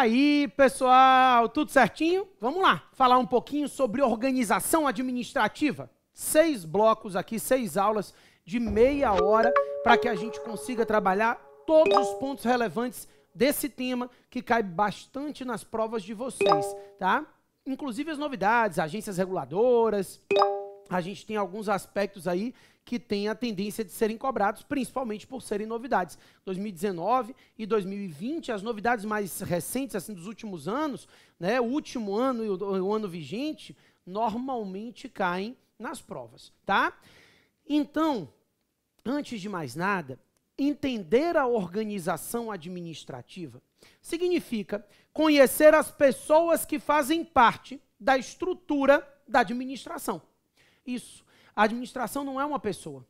aí, pessoal, tudo certinho? Vamos lá falar um pouquinho sobre organização administrativa. Seis blocos aqui, seis aulas de meia hora para que a gente consiga trabalhar todos os pontos relevantes desse tema que cai bastante nas provas de vocês, tá? Inclusive as novidades, agências reguladoras. A gente tem alguns aspectos aí que têm a tendência de serem cobrados, principalmente por serem novidades. 2019 e 2020, as novidades mais recentes, assim, dos últimos anos, né, o último ano e o, o ano vigente, normalmente caem nas provas, tá? Então, antes de mais nada, entender a organização administrativa significa conhecer as pessoas que fazem parte da estrutura da administração. Isso a administração não é uma pessoa.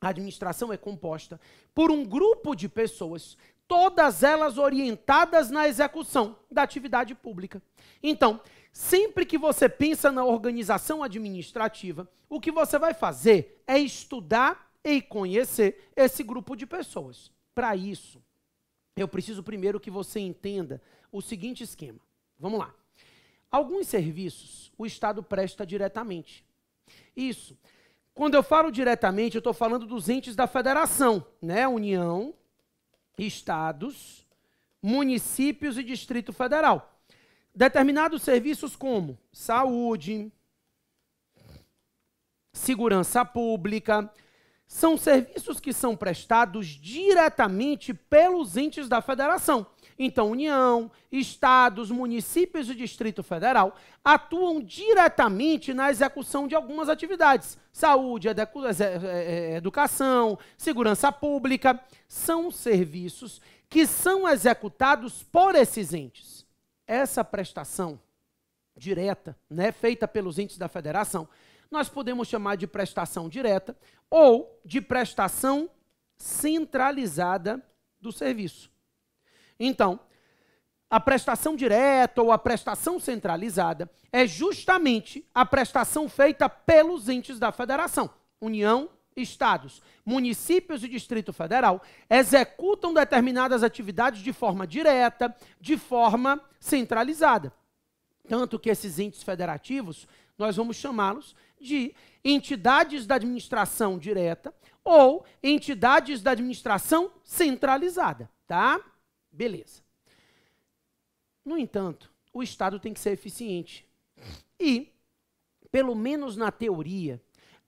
A administração é composta por um grupo de pessoas, todas elas orientadas na execução da atividade pública. Então, sempre que você pensa na organização administrativa, o que você vai fazer é estudar e conhecer esse grupo de pessoas. Para isso, eu preciso primeiro que você entenda o seguinte esquema. Vamos lá. Alguns serviços o Estado presta diretamente, isso. Quando eu falo diretamente, eu estou falando dos entes da federação, né? União, estados, municípios e Distrito Federal. Determinados serviços como saúde, segurança pública, são serviços que são prestados diretamente pelos entes da federação. Então, União, estados, municípios e Distrito Federal atuam diretamente na execução de algumas atividades. Saúde, eh, educação, segurança pública. São serviços que são executados por esses entes. Essa prestação direta, né, feita pelos entes da federação, nós podemos chamar de prestação direta ou de prestação centralizada do serviço. Então, a prestação direta ou a prestação centralizada é justamente a prestação feita pelos entes da federação. União, estados, municípios e Distrito Federal executam determinadas atividades de forma direta, de forma centralizada. Tanto que esses entes federativos, nós vamos chamá-los de entidades da administração direta ou entidades da administração centralizada, tá? Beleza. No entanto, o Estado tem que ser eficiente. E, pelo menos na teoria,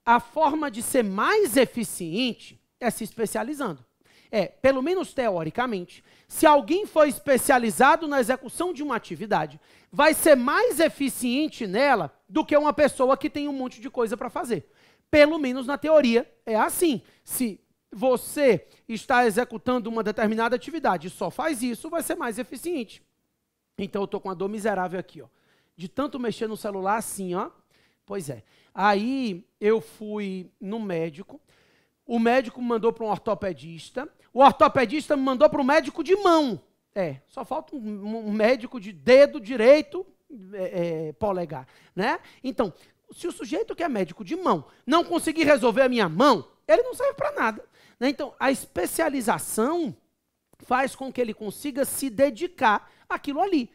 a forma de ser mais eficiente é se especializando. É, pelo menos teoricamente, se alguém for especializado na execução de uma atividade, vai ser mais eficiente nela do que uma pessoa que tem um monte de coisa para fazer. Pelo menos na teoria é assim. Se você está executando uma determinada atividade e só faz isso, vai ser mais eficiente. Então eu estou com uma dor miserável aqui, ó. De tanto mexer no celular assim, ó. Pois é. Aí eu fui no médico, o médico me mandou para um ortopedista, o ortopedista me mandou para um médico de mão. É, só falta um, um médico de dedo direito, é, é, polegar, né? Então, se o sujeito que é médico de mão não conseguir resolver a minha mão, ele não serve para nada. Né? Então, a especialização faz com que ele consiga se dedicar àquilo ali.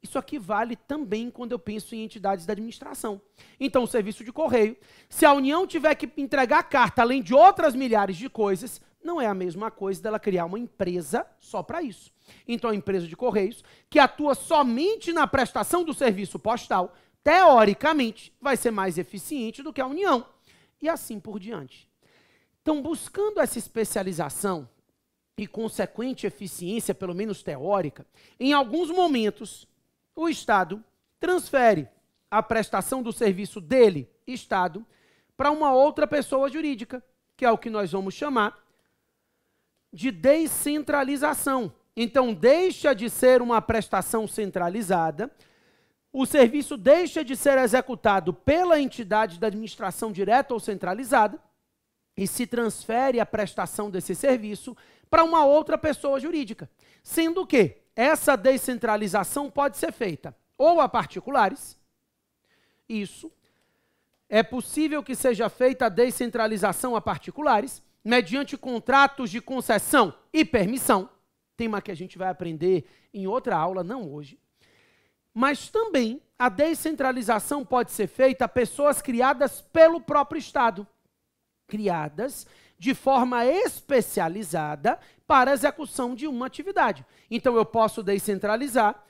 Isso aqui vale também quando eu penso em entidades da administração. Então, o serviço de correio, se a União tiver que entregar carta, além de outras milhares de coisas, não é a mesma coisa dela criar uma empresa só para isso. Então, a empresa de correios, que atua somente na prestação do serviço postal, teoricamente, vai ser mais eficiente do que a União. E assim por diante. Então, buscando essa especialização e consequente eficiência, pelo menos teórica, em alguns momentos, o Estado transfere a prestação do serviço dele, Estado, para uma outra pessoa jurídica, que é o que nós vamos chamar de descentralização. Então, deixa de ser uma prestação centralizada, o serviço deixa de ser executado pela entidade da administração direta ou centralizada e se transfere a prestação desse serviço para uma outra pessoa jurídica. Sendo que essa descentralização pode ser feita ou a particulares, isso. É possível que seja feita a descentralização a particulares, mediante contratos de concessão e permissão, tema que a gente vai aprender em outra aula, não hoje. Mas também a descentralização pode ser feita a pessoas criadas pelo próprio Estado criadas de forma especializada para execução de uma atividade. Então, eu posso descentralizar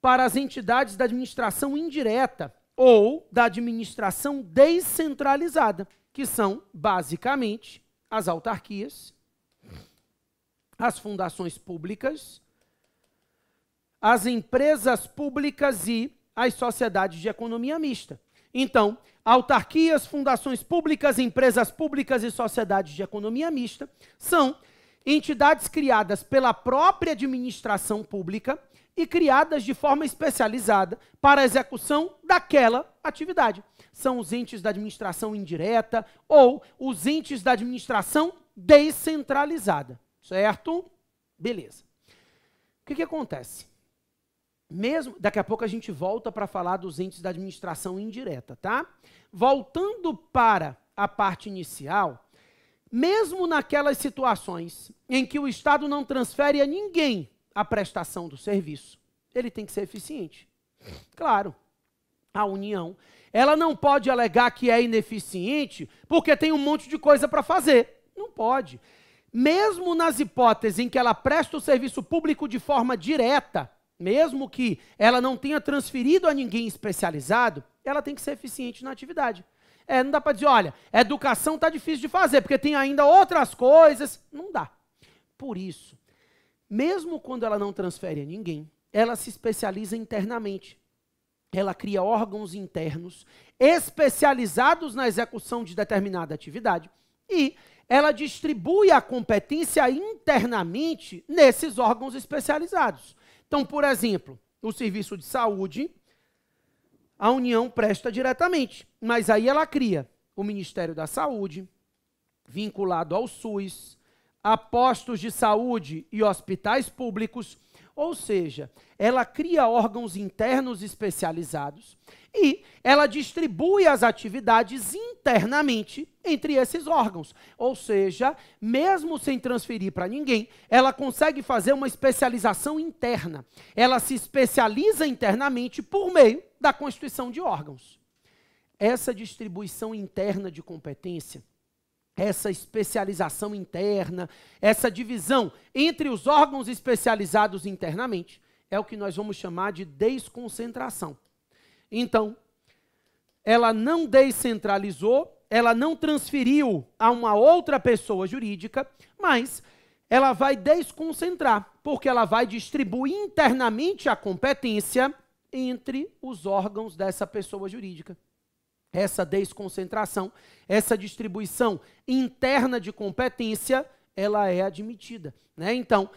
para as entidades da administração indireta ou da administração descentralizada, que são, basicamente, as autarquias, as fundações públicas, as empresas públicas e as sociedades de economia mista. Então, autarquias, fundações públicas, empresas públicas e sociedades de economia mista são entidades criadas pela própria administração pública e criadas de forma especializada para a execução daquela atividade. São os entes da administração indireta ou os entes da administração descentralizada, certo? Beleza. O que, que acontece? mesmo daqui a pouco a gente volta para falar dos entes da administração indireta, tá? Voltando para a parte inicial, mesmo naquelas situações em que o Estado não transfere a ninguém a prestação do serviço, ele tem que ser eficiente. Claro, a União, ela não pode alegar que é ineficiente porque tem um monte de coisa para fazer. Não pode. Mesmo nas hipóteses em que ela presta o serviço público de forma direta, mesmo que ela não tenha transferido a ninguém especializado, ela tem que ser eficiente na atividade. É, não dá para dizer, olha, educação está difícil de fazer, porque tem ainda outras coisas. Não dá. Por isso, mesmo quando ela não transfere a ninguém, ela se especializa internamente. Ela cria órgãos internos especializados na execução de determinada atividade e ela distribui a competência internamente nesses órgãos especializados. Então, por exemplo, o serviço de saúde, a União presta diretamente, mas aí ela cria o Ministério da Saúde, vinculado ao SUS, a postos de saúde e hospitais públicos ou seja, ela cria órgãos internos especializados e ela distribui as atividades internamente entre esses órgãos. Ou seja, mesmo sem transferir para ninguém, ela consegue fazer uma especialização interna. Ela se especializa internamente por meio da constituição de órgãos. Essa distribuição interna de competência essa especialização interna, essa divisão entre os órgãos especializados internamente, é o que nós vamos chamar de desconcentração. Então, ela não descentralizou, ela não transferiu a uma outra pessoa jurídica, mas ela vai desconcentrar, porque ela vai distribuir internamente a competência entre os órgãos dessa pessoa jurídica essa desconcentração, essa distribuição interna de competência, ela é admitida. Né? Então,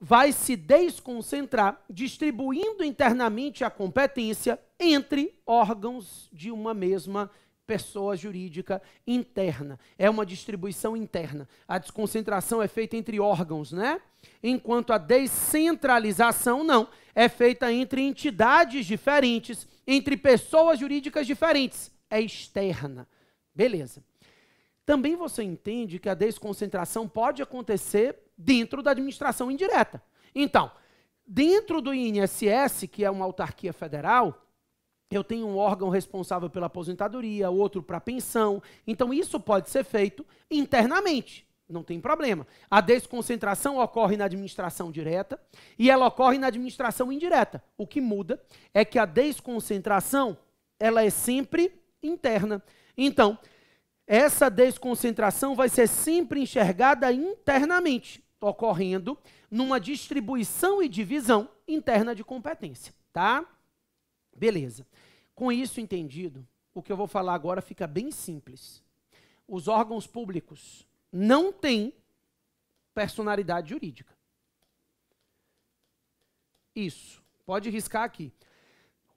vai se desconcentrar, distribuindo internamente a competência entre órgãos de uma mesma pessoa jurídica interna. É uma distribuição interna. A desconcentração é feita entre órgãos, né? Enquanto a descentralização não, é feita entre entidades diferentes, entre pessoas jurídicas diferentes é externa. Beleza. Também você entende que a desconcentração pode acontecer dentro da administração indireta. Então, dentro do INSS, que é uma autarquia federal, eu tenho um órgão responsável pela aposentadoria, outro para pensão. Então, isso pode ser feito internamente. Não tem problema. A desconcentração ocorre na administração direta e ela ocorre na administração indireta. O que muda é que a desconcentração ela é sempre interna. Então, essa desconcentração vai ser sempre enxergada internamente, ocorrendo numa distribuição e divisão interna de competência, tá? Beleza. Com isso entendido, o que eu vou falar agora fica bem simples. Os órgãos públicos não têm personalidade jurídica. Isso. Pode riscar aqui.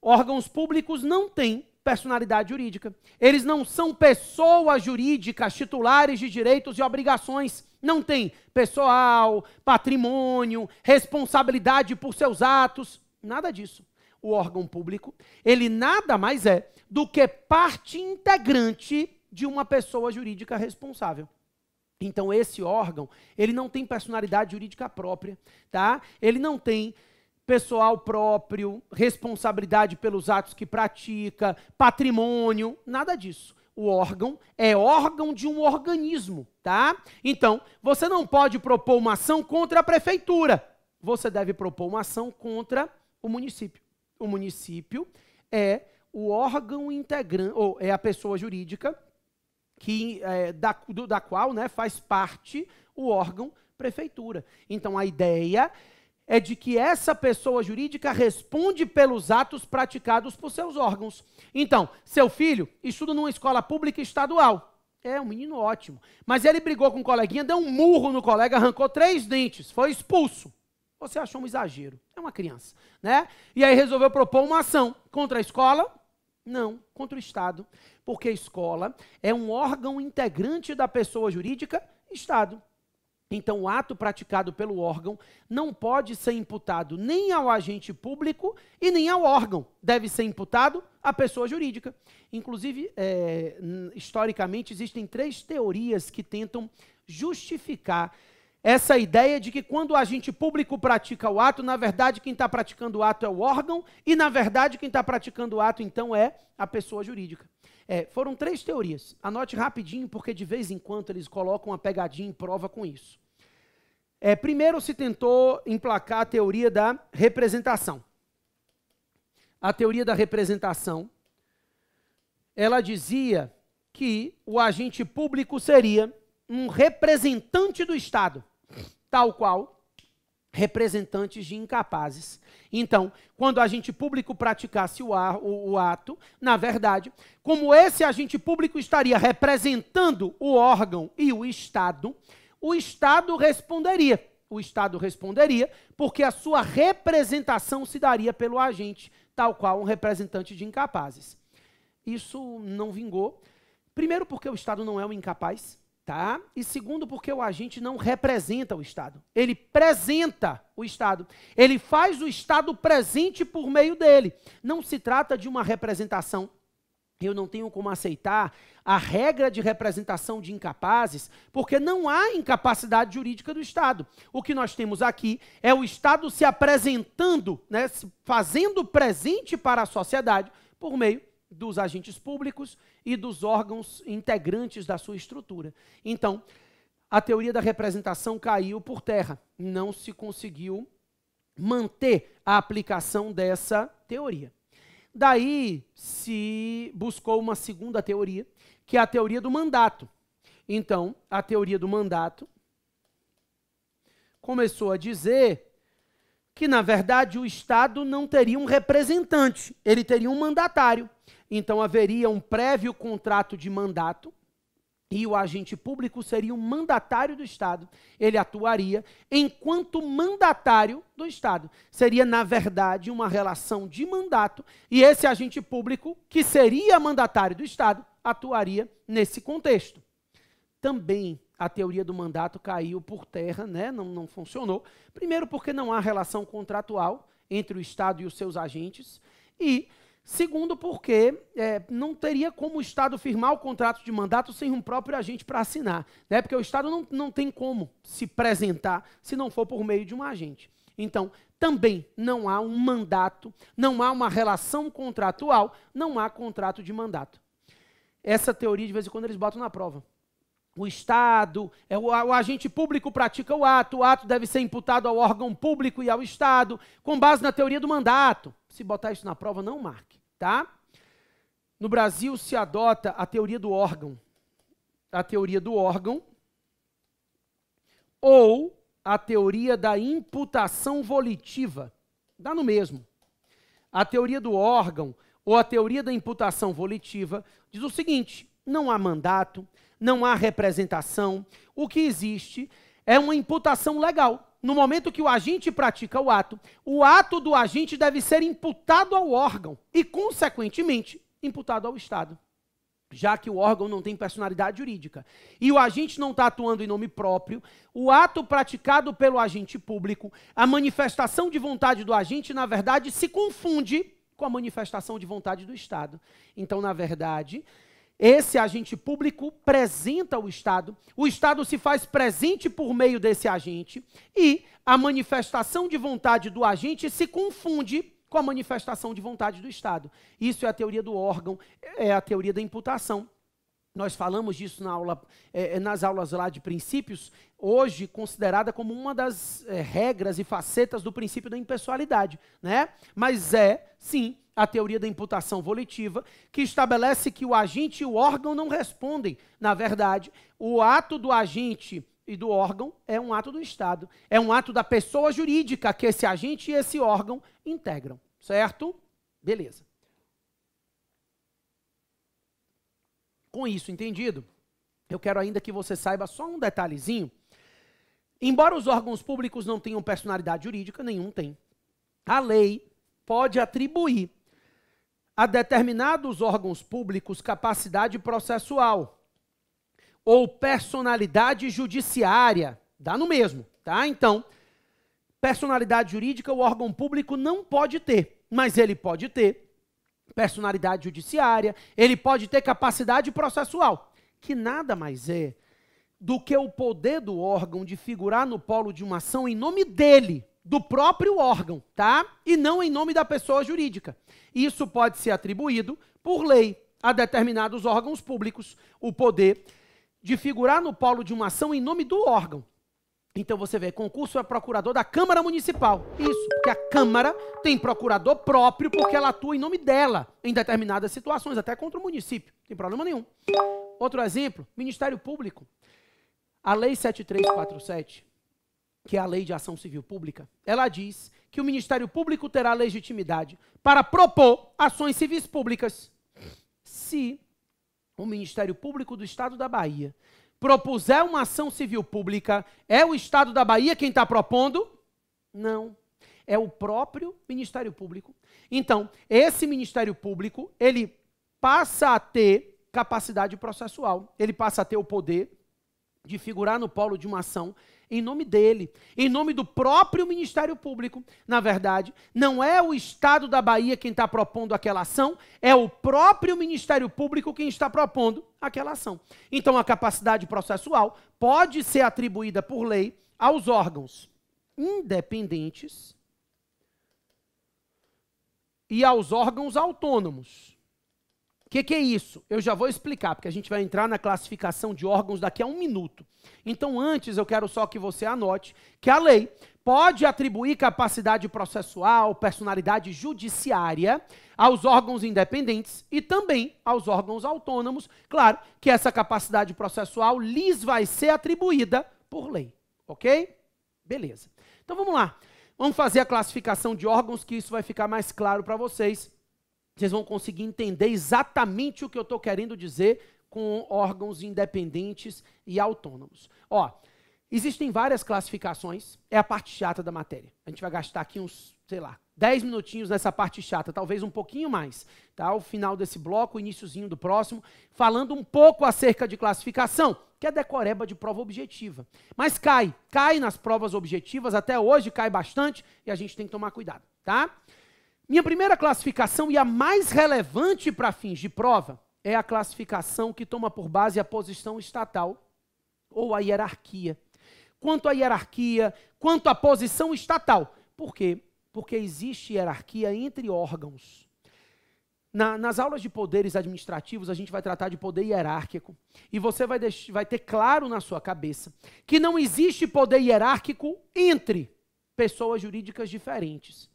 Órgãos públicos não têm personalidade jurídica. Eles não são pessoas jurídicas titulares de direitos e obrigações. Não tem pessoal, patrimônio, responsabilidade por seus atos, nada disso. O órgão público, ele nada mais é do que parte integrante de uma pessoa jurídica responsável. Então esse órgão, ele não tem personalidade jurídica própria, tá? Ele não tem pessoal próprio, responsabilidade pelos atos que pratica, patrimônio, nada disso. O órgão é órgão de um organismo, tá? Então, você não pode propor uma ação contra a prefeitura. Você deve propor uma ação contra o município. O município é o órgão integrante, ou é a pessoa jurídica que, é, da, do, da qual né, faz parte o órgão prefeitura. Então a ideia é de que essa pessoa jurídica responde pelos atos praticados por seus órgãos. Então, seu filho estuda numa escola pública estadual. É um menino ótimo. Mas ele brigou com um coleguinha, deu um murro no colega, arrancou três dentes, foi expulso. Você achou um exagero. É uma criança, né? E aí resolveu propor uma ação contra a escola? Não, contra o Estado. Porque a escola é um órgão integrante da pessoa jurídica, Estado. Então, o ato praticado pelo órgão não pode ser imputado nem ao agente público e nem ao órgão. Deve ser imputado à pessoa jurídica. Inclusive, é, historicamente, existem três teorias que tentam justificar essa ideia de que quando o agente público pratica o ato, na verdade quem está praticando o ato é o órgão e, na verdade, quem está praticando o ato então é a pessoa jurídica. É, foram três teorias. Anote rapidinho, porque de vez em quando eles colocam uma pegadinha em prova com isso. É, primeiro se tentou emplacar a teoria da representação. A teoria da representação, ela dizia que o agente público seria um representante do Estado, tal qual representantes de incapazes. Então, quando o agente público praticasse o, ar, o, o ato, na verdade, como esse agente público estaria representando o órgão e o Estado, o Estado responderia. O Estado responderia porque a sua representação se daria pelo agente, tal qual um representante de incapazes. Isso não vingou. Primeiro, porque o Estado não é um incapaz, tá? E segundo, porque o agente não representa o Estado. Ele presenta o Estado. Ele faz o Estado presente por meio dele. Não se trata de uma representação eu não tenho como aceitar a regra de representação de incapazes, porque não há incapacidade jurídica do Estado. O que nós temos aqui é o Estado se apresentando, né, se fazendo presente para a sociedade por meio dos agentes públicos e dos órgãos integrantes da sua estrutura. Então, a teoria da representação caiu por terra. Não se conseguiu manter a aplicação dessa teoria. Daí se buscou uma segunda teoria, que é a teoria do mandato. Então, a teoria do mandato começou a dizer que, na verdade, o Estado não teria um representante, ele teria um mandatário. Então, haveria um prévio contrato de mandato e o agente público seria um mandatário do Estado. Ele atuaria enquanto mandatário do Estado. Seria, na verdade, uma relação de mandato, e esse agente público, que seria mandatário do Estado, atuaria nesse contexto. Também a teoria do mandato caiu por terra, né? não, não funcionou. Primeiro, porque não há relação contratual entre o Estado e os seus agentes, e Segundo, porque é, não teria como o Estado firmar o contrato de mandato sem um próprio agente para assinar. Né? Porque o Estado não, não tem como se apresentar se não for por meio de um agente. Então, também não há um mandato, não há uma relação contratual, não há contrato de mandato. Essa teoria, de vez em quando, eles botam na prova. O Estado, é, o, o, agente público pratica o ato, o ato deve ser imputado ao órgão público e ao Estado, com base na teoria do mandato. Se botar isso na prova, não marque tá? No Brasil se adota a teoria do órgão. A teoria do órgão ou a teoria da imputação volitiva. Dá no mesmo. A teoria do órgão ou a teoria da imputação volitiva diz o seguinte: não há mandato, não há representação, o que existe é uma imputação legal no momento que o agente pratica o ato, o ato do agente deve ser imputado ao órgão e, consequentemente, imputado ao Estado, já que o órgão não tem personalidade jurídica. E o agente não está atuando em nome próprio, o ato praticado pelo agente público, a manifestação de vontade do agente, na verdade, se confunde com a manifestação de vontade do Estado. Então, na verdade, esse agente público apresenta o Estado, o Estado se faz presente por meio desse agente e a manifestação de vontade do agente se confunde com a manifestação de vontade do Estado. Isso é a teoria do órgão, é a teoria da imputação. Nós falamos disso na aula, é, é, nas aulas lá de princípios, hoje considerada como uma das é, regras e facetas do princípio da impessoalidade, né? Mas é, sim, a teoria da imputação volitiva, que estabelece que o agente e o órgão não respondem. Na verdade, o ato do agente e do órgão é um ato do Estado, é um ato da pessoa jurídica que esse agente e esse órgão integram, certo? Beleza. Com isso entendido, eu quero ainda que você saiba só um detalhezinho. Embora os órgãos públicos não tenham personalidade jurídica, nenhum tem. A lei pode atribuir a determinados órgãos públicos capacidade processual ou personalidade judiciária. Dá no mesmo, tá? Então, personalidade jurídica o órgão público não pode ter, mas ele pode ter personalidade judiciária, ele pode ter capacidade processual, que nada mais é do que o poder do órgão de figurar no polo de uma ação em nome dele, do próprio órgão, tá? E não em nome da pessoa jurídica. Isso pode ser atribuído por lei a determinados órgãos públicos o poder de figurar no polo de uma ação em nome do órgão. Então você vê, concurso é procurador da Câmara Municipal. Isso, porque a Câmara tem procurador próprio porque ela atua em nome dela em determinadas situações, até contra o município. Não tem problema nenhum. Outro exemplo, Ministério Público. A Lei 7347 que é a Lei de Ação Civil Pública. Ela diz que o Ministério Público terá legitimidade para propor ações civis públicas se o Ministério Público do Estado da Bahia propuser uma ação civil pública, é o Estado da Bahia quem está propondo? Não. É o próprio Ministério Público. Então, esse Ministério Público, ele passa a ter capacidade processual, ele passa a ter o poder de figurar no polo de uma ação em nome dele, em nome do próprio Ministério Público. Na verdade, não é o Estado da Bahia quem está propondo aquela ação, é o próprio Ministério Público quem está propondo aquela ação. Então, a capacidade processual pode ser atribuída por lei aos órgãos independentes e aos órgãos autônomos que, que é isso? Eu já vou explicar, porque a gente vai entrar na classificação de órgãos daqui a um minuto. Então, antes, eu quero só que você anote que a lei pode atribuir capacidade processual, personalidade judiciária aos órgãos independentes e também aos órgãos autônomos. Claro que essa capacidade processual lhes vai ser atribuída por lei. Ok? Beleza. Então, vamos lá. Vamos fazer a classificação de órgãos, que isso vai ficar mais claro para vocês vocês vão conseguir entender exatamente o que eu estou querendo dizer com órgãos independentes e autônomos. Ó, existem várias classificações, é a parte chata da matéria. A gente vai gastar aqui uns, sei lá, 10 minutinhos nessa parte chata, talvez um pouquinho mais, tá? O final desse bloco, o iníciozinho do próximo, falando um pouco acerca de classificação, que é decoreba de prova objetiva. Mas cai, cai nas provas objetivas, até hoje cai bastante e a gente tem que tomar cuidado, tá? Minha primeira classificação e a mais relevante para fins de prova é a classificação que toma por base a posição estatal ou a hierarquia. Quanto à hierarquia, quanto à posição estatal. Por quê? Porque existe hierarquia entre órgãos. Na, nas aulas de poderes administrativos, a gente vai tratar de poder hierárquico. E você vai, vai ter claro na sua cabeça que não existe poder hierárquico entre pessoas jurídicas diferentes.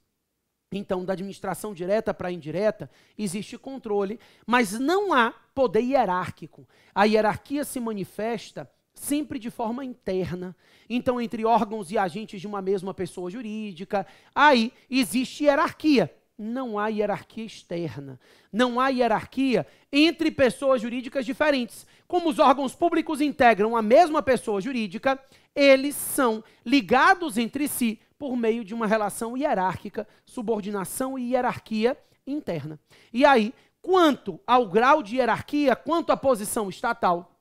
Então, da administração direta para indireta, existe controle, mas não há poder hierárquico. A hierarquia se manifesta sempre de forma interna. Então, entre órgãos e agentes de uma mesma pessoa jurídica, aí existe hierarquia. Não há hierarquia externa. Não há hierarquia entre pessoas jurídicas diferentes. Como os órgãos públicos integram a mesma pessoa jurídica, eles são ligados entre si por meio de uma relação hierárquica, subordinação e hierarquia interna. E aí, quanto ao grau de hierarquia, quanto à posição estatal,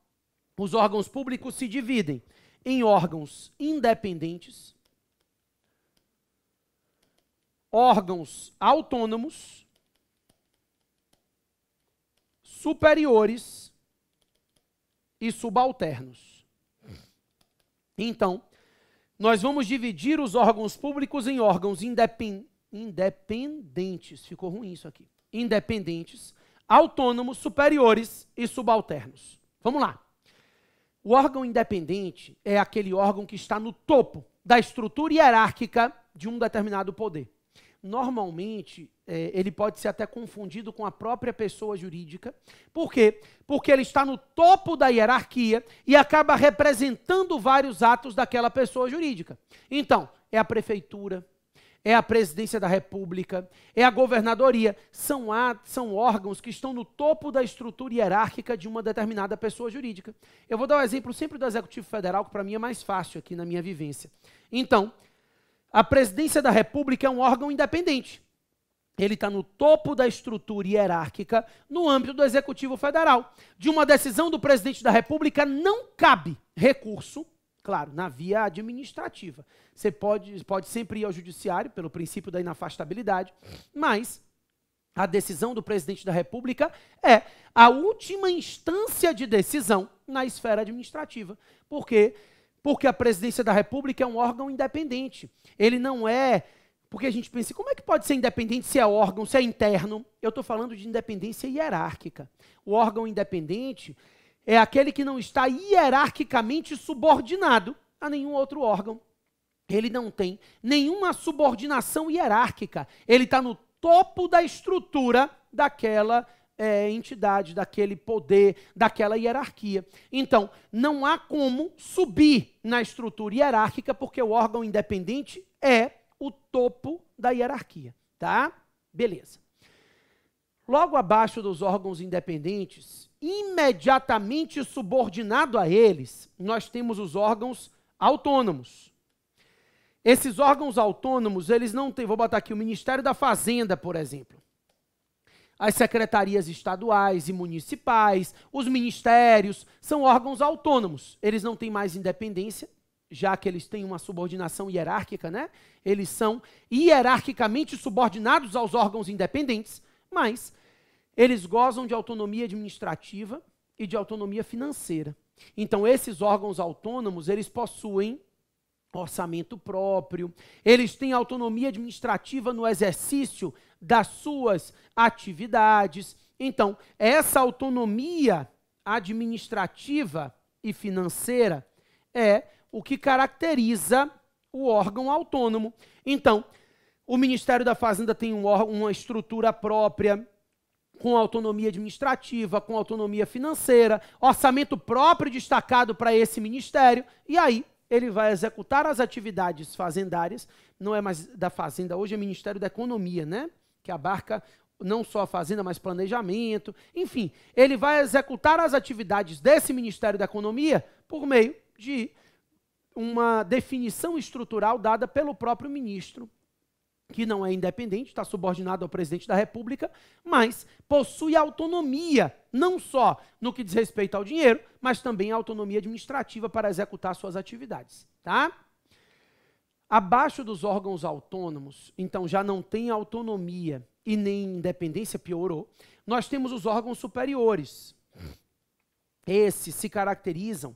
os órgãos públicos se dividem em órgãos independentes, órgãos autônomos, superiores e subalternos. Então, nós vamos dividir os órgãos públicos em órgãos independ, independentes. Ficou ruim isso aqui. Independentes, autônomos, superiores e subalternos. Vamos lá. O órgão independente é aquele órgão que está no topo da estrutura hierárquica de um determinado poder. Normalmente, é, ele pode ser até confundido com a própria pessoa jurídica. Por quê? Porque ele está no topo da hierarquia e acaba representando vários atos daquela pessoa jurídica. Então, é a prefeitura, é a presidência da república, é a governadoria. São, atos, são órgãos que estão no topo da estrutura hierárquica de uma determinada pessoa jurídica. Eu vou dar um exemplo sempre do Executivo Federal, que para mim é mais fácil aqui na minha vivência. Então, a presidência da república é um órgão independente ele está no topo da estrutura hierárquica no âmbito do Executivo Federal. De uma decisão do presidente da República não cabe recurso, claro, na via administrativa. Você pode, pode sempre ir ao judiciário, pelo princípio da inafastabilidade, mas a decisão do presidente da República é a última instância de decisão na esfera administrativa. Por quê? Porque a presidência da República é um órgão independente. Ele não é porque a gente pensa, como é que pode ser independente se é órgão, se é interno? Eu estou falando de independência hierárquica. O órgão independente é aquele que não está hierarquicamente subordinado a nenhum outro órgão. Ele não tem nenhuma subordinação hierárquica. Ele está no topo da estrutura daquela é, entidade, daquele poder, daquela hierarquia. Então, não há como subir na estrutura hierárquica, porque o órgão independente é o topo da hierarquia, tá? Beleza. Logo abaixo dos órgãos independentes, imediatamente subordinado a eles, nós temos os órgãos autônomos. Esses órgãos autônomos, eles não têm, vou botar aqui o Ministério da Fazenda, por exemplo. As secretarias estaduais e municipais, os ministérios, são órgãos autônomos. Eles não têm mais independência, já que eles têm uma subordinação hierárquica, né? Eles são hierarquicamente subordinados aos órgãos independentes, mas eles gozam de autonomia administrativa e de autonomia financeira. Então, esses órgãos autônomos, eles possuem orçamento próprio, eles têm autonomia administrativa no exercício das suas atividades. Então, essa autonomia administrativa e financeira é o que caracteriza o órgão autônomo. Então, o Ministério da Fazenda tem um uma estrutura própria, com autonomia administrativa, com autonomia financeira, orçamento próprio destacado para esse ministério, e aí ele vai executar as atividades fazendárias, não é mais da Fazenda, hoje é Ministério da Economia, né? Que abarca não só a fazenda, mas planejamento, enfim, ele vai executar as atividades desse Ministério da Economia por meio de uma definição estrutural dada pelo próprio ministro, que não é independente, está subordinado ao presidente da República, mas possui autonomia, não só no que diz respeito ao dinheiro, mas também autonomia administrativa para executar suas atividades. Tá? Abaixo dos órgãos autônomos, então já não tem autonomia e nem independência, piorou, nós temos os órgãos superiores. Esses se caracterizam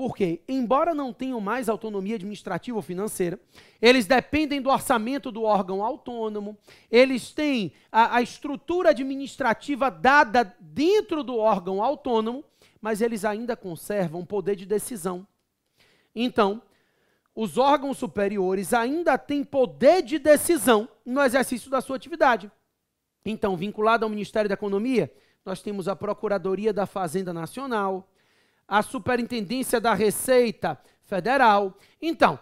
porque, embora não tenham mais autonomia administrativa ou financeira, eles dependem do orçamento do órgão autônomo, eles têm a, a estrutura administrativa dada dentro do órgão autônomo, mas eles ainda conservam poder de decisão. Então, os órgãos superiores ainda têm poder de decisão no exercício da sua atividade. Então, vinculado ao Ministério da Economia, nós temos a Procuradoria da Fazenda Nacional, a Superintendência da Receita Federal. Então,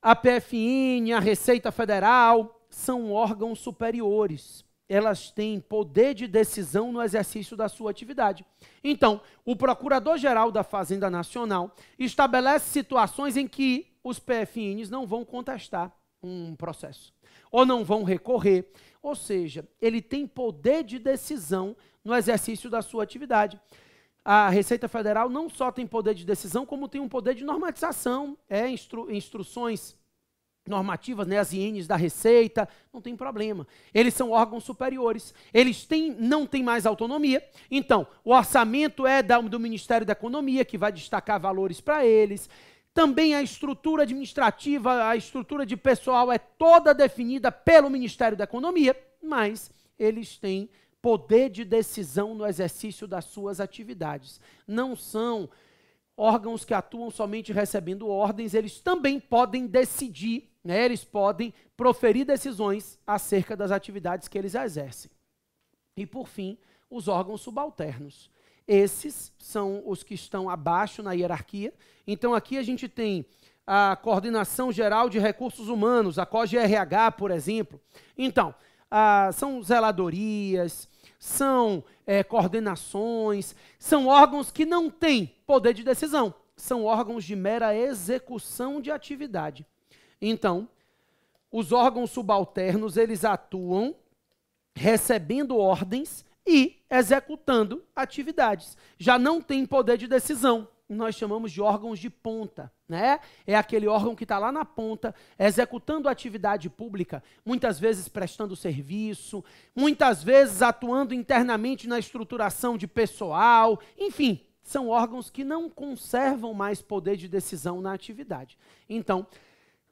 a PFN, a Receita Federal, são órgãos superiores. Elas têm poder de decisão no exercício da sua atividade. Então, o Procurador-Geral da Fazenda Nacional estabelece situações em que os PFNs não vão contestar um processo, ou não vão recorrer, ou seja, ele tem poder de decisão no exercício da sua atividade a Receita Federal não só tem poder de decisão, como tem um poder de normatização, é instru instruções normativas, né, as INs da Receita, não tem problema. Eles são órgãos superiores, eles têm, não têm mais autonomia, então o orçamento é da, do Ministério da Economia, que vai destacar valores para eles, também a estrutura administrativa, a estrutura de pessoal é toda definida pelo Ministério da Economia, mas eles têm poder de decisão no exercício das suas atividades. Não são órgãos que atuam somente recebendo ordens, eles também podem decidir, né? eles podem proferir decisões acerca das atividades que eles exercem. E, por fim, os órgãos subalternos. Esses são os que estão abaixo na hierarquia. Então, aqui a gente tem a Coordenação Geral de Recursos Humanos, a COGRH, por exemplo. Então, ah, são zeladorias, são é, coordenações, são órgãos que não têm poder de decisão, são órgãos de mera execução de atividade. Então, os órgãos subalternos, eles atuam recebendo ordens e executando atividades. Já não tem poder de decisão nós chamamos de órgãos de ponta, né? É aquele órgão que está lá na ponta, executando atividade pública, muitas vezes prestando serviço, muitas vezes atuando internamente na estruturação de pessoal, enfim, são órgãos que não conservam mais poder de decisão na atividade. Então,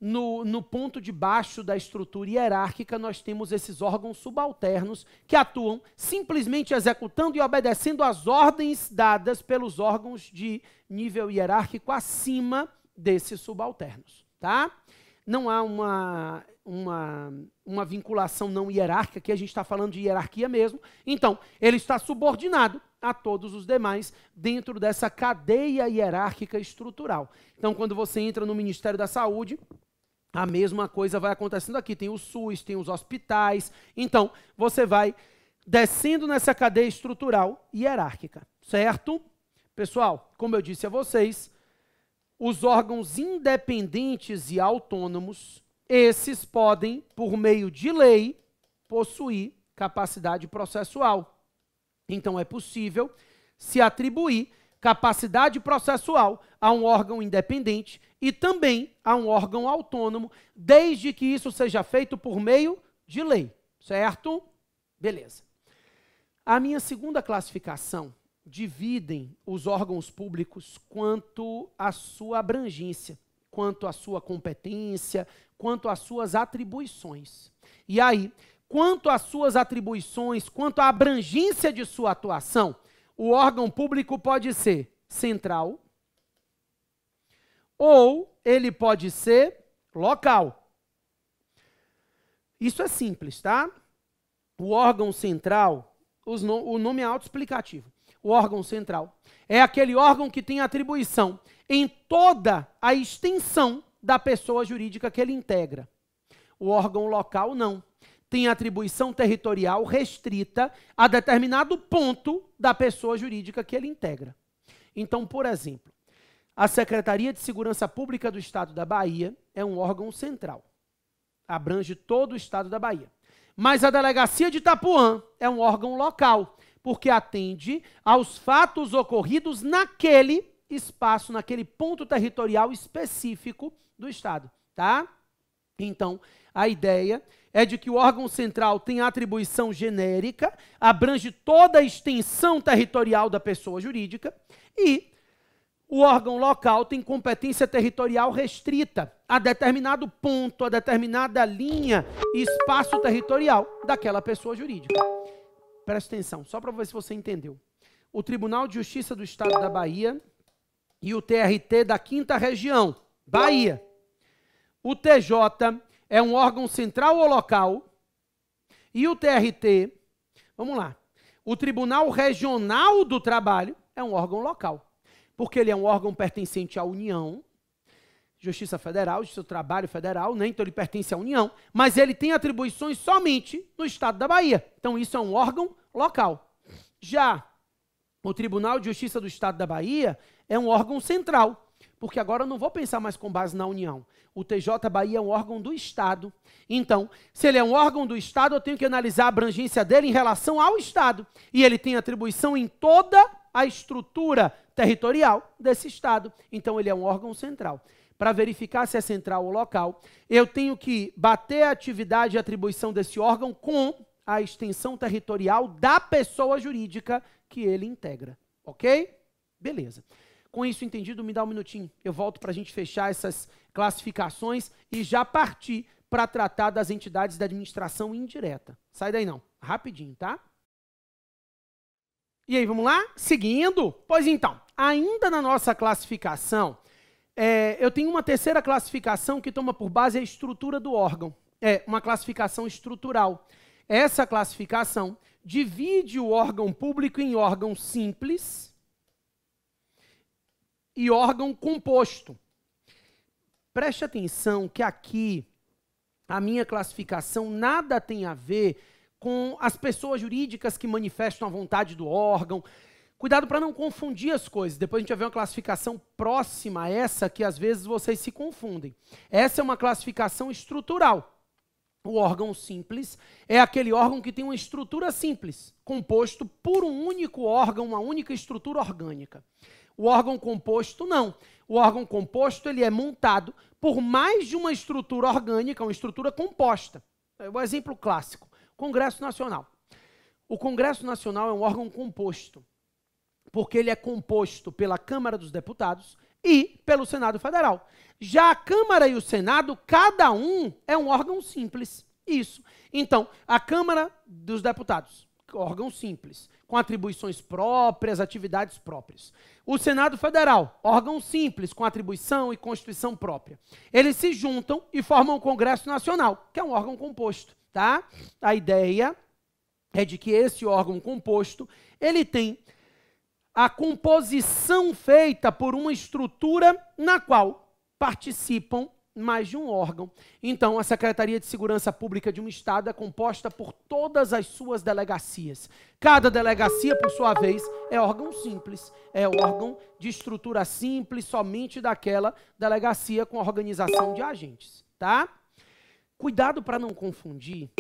no, no ponto de baixo da estrutura hierárquica, nós temos esses órgãos subalternos que atuam simplesmente executando e obedecendo às ordens dadas pelos órgãos de nível hierárquico acima desses subalternos. Tá? Não há uma, uma, uma vinculação não hierárquica, que a gente está falando de hierarquia mesmo. Então, ele está subordinado a todos os demais dentro dessa cadeia hierárquica estrutural. Então, quando você entra no Ministério da Saúde, a mesma coisa vai acontecendo aqui. Tem o SUS, tem os hospitais. Então, você vai descendo nessa cadeia estrutural e hierárquica, certo? Pessoal, como eu disse a vocês, os órgãos independentes e autônomos, esses podem, por meio de lei, possuir capacidade processual. Então, é possível se atribuir capacidade processual a um órgão independente e também a um órgão autônomo, desde que isso seja feito por meio de lei, certo? Beleza. A minha segunda classificação dividem os órgãos públicos quanto à sua abrangência, quanto à sua competência, quanto às suas atribuições. E aí, quanto às suas atribuições, quanto à abrangência de sua atuação, o órgão público pode ser central, ou ele pode ser local. Isso é simples, tá? O órgão central, no, o nome é autoexplicativo. O órgão central é aquele órgão que tem atribuição em toda a extensão da pessoa jurídica que ele integra. O órgão local não. Tem atribuição territorial restrita a determinado ponto da pessoa jurídica que ele integra. Então, por exemplo, a Secretaria de Segurança Pública do Estado da Bahia é um órgão central. Abrange todo o estado da Bahia. Mas a Delegacia de Itapuã é um órgão local, porque atende aos fatos ocorridos naquele espaço, naquele ponto territorial específico do estado, tá? Então, a ideia é de que o órgão central tem atribuição genérica, abrange toda a extensão territorial da pessoa jurídica e o órgão local tem competência territorial restrita a determinado ponto, a determinada linha e espaço territorial daquela pessoa jurídica. Preste atenção, só para ver se você entendeu. O Tribunal de Justiça do Estado da Bahia e o TRT da Quinta Região, Bahia. O TJ é um órgão central ou local. E o TRT, vamos lá, o Tribunal Regional do Trabalho é um órgão local porque ele é um órgão pertencente à União, Justiça Federal, Justiça do Trabalho Federal, né? então ele pertence à União, mas ele tem atribuições somente no estado da Bahia. Então isso é um órgão local. Já o Tribunal de Justiça do Estado da Bahia é um órgão central, porque agora eu não vou pensar mais com base na União. O TJ Bahia é um órgão do Estado. Então, se ele é um órgão do Estado, eu tenho que analisar a abrangência dele em relação ao Estado. E ele tem atribuição em toda a estrutura territorial desse Estado. Então, ele é um órgão central. Para verificar se é central ou local, eu tenho que bater a atividade e atribuição desse órgão com a extensão territorial da pessoa jurídica que ele integra. Ok? Beleza. Com isso entendido, me dá um minutinho. Eu volto para a gente fechar essas classificações e já partir para tratar das entidades da administração indireta. Sai daí não, rapidinho, tá? E aí, vamos lá? Seguindo? Pois então, ainda na nossa classificação, é, eu tenho uma terceira classificação que toma por base a estrutura do órgão. É uma classificação estrutural. Essa classificação divide o órgão público em órgão simples e órgão composto. Preste atenção que aqui a minha classificação nada tem a ver com as pessoas jurídicas que manifestam a vontade do órgão. Cuidado para não confundir as coisas. Depois a gente vai ver uma classificação próxima a essa que às vezes vocês se confundem. Essa é uma classificação estrutural. O órgão simples é aquele órgão que tem uma estrutura simples, composto por um único órgão, uma única estrutura orgânica. O órgão composto não. O órgão composto ele é montado por mais de uma estrutura orgânica, uma estrutura composta. É o exemplo clássico. Congresso Nacional. O Congresso Nacional é um órgão composto, porque ele é composto pela Câmara dos Deputados e pelo Senado Federal. Já a Câmara e o Senado, cada um é um órgão simples. Isso. Então, a Câmara dos Deputados, órgão simples, com atribuições próprias, atividades próprias. O Senado Federal, órgão simples, com atribuição e constituição própria. Eles se juntam e formam o Congresso Nacional, que é um órgão composto tá? A ideia é de que esse órgão composto, ele tem a composição feita por uma estrutura na qual participam mais de um órgão. Então, a Secretaria de Segurança Pública de um Estado é composta por todas as suas delegacias. Cada delegacia, por sua vez, é órgão simples, é órgão de estrutura simples, somente daquela delegacia com organização de agentes, tá? Cuidado para não confundir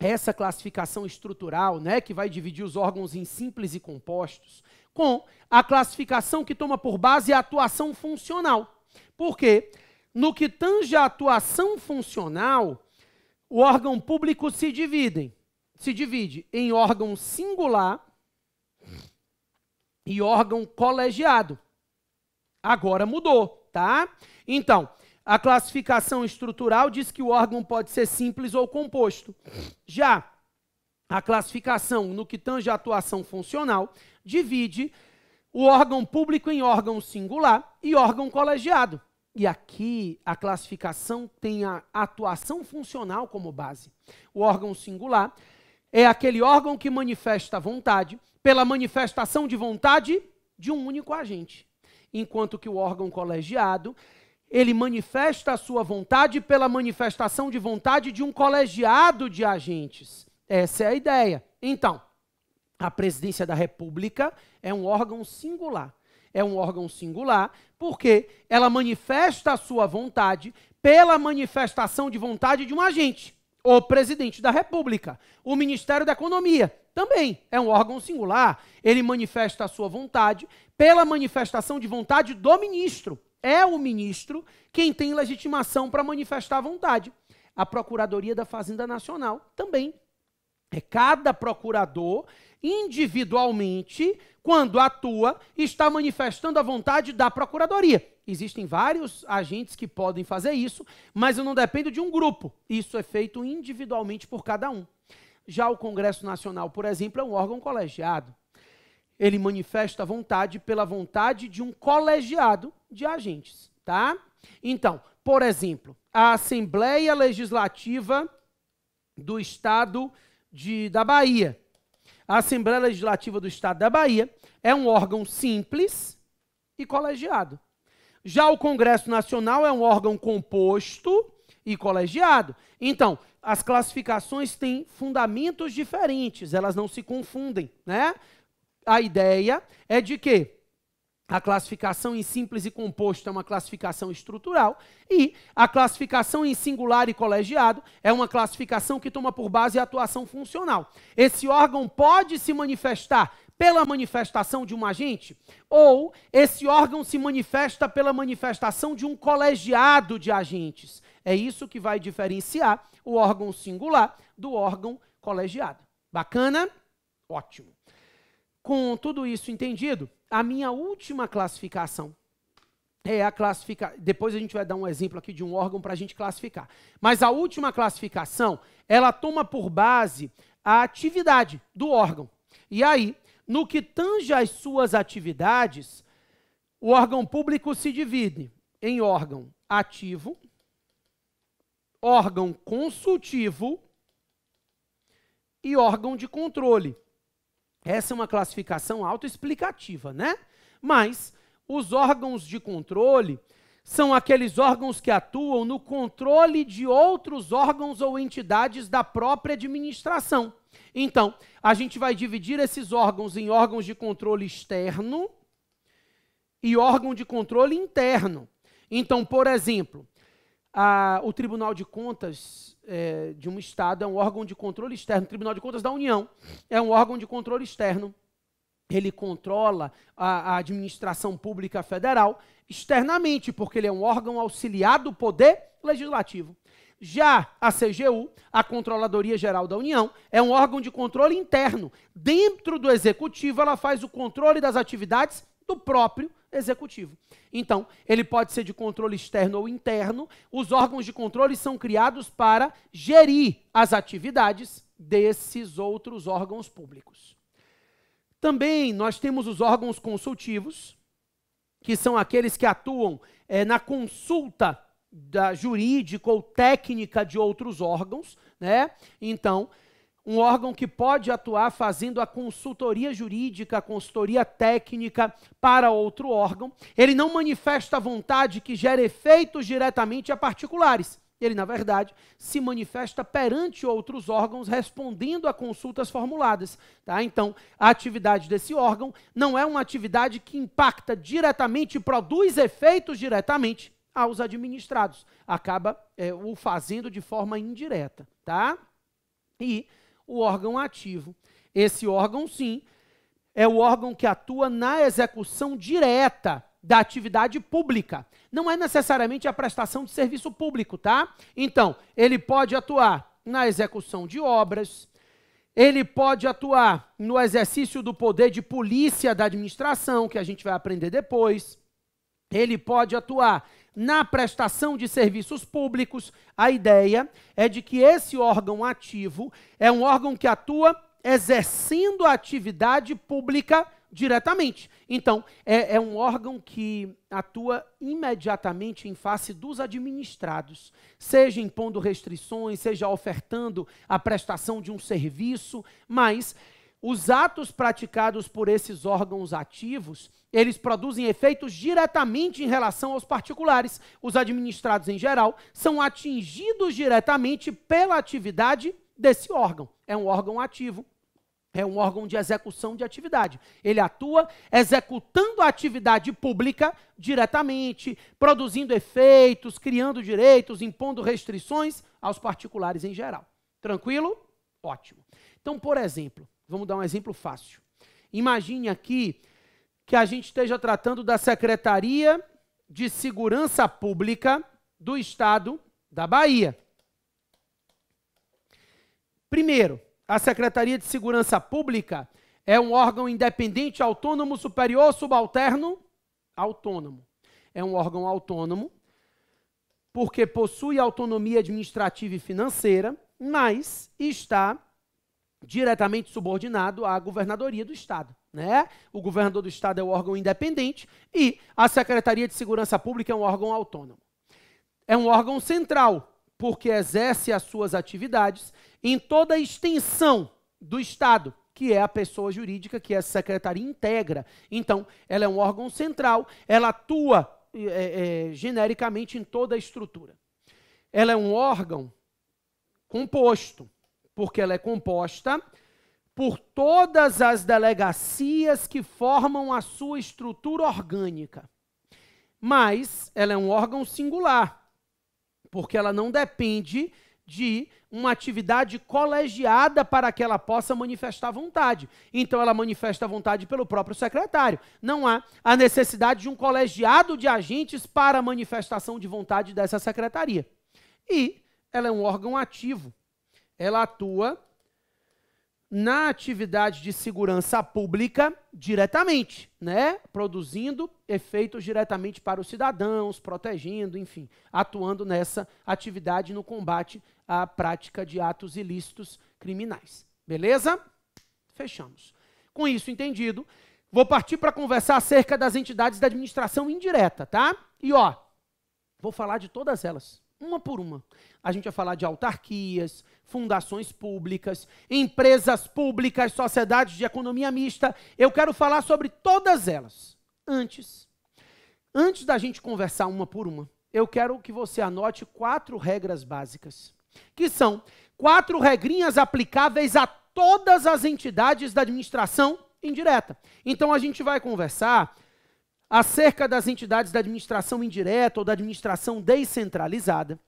essa classificação estrutural, né, que vai dividir os órgãos em simples e compostos, com a classificação que toma por base a atuação funcional. Por quê? No que tange a atuação funcional, o órgão público se divide, se divide em órgão singular e órgão colegiado. Agora mudou, tá? Então, a classificação estrutural diz que o órgão pode ser simples ou composto. Já a classificação no que tange a atuação funcional divide o órgão público em órgão singular e órgão colegiado. E aqui a classificação tem a atuação funcional como base. O órgão singular é aquele órgão que manifesta a vontade pela manifestação de vontade de um único agente, enquanto que o órgão colegiado ele manifesta a sua vontade pela manifestação de vontade de um colegiado de agentes. Essa é a ideia. Então, a presidência da República é um órgão singular. É um órgão singular porque ela manifesta a sua vontade pela manifestação de vontade de um agente, o presidente da República. O Ministério da Economia também é um órgão singular. Ele manifesta a sua vontade pela manifestação de vontade do ministro, é o ministro quem tem legitimação para manifestar a vontade. A Procuradoria da Fazenda Nacional também. É cada procurador individualmente, quando atua, está manifestando a vontade da Procuradoria. Existem vários agentes que podem fazer isso, mas eu não dependo de um grupo. Isso é feito individualmente por cada um. Já o Congresso Nacional, por exemplo, é um órgão colegiado. Ele manifesta a vontade pela vontade de um colegiado de agentes, tá? Então, por exemplo, a Assembleia Legislativa do Estado de, da Bahia. A Assembleia Legislativa do Estado da Bahia é um órgão simples e colegiado. Já o Congresso Nacional é um órgão composto e colegiado. Então, as classificações têm fundamentos diferentes, elas não se confundem, né? A ideia é de que a classificação em simples e composto é uma classificação estrutural e a classificação em singular e colegiado é uma classificação que toma por base a atuação funcional. Esse órgão pode se manifestar pela manifestação de um agente ou esse órgão se manifesta pela manifestação de um colegiado de agentes. É isso que vai diferenciar o órgão singular do órgão colegiado. Bacana? Ótimo com tudo isso entendido, a minha última classificação é a classificação. Depois a gente vai dar um exemplo aqui de um órgão para a gente classificar. Mas a última classificação, ela toma por base a atividade do órgão. E aí, no que tange às suas atividades, o órgão público se divide em órgão ativo, órgão consultivo e órgão de controle. Essa é uma classificação autoexplicativa, né? Mas os órgãos de controle são aqueles órgãos que atuam no controle de outros órgãos ou entidades da própria administração. Então, a gente vai dividir esses órgãos em órgãos de controle externo e órgão de controle interno. Então, por exemplo, a, o Tribunal de Contas é, de um Estado é um órgão de controle externo. O Tribunal de Contas da União é um órgão de controle externo. Ele controla a, a administração pública federal externamente, porque ele é um órgão auxiliar do Poder Legislativo. Já a CGU, a Controladoria Geral da União, é um órgão de controle interno. Dentro do Executivo, ela faz o controle das atividades do próprio executivo. Então, ele pode ser de controle externo ou interno. Os órgãos de controle são criados para gerir as atividades desses outros órgãos públicos. Também nós temos os órgãos consultivos, que são aqueles que atuam é, na consulta da jurídica ou técnica de outros órgãos, né? Então, um órgão que pode atuar fazendo a consultoria jurídica, a consultoria técnica para outro órgão. Ele não manifesta vontade que gera efeitos diretamente a particulares. Ele, na verdade, se manifesta perante outros órgãos respondendo a consultas formuladas. Tá? Então, a atividade desse órgão não é uma atividade que impacta diretamente, produz efeitos diretamente aos administrados. Acaba é, o fazendo de forma indireta. Tá? E o órgão ativo. Esse órgão, sim, é o órgão que atua na execução direta da atividade pública. Não é necessariamente a prestação de serviço público, tá? Então, ele pode atuar na execução de obras, ele pode atuar no exercício do poder de polícia da administração, que a gente vai aprender depois. Ele pode atuar na prestação de serviços públicos, a ideia é de que esse órgão ativo é um órgão que atua exercendo a atividade pública diretamente. Então, é, é, um órgão que atua imediatamente em face dos administrados, seja impondo restrições, seja ofertando a prestação de um serviço, mas os atos praticados por esses órgãos ativos eles produzem efeitos diretamente em relação aos particulares. Os administrados em geral são atingidos diretamente pela atividade desse órgão. É um órgão ativo, é um órgão de execução de atividade. Ele atua executando a atividade pública diretamente, produzindo efeitos, criando direitos, impondo restrições aos particulares em geral. Tranquilo? Ótimo. Então, por exemplo, vamos dar um exemplo fácil. Imagine aqui que a gente esteja tratando da Secretaria de Segurança Pública do Estado da Bahia. Primeiro, a Secretaria de Segurança Pública é um órgão independente, autônomo, superior, subalterno, autônomo. É um órgão autônomo porque possui autonomia administrativa e financeira, mas está diretamente subordinado à governadoria do estado. Né? O governador do estado é um órgão independente e a Secretaria de Segurança Pública é um órgão autônomo. É um órgão central, porque exerce as suas atividades em toda a extensão do estado, que é a pessoa jurídica que essa é secretaria integra. Então, ela é um órgão central, ela atua é, é, genericamente em toda a estrutura. Ela é um órgão composto, porque ela é composta por todas as delegacias que formam a sua estrutura orgânica. Mas ela é um órgão singular, porque ela não depende de uma atividade colegiada para que ela possa manifestar vontade. Então ela manifesta a vontade pelo próprio secretário. Não há a necessidade de um colegiado de agentes para a manifestação de vontade dessa secretaria. E ela é um órgão ativo. Ela atua na atividade de segurança pública diretamente, né? Produzindo efeitos diretamente para os cidadãos, protegendo, enfim, atuando nessa atividade no combate à prática de atos ilícitos criminais. Beleza? Fechamos. Com isso entendido, vou partir para conversar acerca das entidades da administração indireta, tá? E ó, vou falar de todas elas uma por uma. A gente vai falar de autarquias, fundações públicas, empresas públicas, sociedades de economia mista. Eu quero falar sobre todas elas. Antes, antes da gente conversar uma por uma, eu quero que você anote quatro regras básicas, que são quatro regrinhas aplicáveis a todas as entidades da administração indireta. Então a gente vai conversar acerca das entidades da administração indireta ou da administração descentralizada.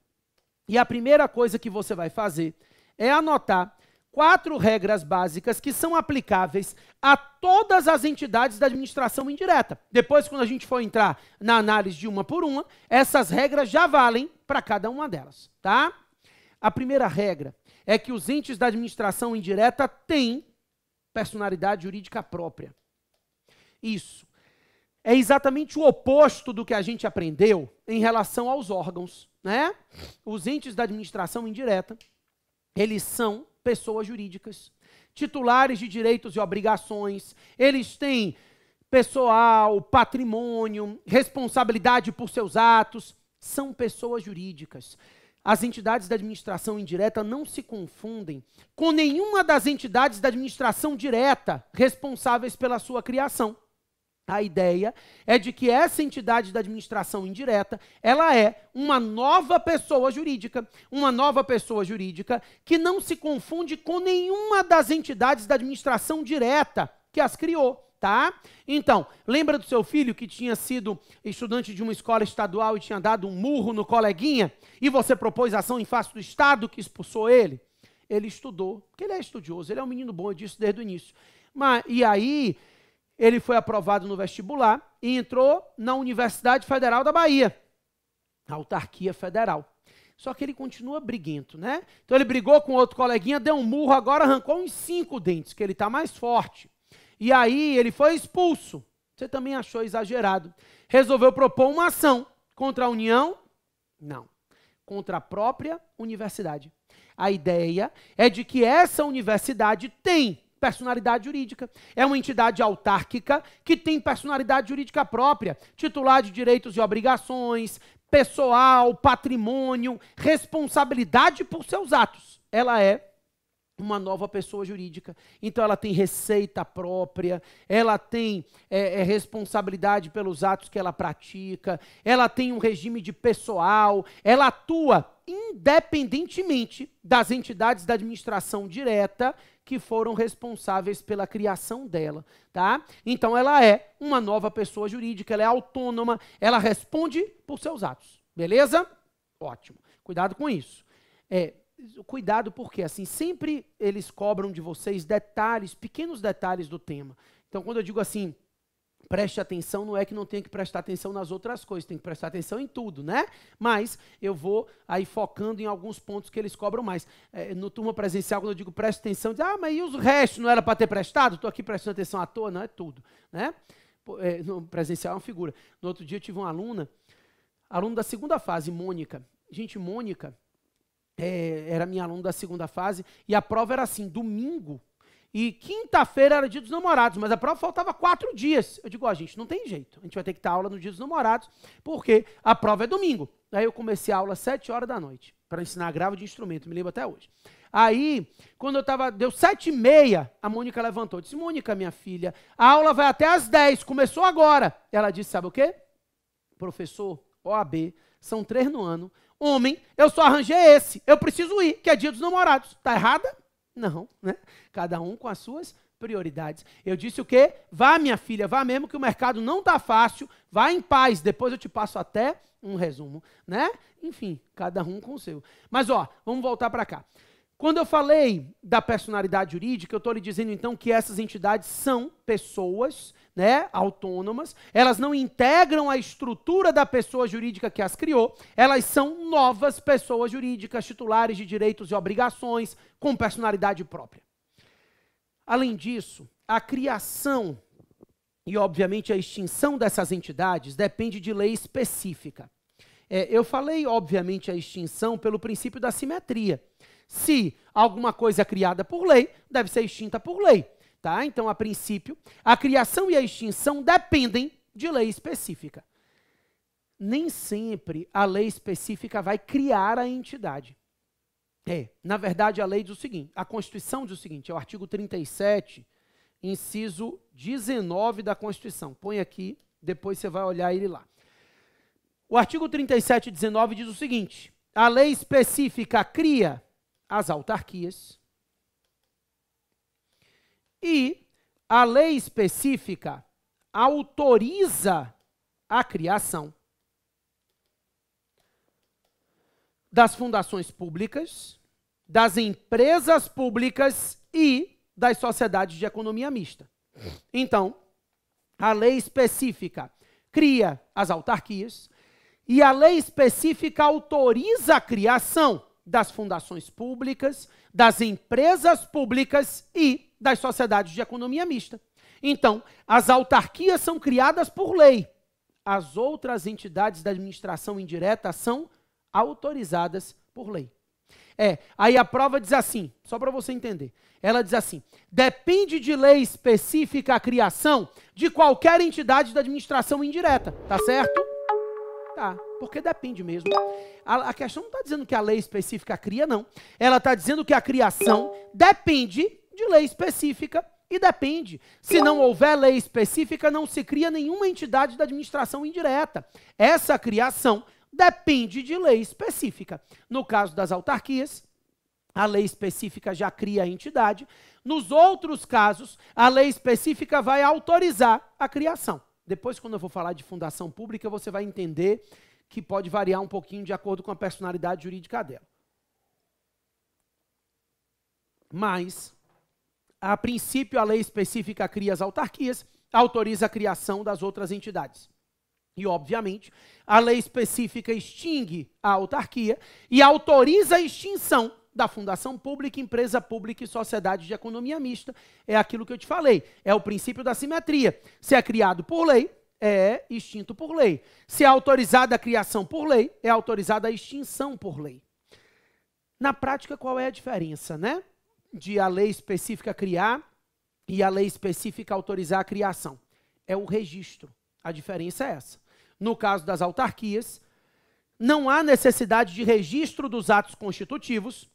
E a primeira coisa que você vai fazer é anotar quatro regras básicas que são aplicáveis a todas as entidades da administração indireta. Depois, quando a gente for entrar na análise de uma por uma, essas regras já valem para cada uma delas, tá? A primeira regra é que os entes da administração indireta têm personalidade jurídica própria. Isso é exatamente o oposto do que a gente aprendeu em relação aos órgãos, né? Os entes da administração indireta, eles são pessoas jurídicas, titulares de direitos e obrigações, eles têm pessoal, patrimônio, responsabilidade por seus atos, são pessoas jurídicas. As entidades da administração indireta não se confundem com nenhuma das entidades da administração direta responsáveis pela sua criação. A ideia é de que essa entidade da administração indireta, ela é uma nova pessoa jurídica, uma nova pessoa jurídica que não se confunde com nenhuma das entidades da administração direta que as criou tá? Então, lembra do seu filho que tinha sido estudante de uma escola estadual e tinha dado um murro no coleguinha e você propôs ação em face do Estado que expulsou ele? Ele estudou, porque ele é estudioso, ele é um menino bom, eu disse desde o início. Mas, e aí, ele foi aprovado no vestibular e entrou na Universidade Federal da Bahia, na autarquia federal. Só que ele continua briguento, né? Então ele brigou com outro coleguinha, deu um murro, agora arrancou uns cinco dentes, que ele está mais forte. E aí ele foi expulso. Você também achou exagerado. Resolveu propor uma ação contra a União? Não. Contra a própria universidade. A ideia é de que essa universidade tem personalidade jurídica. É uma entidade autárquica que tem personalidade jurídica própria, titular de direitos e obrigações, pessoal, patrimônio, responsabilidade por seus atos. Ela é uma nova pessoa jurídica. Então ela tem receita própria, ela tem é, é, responsabilidade pelos atos que ela pratica, ela tem um regime de pessoal, ela atua independentemente das entidades da administração direta que foram responsáveis pela criação dela, tá? Então ela é uma nova pessoa jurídica, ela é autônoma, ela responde por seus atos, beleza? Ótimo. Cuidado com isso. É, cuidado porque assim sempre eles cobram de vocês detalhes, pequenos detalhes do tema. Então quando eu digo assim preste atenção, não é que não tenha que prestar atenção nas outras coisas, tem que prestar atenção em tudo, né? Mas eu vou aí focando em alguns pontos que eles cobram mais. É, no turma presencial, quando eu digo preste atenção, diz, ah, mas e os restos não era para ter prestado? Estou aqui prestando atenção à toa, não é tudo, né? É, no presencial é uma figura. No outro dia eu tive uma aluna, aluna da segunda fase, Mônica. Gente, Mônica é, era minha aluna da segunda fase, e a prova era assim, domingo, e quinta-feira era dia dos namorados, mas a prova faltava quatro dias. Eu digo, ó, oh, gente, não tem jeito. A gente vai ter que ter aula no dia dos namorados, porque a prova é domingo. Aí eu comecei a aula às sete horas da noite, para ensinar a grava de instrumento, me lembro até hoje. Aí, quando eu tava, deu sete e meia, a Mônica levantou. disse, Mônica, minha filha, a aula vai até às dez, começou agora. Ela disse, sabe o quê? Professor, OAB, são três no ano. Homem, eu só arranjei esse. Eu preciso ir, que é dia dos namorados. Tá errada? Não, né? Cada um com as suas prioridades. Eu disse o quê? Vá, minha filha, vá mesmo que o mercado não tá fácil, vá em paz, depois eu te passo até um resumo, né? Enfim, cada um com o seu. Mas ó, vamos voltar para cá. Quando eu falei da personalidade jurídica, eu estou lhe dizendo então que essas entidades são pessoas né, autônomas, elas não integram a estrutura da pessoa jurídica que as criou, elas são novas pessoas jurídicas, titulares de direitos e obrigações, com personalidade própria. Além disso, a criação e, obviamente, a extinção dessas entidades depende de lei específica. É, eu falei, obviamente, a extinção pelo princípio da simetria. Se alguma coisa é criada por lei, deve ser extinta por lei. Tá? Então, a princípio, a criação e a extinção dependem de lei específica. Nem sempre a lei específica vai criar a entidade. É, na verdade, a lei diz o seguinte, a Constituição diz o seguinte, é o artigo 37, inciso 19 da Constituição. Põe aqui, depois você vai olhar ele lá. O artigo 37, 19 diz o seguinte: a lei específica cria as autarquias. E a lei específica autoriza a criação das fundações públicas, das empresas públicas e das sociedades de economia mista. Então, a lei específica cria as autarquias e a lei específica autoriza a criação das fundações públicas, das empresas públicas e das sociedades de economia mista. Então, as autarquias são criadas por lei. As outras entidades da administração indireta são autorizadas por lei. É, aí a prova diz assim, só para você entender. Ela diz assim: depende de lei específica a criação de qualquer entidade da administração indireta, tá certo? Tá, porque depende mesmo. A, a questão não está dizendo que a lei específica cria, não. Ela está dizendo que a criação depende de lei específica e depende. Se não houver lei específica, não se cria nenhuma entidade da administração indireta. Essa criação depende de lei específica. No caso das autarquias, a lei específica já cria a entidade. Nos outros casos, a lei específica vai autorizar a criação. Depois, quando eu vou falar de fundação pública, você vai entender que pode variar um pouquinho de acordo com a personalidade jurídica dela. Mas, a princípio, a lei específica cria as autarquias, autoriza a criação das outras entidades. E, obviamente, a lei específica extingue a autarquia e autoriza a extinção da fundação pública, empresa pública e sociedade de economia mista. É aquilo que eu te falei. É o princípio da simetria. Se é criado por lei, é extinto por lei. Se é autorizada a criação por lei, é autorizada a extinção por lei. Na prática, qual é a diferença, né? De a lei específica criar e a lei específica autorizar a criação? É o registro. A diferença é essa. No caso das autarquias, não há necessidade de registro dos atos constitutivos,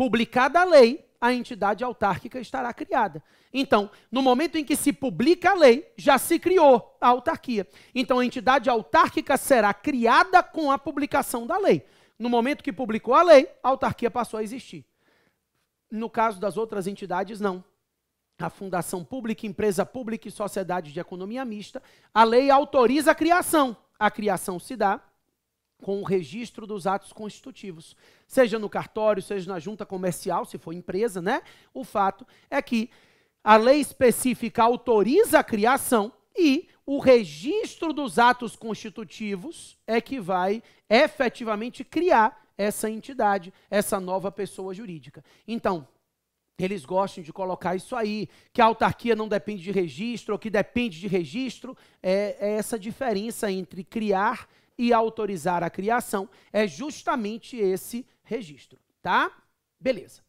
Publicada a lei, a entidade autárquica estará criada. Então, no momento em que se publica a lei, já se criou a autarquia. Então, a entidade autárquica será criada com a publicação da lei. No momento que publicou a lei, a autarquia passou a existir. No caso das outras entidades, não. A fundação pública, empresa pública e sociedade de economia mista, a lei autoriza a criação. A criação se dá com o registro dos atos constitutivos, seja no cartório, seja na junta comercial, se for empresa, né? O fato é que a lei específica autoriza a criação e o registro dos atos constitutivos é que vai efetivamente criar essa entidade, essa nova pessoa jurídica. Então, eles gostam de colocar isso aí, que a autarquia não depende de registro, ou que depende de registro, é, é essa diferença entre criar e autorizar a criação é justamente esse registro, tá? Beleza.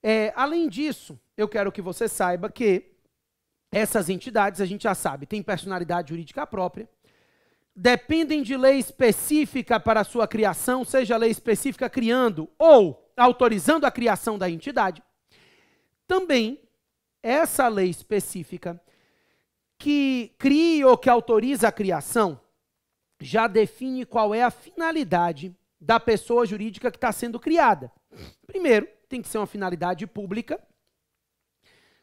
É, além disso, eu quero que você saiba que essas entidades, a gente já sabe, têm personalidade jurídica própria, dependem de lei específica para sua criação, seja lei específica criando ou autorizando a criação da entidade. Também, essa lei específica que cria ou que autoriza a criação já define qual é a finalidade da pessoa jurídica que está sendo criada. Primeiro, tem que ser uma finalidade pública.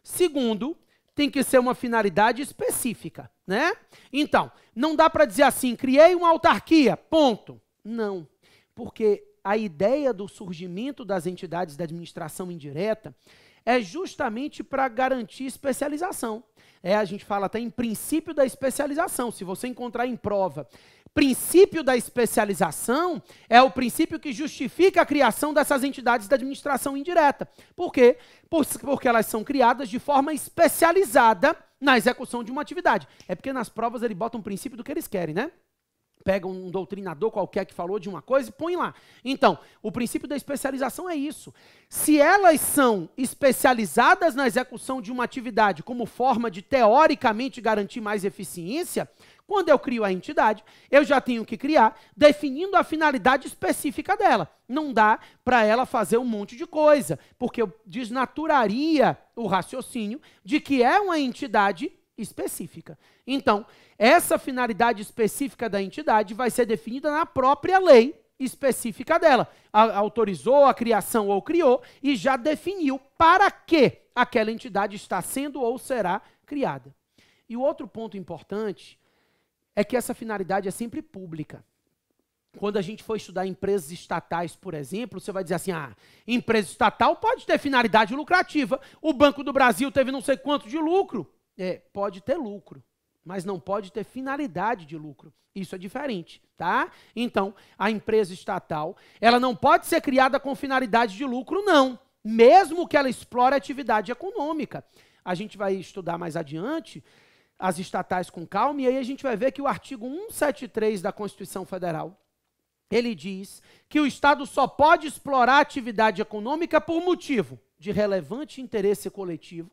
Segundo, tem que ser uma finalidade específica, né? Então, não dá para dizer assim, criei uma autarquia, ponto. Não, porque a ideia do surgimento das entidades da administração indireta é justamente para garantir especialização. É, a gente fala até em princípio da especialização. Se você encontrar em prova princípio da especialização é o princípio que justifica a criação dessas entidades da administração indireta. Por quê? Porque elas são criadas de forma especializada na execução de uma atividade. É porque nas provas ele bota um princípio do que eles querem, né? Pega um doutrinador qualquer que falou de uma coisa e põe lá. Então, o princípio da especialização é isso. Se elas são especializadas na execução de uma atividade como forma de teoricamente garantir mais eficiência, quando eu crio a entidade, eu já tenho que criar definindo a finalidade específica dela. Não dá para ela fazer um monte de coisa, porque eu desnaturaria o raciocínio de que é uma entidade específica. Então, essa finalidade específica da entidade vai ser definida na própria lei específica dela. A, autorizou a criação ou criou e já definiu para que aquela entidade está sendo ou será criada. E o outro ponto importante é que essa finalidade é sempre pública. Quando a gente for estudar empresas estatais, por exemplo, você vai dizer assim: ah, empresa estatal pode ter finalidade lucrativa. O Banco do Brasil teve não sei quanto de lucro. É, pode ter lucro, mas não pode ter finalidade de lucro. Isso é diferente, tá? Então, a empresa estatal, ela não pode ser criada com finalidade de lucro, não. Mesmo que ela explore atividade econômica. A gente vai estudar mais adiante as estatais com calma, e aí a gente vai ver que o artigo 173 da Constituição Federal, ele diz que o Estado só pode explorar atividade econômica por motivo de relevante interesse coletivo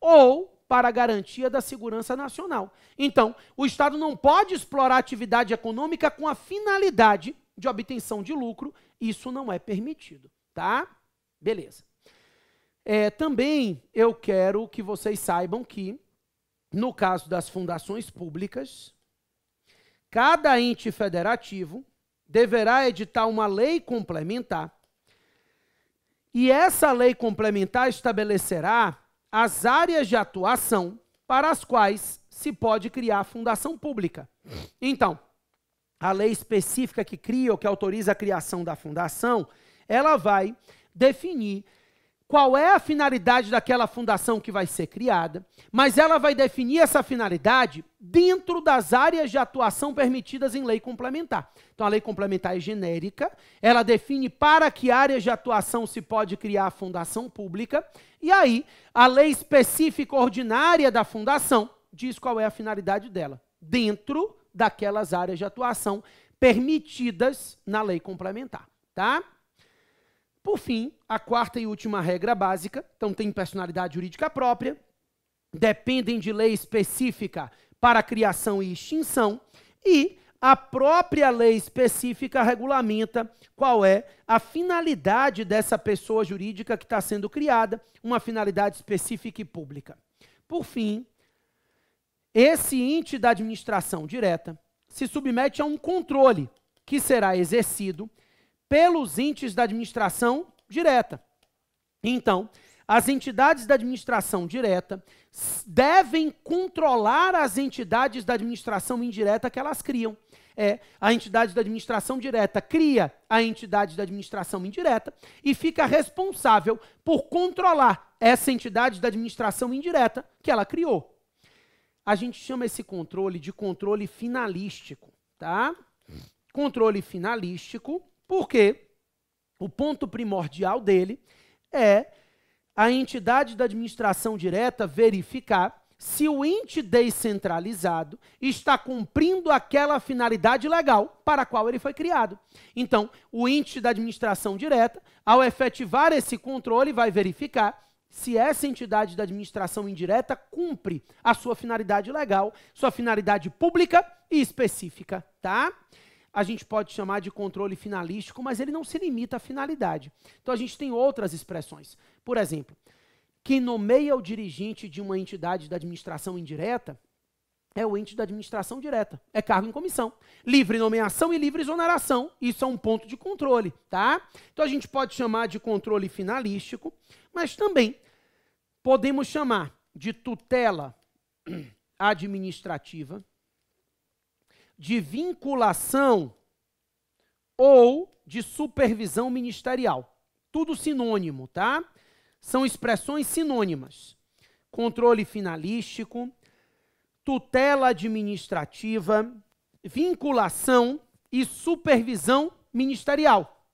ou para garantia da segurança nacional. Então, o Estado não pode explorar atividade econômica com a finalidade de obtenção de lucro, isso não é permitido, tá? Beleza. É, também eu quero que vocês saibam que no caso das fundações públicas, cada ente federativo deverá editar uma lei complementar. E essa lei complementar estabelecerá as áreas de atuação para as quais se pode criar a fundação pública. Então, a lei específica que cria ou que autoriza a criação da fundação, ela vai definir qual é a finalidade daquela fundação que vai ser criada, mas ela vai definir essa finalidade dentro das áreas de atuação permitidas em lei complementar. Então, a lei complementar é genérica, ela define para que áreas de atuação se pode criar a fundação pública, e aí a lei específica ordinária da fundação diz qual é a finalidade dela, dentro daquelas áreas de atuação permitidas na lei complementar, tá? Por fim, a quarta e última regra básica, então tem personalidade jurídica própria, dependem de lei específica para criação e extinção e a própria lei específica regulamenta qual é a finalidade dessa pessoa jurídica que está sendo criada, uma finalidade específica e pública. Por fim, esse ente da administração direta se submete a um controle que será exercido pelos entes da administração direta. Então, as entidades da administração direta devem controlar as entidades da administração indireta que elas criam. É, a entidade da administração direta cria a entidade da administração indireta e fica responsável por controlar essa entidade da administração indireta que ela criou. A gente chama esse controle de controle finalístico, tá? Controle finalístico porque o ponto primordial dele é a entidade da administração direta verificar se o ente descentralizado está cumprindo aquela finalidade legal para a qual ele foi criado. Então, o ente da administração direta, ao efetivar esse controle, vai verificar se essa entidade da administração indireta cumpre a sua finalidade legal, sua finalidade pública e específica, tá? a gente pode chamar de controle finalístico, mas ele não se limita à finalidade. Então a gente tem outras expressões. Por exemplo, quem nomeia o dirigente de uma entidade da administração indireta é o ente da administração direta, é cargo em comissão. Livre nomeação e livre exoneração, isso é um ponto de controle, tá? Então a gente pode chamar de controle finalístico, mas também podemos chamar de tutela administrativa de vinculação ou de supervisão ministerial. Tudo sinônimo, tá? São expressões sinônimas. Controle finalístico, tutela administrativa, vinculação e supervisão ministerial.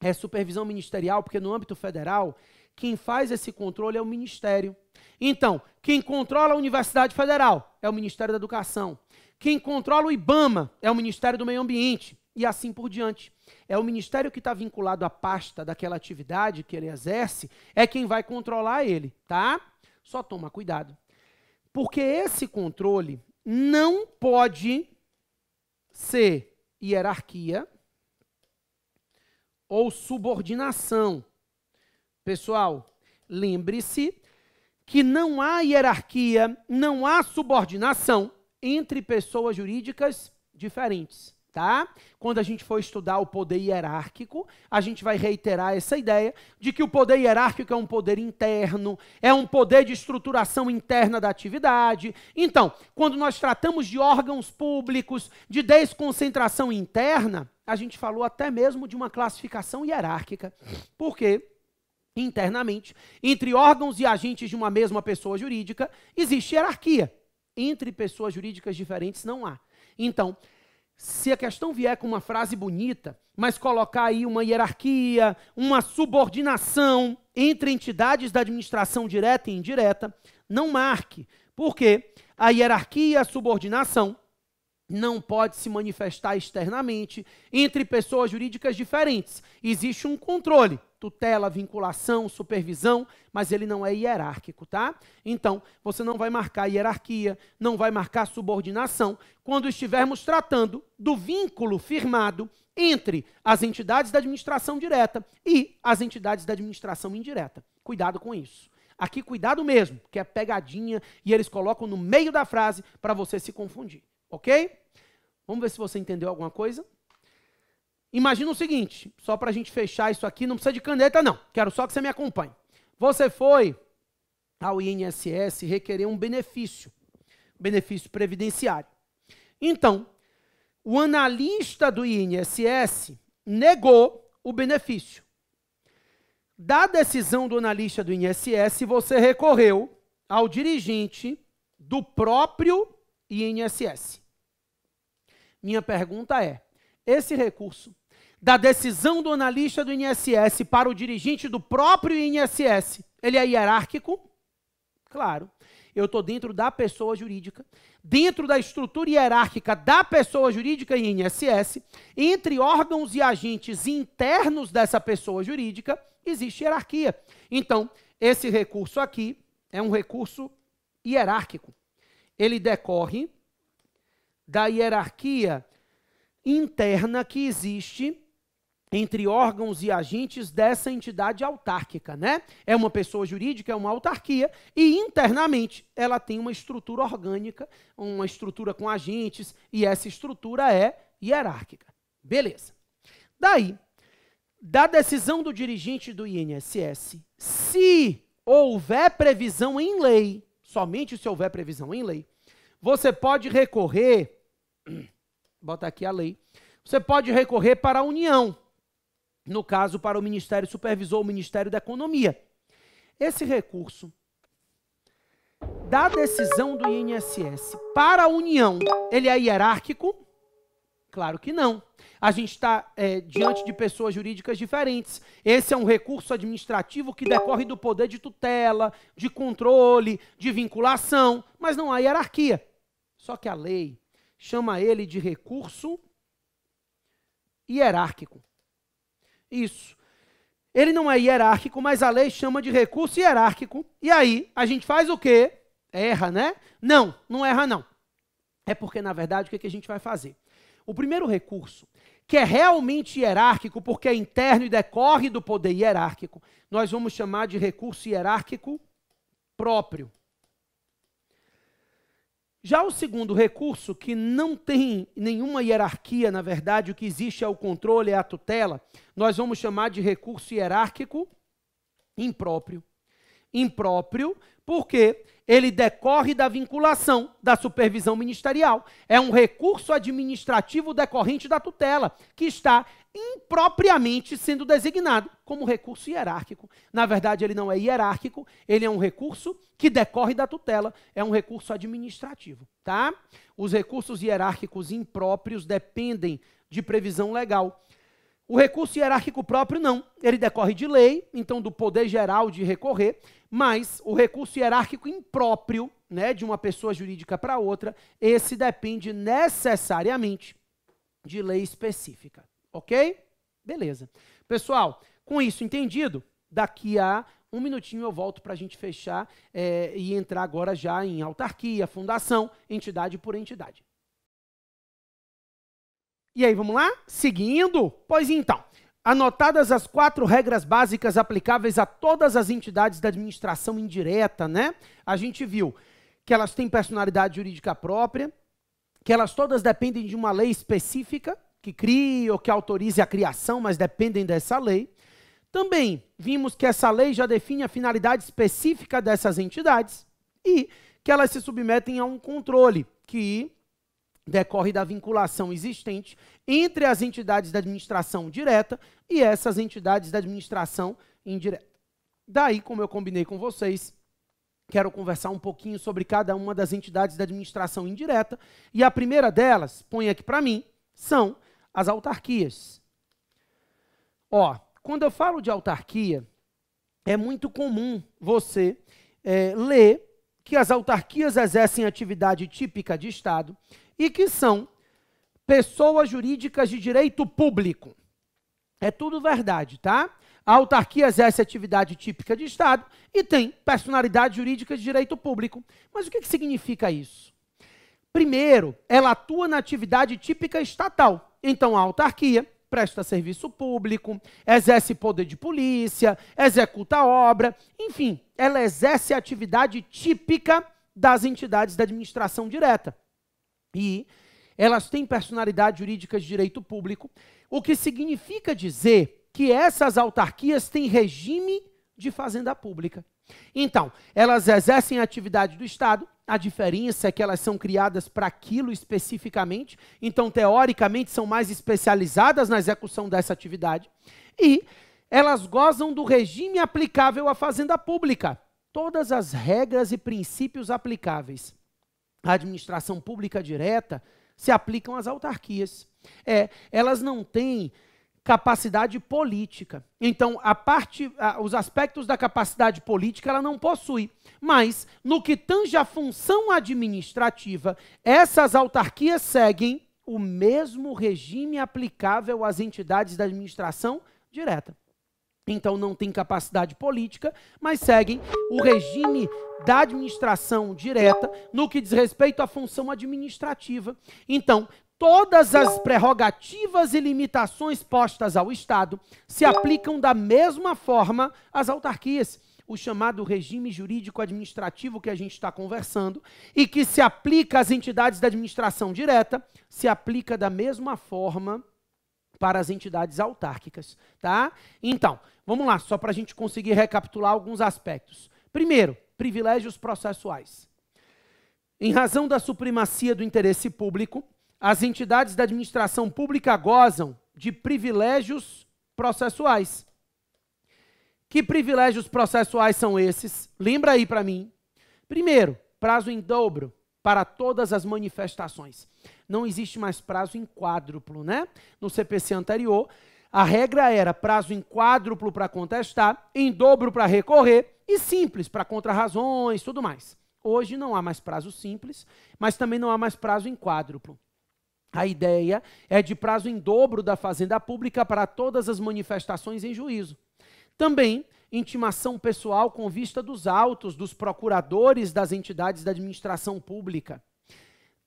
É supervisão ministerial porque no âmbito federal quem faz esse controle é o ministério. Então, quem controla a Universidade Federal é o Ministério da Educação. Quem controla o IBAMA é o Ministério do Meio Ambiente e assim por diante. É o ministério que está vinculado à pasta daquela atividade que ele exerce, é quem vai controlar ele, tá? Só toma cuidado. Porque esse controle não pode ser hierarquia ou subordinação. Pessoal, lembre-se que não há hierarquia, não há subordinação entre pessoas jurídicas diferentes. Tá? Quando a gente for estudar o poder hierárquico, a gente vai reiterar essa ideia de que o poder hierárquico é um poder interno, é um poder de estruturação interna da atividade. Então, quando nós tratamos de órgãos públicos, de desconcentração interna, a gente falou até mesmo de uma classificação hierárquica. Por quê? Internamente, entre órgãos e agentes de uma mesma pessoa jurídica, existe hierarquia entre pessoas jurídicas diferentes não há. Então, se a questão vier com uma frase bonita, mas colocar aí uma hierarquia, uma subordinação entre entidades da administração direta e indireta, não marque, porque a hierarquia, a subordinação não pode se manifestar externamente entre pessoas jurídicas diferentes. Existe um controle tutela, vinculação, supervisão, mas ele não é hierárquico, tá? Então, você não vai marcar hierarquia, não vai marcar subordinação quando estivermos tratando do vínculo firmado entre as entidades da administração direta e as entidades da administração indireta. Cuidado com isso. Aqui, cuidado mesmo, que é pegadinha e eles colocam no meio da frase para você se confundir, ok? Vamos ver se você entendeu alguma coisa? Imagina o seguinte, só para a gente fechar isso aqui, não precisa de caneta não, quero só que você me acompanhe. Você foi ao INSS requerer um benefício, benefício previdenciário. Então, o analista do INSS negou o benefício. Da decisão do analista do INSS, você recorreu ao dirigente do próprio INSS. Minha pergunta é: esse recurso da decisão do analista do INSS para o dirigente do próprio INSS, ele é hierárquico? Claro. Eu estou dentro da pessoa jurídica, dentro da estrutura hierárquica da pessoa jurídica e INSS, entre órgãos e agentes internos dessa pessoa jurídica, existe hierarquia. Então, esse recurso aqui é um recurso hierárquico. Ele decorre da hierarquia interna que existe entre órgãos e agentes dessa entidade autárquica, né? É uma pessoa jurídica, é uma autarquia e internamente ela tem uma estrutura orgânica, uma estrutura com agentes e essa estrutura é hierárquica. Beleza. Daí, da decisão do dirigente do INSS, se houver previsão em lei, somente se houver previsão em lei, você pode recorrer, botar aqui a lei, você pode recorrer para a União no caso, para o Ministério Supervisor, o Ministério da Economia. Esse recurso da decisão do INSS para a União, ele é hierárquico? Claro que não. A gente está é, diante de pessoas jurídicas diferentes. Esse é um recurso administrativo que decorre do poder de tutela, de controle, de vinculação, mas não há hierarquia. Só que a lei chama ele de recurso hierárquico isso. Ele não é hierárquico, mas a lei chama de recurso hierárquico. E aí, a gente faz o quê? Erra, né? Não, não erra, não. É porque, na verdade, o que, que a gente vai fazer? O primeiro recurso, que é realmente hierárquico, porque é interno e decorre do poder hierárquico, nós vamos chamar de recurso hierárquico próprio. Já o segundo recurso, que não tem nenhuma hierarquia, na verdade, o que existe é o controle, é a tutela, nós vamos chamar de recurso hierárquico impróprio. Impróprio porque ele decorre da vinculação da supervisão ministerial. É um recurso administrativo decorrente da tutela, que está impropriamente sendo designado como recurso hierárquico. Na verdade, ele não é hierárquico, ele é um recurso que decorre da tutela, é um recurso administrativo, tá? Os recursos hierárquicos impróprios dependem de previsão legal. O recurso hierárquico próprio não, ele decorre de lei, então do poder geral de recorrer, mas o recurso hierárquico impróprio, né, de uma pessoa jurídica para outra, esse depende necessariamente de lei específica, OK? Beleza. Pessoal, com isso entendido, daqui a um minutinho eu volto para a gente fechar é, e entrar agora já em autarquia, fundação, entidade por entidade. E aí, vamos lá? Seguindo? Pois então, anotadas as quatro regras básicas aplicáveis a todas as entidades da administração indireta, né? A gente viu que elas têm personalidade jurídica própria, que elas todas dependem de uma lei específica que crie ou que autorize a criação, mas dependem dessa lei. Também vimos que essa lei já define a finalidade específica dessas entidades e que elas se submetem a um controle que decorre da vinculação existente entre as entidades da administração direta e essas entidades da administração indireta. Daí, como eu combinei com vocês, quero conversar um pouquinho sobre cada uma das entidades da administração indireta, e a primeira delas, põe aqui para mim, são as autarquias. Ó, quando eu falo de autarquia, é muito comum você é, ler que as autarquias exercem atividade típica de Estado e que são pessoas jurídicas de direito público. É tudo verdade, tá? A autarquia exerce atividade típica de Estado e tem personalidade jurídica de direito público. Mas o que, que significa isso? Primeiro, ela atua na atividade típica estatal. Então, a autarquia presta serviço público, exerce poder de polícia, executa obra, enfim, ela exerce a atividade típica das entidades da administração direta e elas têm personalidade jurídica de direito público, o que significa dizer que essas autarquias têm regime de fazenda pública. Então, elas exercem a atividade do Estado, a diferença é que elas são criadas para aquilo especificamente, então, teoricamente, são mais especializadas na execução dessa atividade, e elas gozam do regime aplicável à fazenda pública, todas as regras e princípios aplicáveis a administração pública direta se aplicam às autarquias. É, elas não têm capacidade política. Então, a parte, a, os aspectos da capacidade política ela não possui. Mas, no que tange à função administrativa, essas autarquias seguem o mesmo regime aplicável às entidades da administração direta então não têm capacidade política, mas seguem o regime da administração direta no que diz respeito à função administrativa. Então, todas as prerrogativas e limitações postas ao Estado se aplicam da mesma forma às autarquias. O chamado regime jurídico administrativo que a gente está conversando e que se aplica às entidades da administração direta, se aplica da mesma forma para as entidades autárquicas, tá? Então, vamos lá, só para a gente conseguir recapitular alguns aspectos. Primeiro, privilégios processuais. Em razão da supremacia do interesse público, as entidades da administração pública gozam de privilégios processuais. Que privilégios processuais são esses? Lembra aí para mim. Primeiro, prazo em dobro para todas as manifestações não existe mais prazo em quádruplo, né? No CPC anterior, a regra era prazo em quádruplo para contestar, em dobro para recorrer e simples para contrarrazões, tudo mais. Hoje não há mais prazo simples, mas também não há mais prazo em quádruplo. A ideia é de prazo em dobro da fazenda pública para todas as manifestações em juízo. Também intimação pessoal com vista dos autos dos procuradores das entidades da administração pública.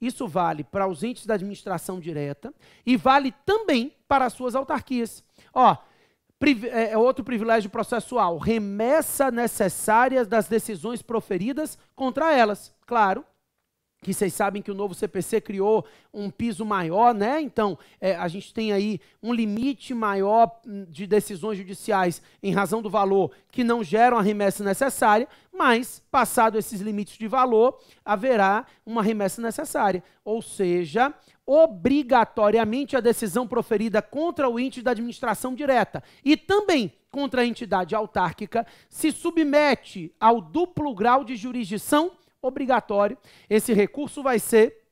Isso vale para os entes da administração direta e vale também para as suas autarquias. Ó, é, é outro privilégio processual, remessa necessárias das decisões proferidas contra elas. Claro, que vocês sabem que o novo CPC criou um piso maior, né? Então, é, a gente tem aí um limite maior hum, de decisões judiciais em razão do valor que não geram a remessa necessária, mas, passado esses limites de valor, haverá uma remessa necessária. Ou seja, obrigatoriamente a decisão proferida contra o ente da administração direta e também contra a entidade autárquica se submete ao duplo grau de jurisdição obrigatório. Esse recurso vai ser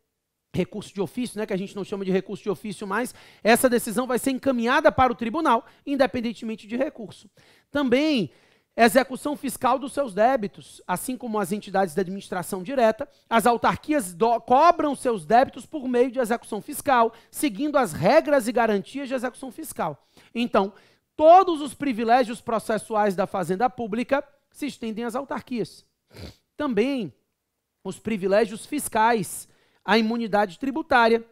recurso de ofício, né, que a gente não chama de recurso de ofício mais, essa decisão vai ser encaminhada para o tribunal, independentemente de recurso. Também execução fiscal dos seus débitos, assim como as entidades da administração direta, as autarquias do, cobram seus débitos por meio de execução fiscal, seguindo as regras e garantias de execução fiscal. Então, todos os privilégios processuais da fazenda pública se estendem às autarquias. Também os privilégios fiscais, a imunidade tributária. O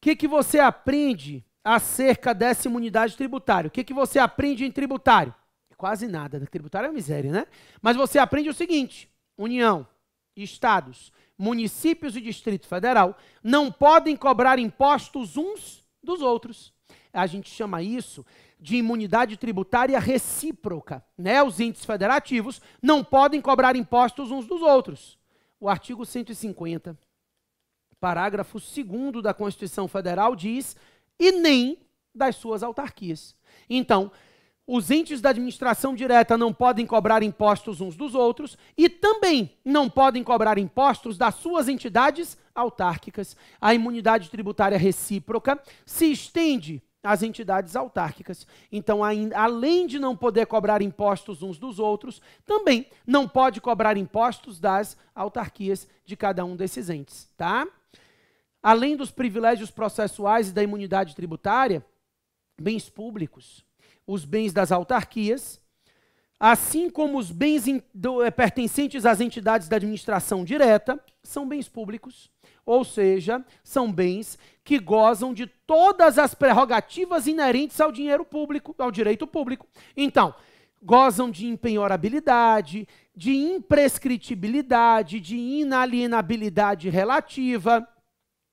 que, que você aprende acerca dessa imunidade tributária? O que, que você aprende em tributário? Quase nada, né? tributário é uma miséria, né? Mas você aprende o seguinte: União, Estados, municípios e Distrito Federal não podem cobrar impostos uns dos outros. A gente chama isso de imunidade tributária recíproca, Né? Os entes federativos não podem cobrar impostos uns dos outros. O artigo 150, parágrafo 2 da Constituição Federal diz: e nem das suas autarquias. Então, os entes da administração direta não podem cobrar impostos uns dos outros e também não podem cobrar impostos das suas entidades autárquicas. A imunidade tributária recíproca se estende as entidades autárquicas. Então, além de não poder cobrar impostos uns dos outros, também não pode cobrar impostos das autarquias de cada um desses entes, tá? Além dos privilégios processuais e da imunidade tributária, bens públicos, os bens das autarquias assim como os bens eh, pertencentes às entidades da administração direta, são bens públicos, ou seja, são bens que gozam de todas as prerrogativas inerentes ao dinheiro público, ao direito público. Então, gozam de impenhorabilidade, de imprescritibilidade, de inalienabilidade relativa,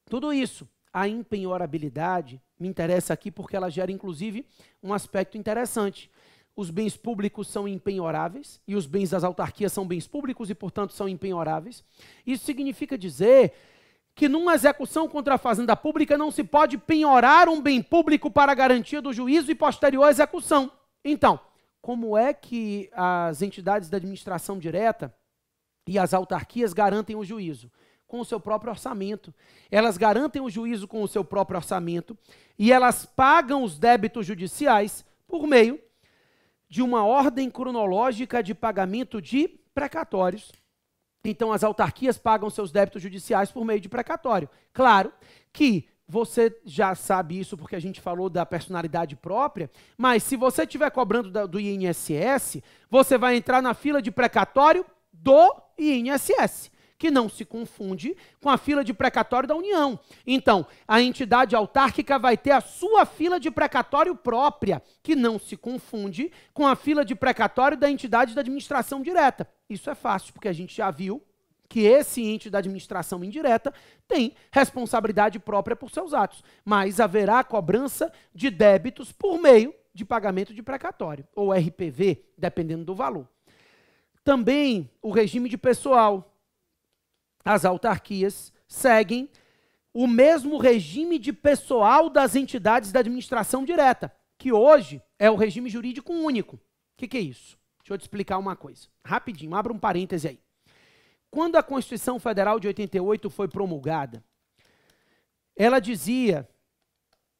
tudo isso. A impenhorabilidade me interessa aqui porque ela gera, inclusive, um aspecto interessante os bens públicos são empenhoráveis e os bens das autarquias são bens públicos e, portanto, são empenhoráveis. Isso significa dizer que numa execução contra a fazenda pública não se pode penhorar um bem público para garantia do juízo e posterior execução. Então, como é que as entidades da administração direta e as autarquias garantem o juízo? Com o seu próprio orçamento. Elas garantem o juízo com o seu próprio orçamento e elas pagam os débitos judiciais por meio de uma ordem cronológica de pagamento de precatórios. Então, as autarquias pagam seus débitos judiciais por meio de precatório. Claro que você já sabe isso porque a gente falou da personalidade própria, mas se você estiver cobrando do INSS, você vai entrar na fila de precatório do INSS que não se confunde com a fila de precatório da União. Então, a entidade autárquica vai ter a sua fila de precatório própria, que não se confunde com a fila de precatório da entidade da administração direta. Isso é fácil, porque a gente já viu que esse ente da administração indireta tem responsabilidade própria por seus atos, mas haverá cobrança de débitos por meio de pagamento de precatório, ou RPV, dependendo do valor. Também o regime de pessoal, as autarquias seguem o mesmo regime de pessoal das entidades da administração direta, que hoje é o regime jurídico único. O que, que, é isso? Deixa eu te explicar uma coisa. Rapidinho, abra um parêntese aí. Quando a Constituição Federal de 88 foi promulgada, ela dizia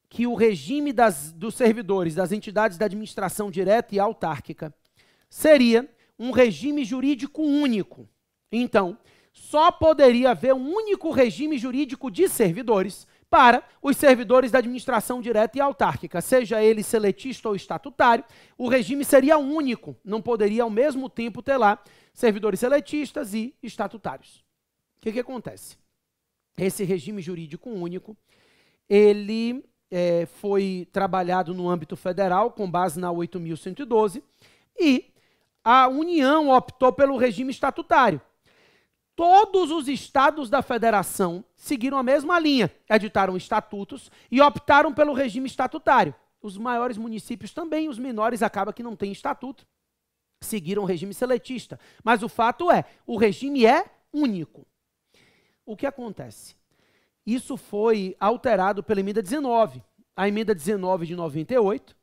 que o regime das, dos servidores das entidades da administração direta e autárquica seria um regime jurídico único. Então, só poderia haver um único regime jurídico de servidores para os servidores da administração direta e autárquica, seja ele seletista ou estatutário, o regime seria único, não poderia ao mesmo tempo ter lá servidores seletistas e estatutários. O que, que acontece? Esse regime jurídico único, ele é, foi trabalhado no âmbito federal com base na 8.112 e a União optou pelo regime estatutário todos os estados da federação seguiram a mesma linha, editaram estatutos e optaram pelo regime estatutário. Os maiores municípios também, os menores acaba que não têm estatuto, seguiram o regime seletista. Mas o fato é, o regime é único. O que acontece? Isso foi alterado pela emenda 19. A emenda 19 de 98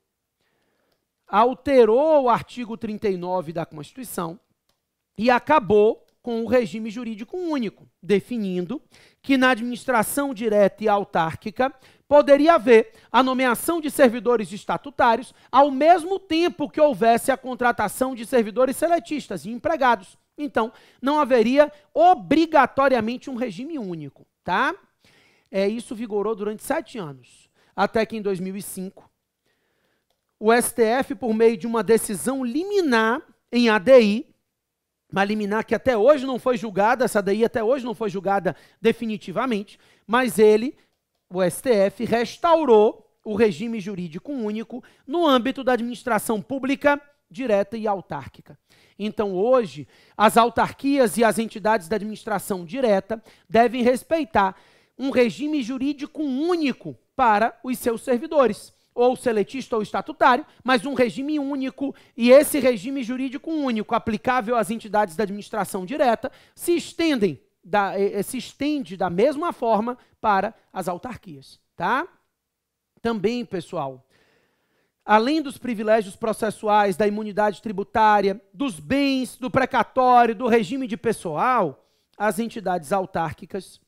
alterou o artigo 39 da Constituição e acabou com o regime jurídico único, definindo que na administração direta e autárquica poderia haver a nomeação de servidores estatutários ao mesmo tempo que houvesse a contratação de servidores seletistas e empregados. Então, não haveria obrigatoriamente um regime único, tá? É, isso vigorou durante sete anos, até que em 2005 o STF, por meio de uma decisão liminar em ADI, uma liminar que até hoje não foi julgada, essa daí até hoje não foi julgada definitivamente, mas ele, o STF, restaurou o regime jurídico único no âmbito da administração pública direta e autárquica. Então, hoje, as autarquias e as entidades da administração direta devem respeitar um regime jurídico único para os seus servidores ou seletista ou estatutário, mas um regime único, e esse regime jurídico único, aplicável às entidades da administração direta, se estendem da, eh, eh, se estende da mesma forma para as autarquias, tá? Também, pessoal, além dos privilégios processuais, da imunidade tributária, dos bens, do precatório, do regime de pessoal, as entidades autárquicas,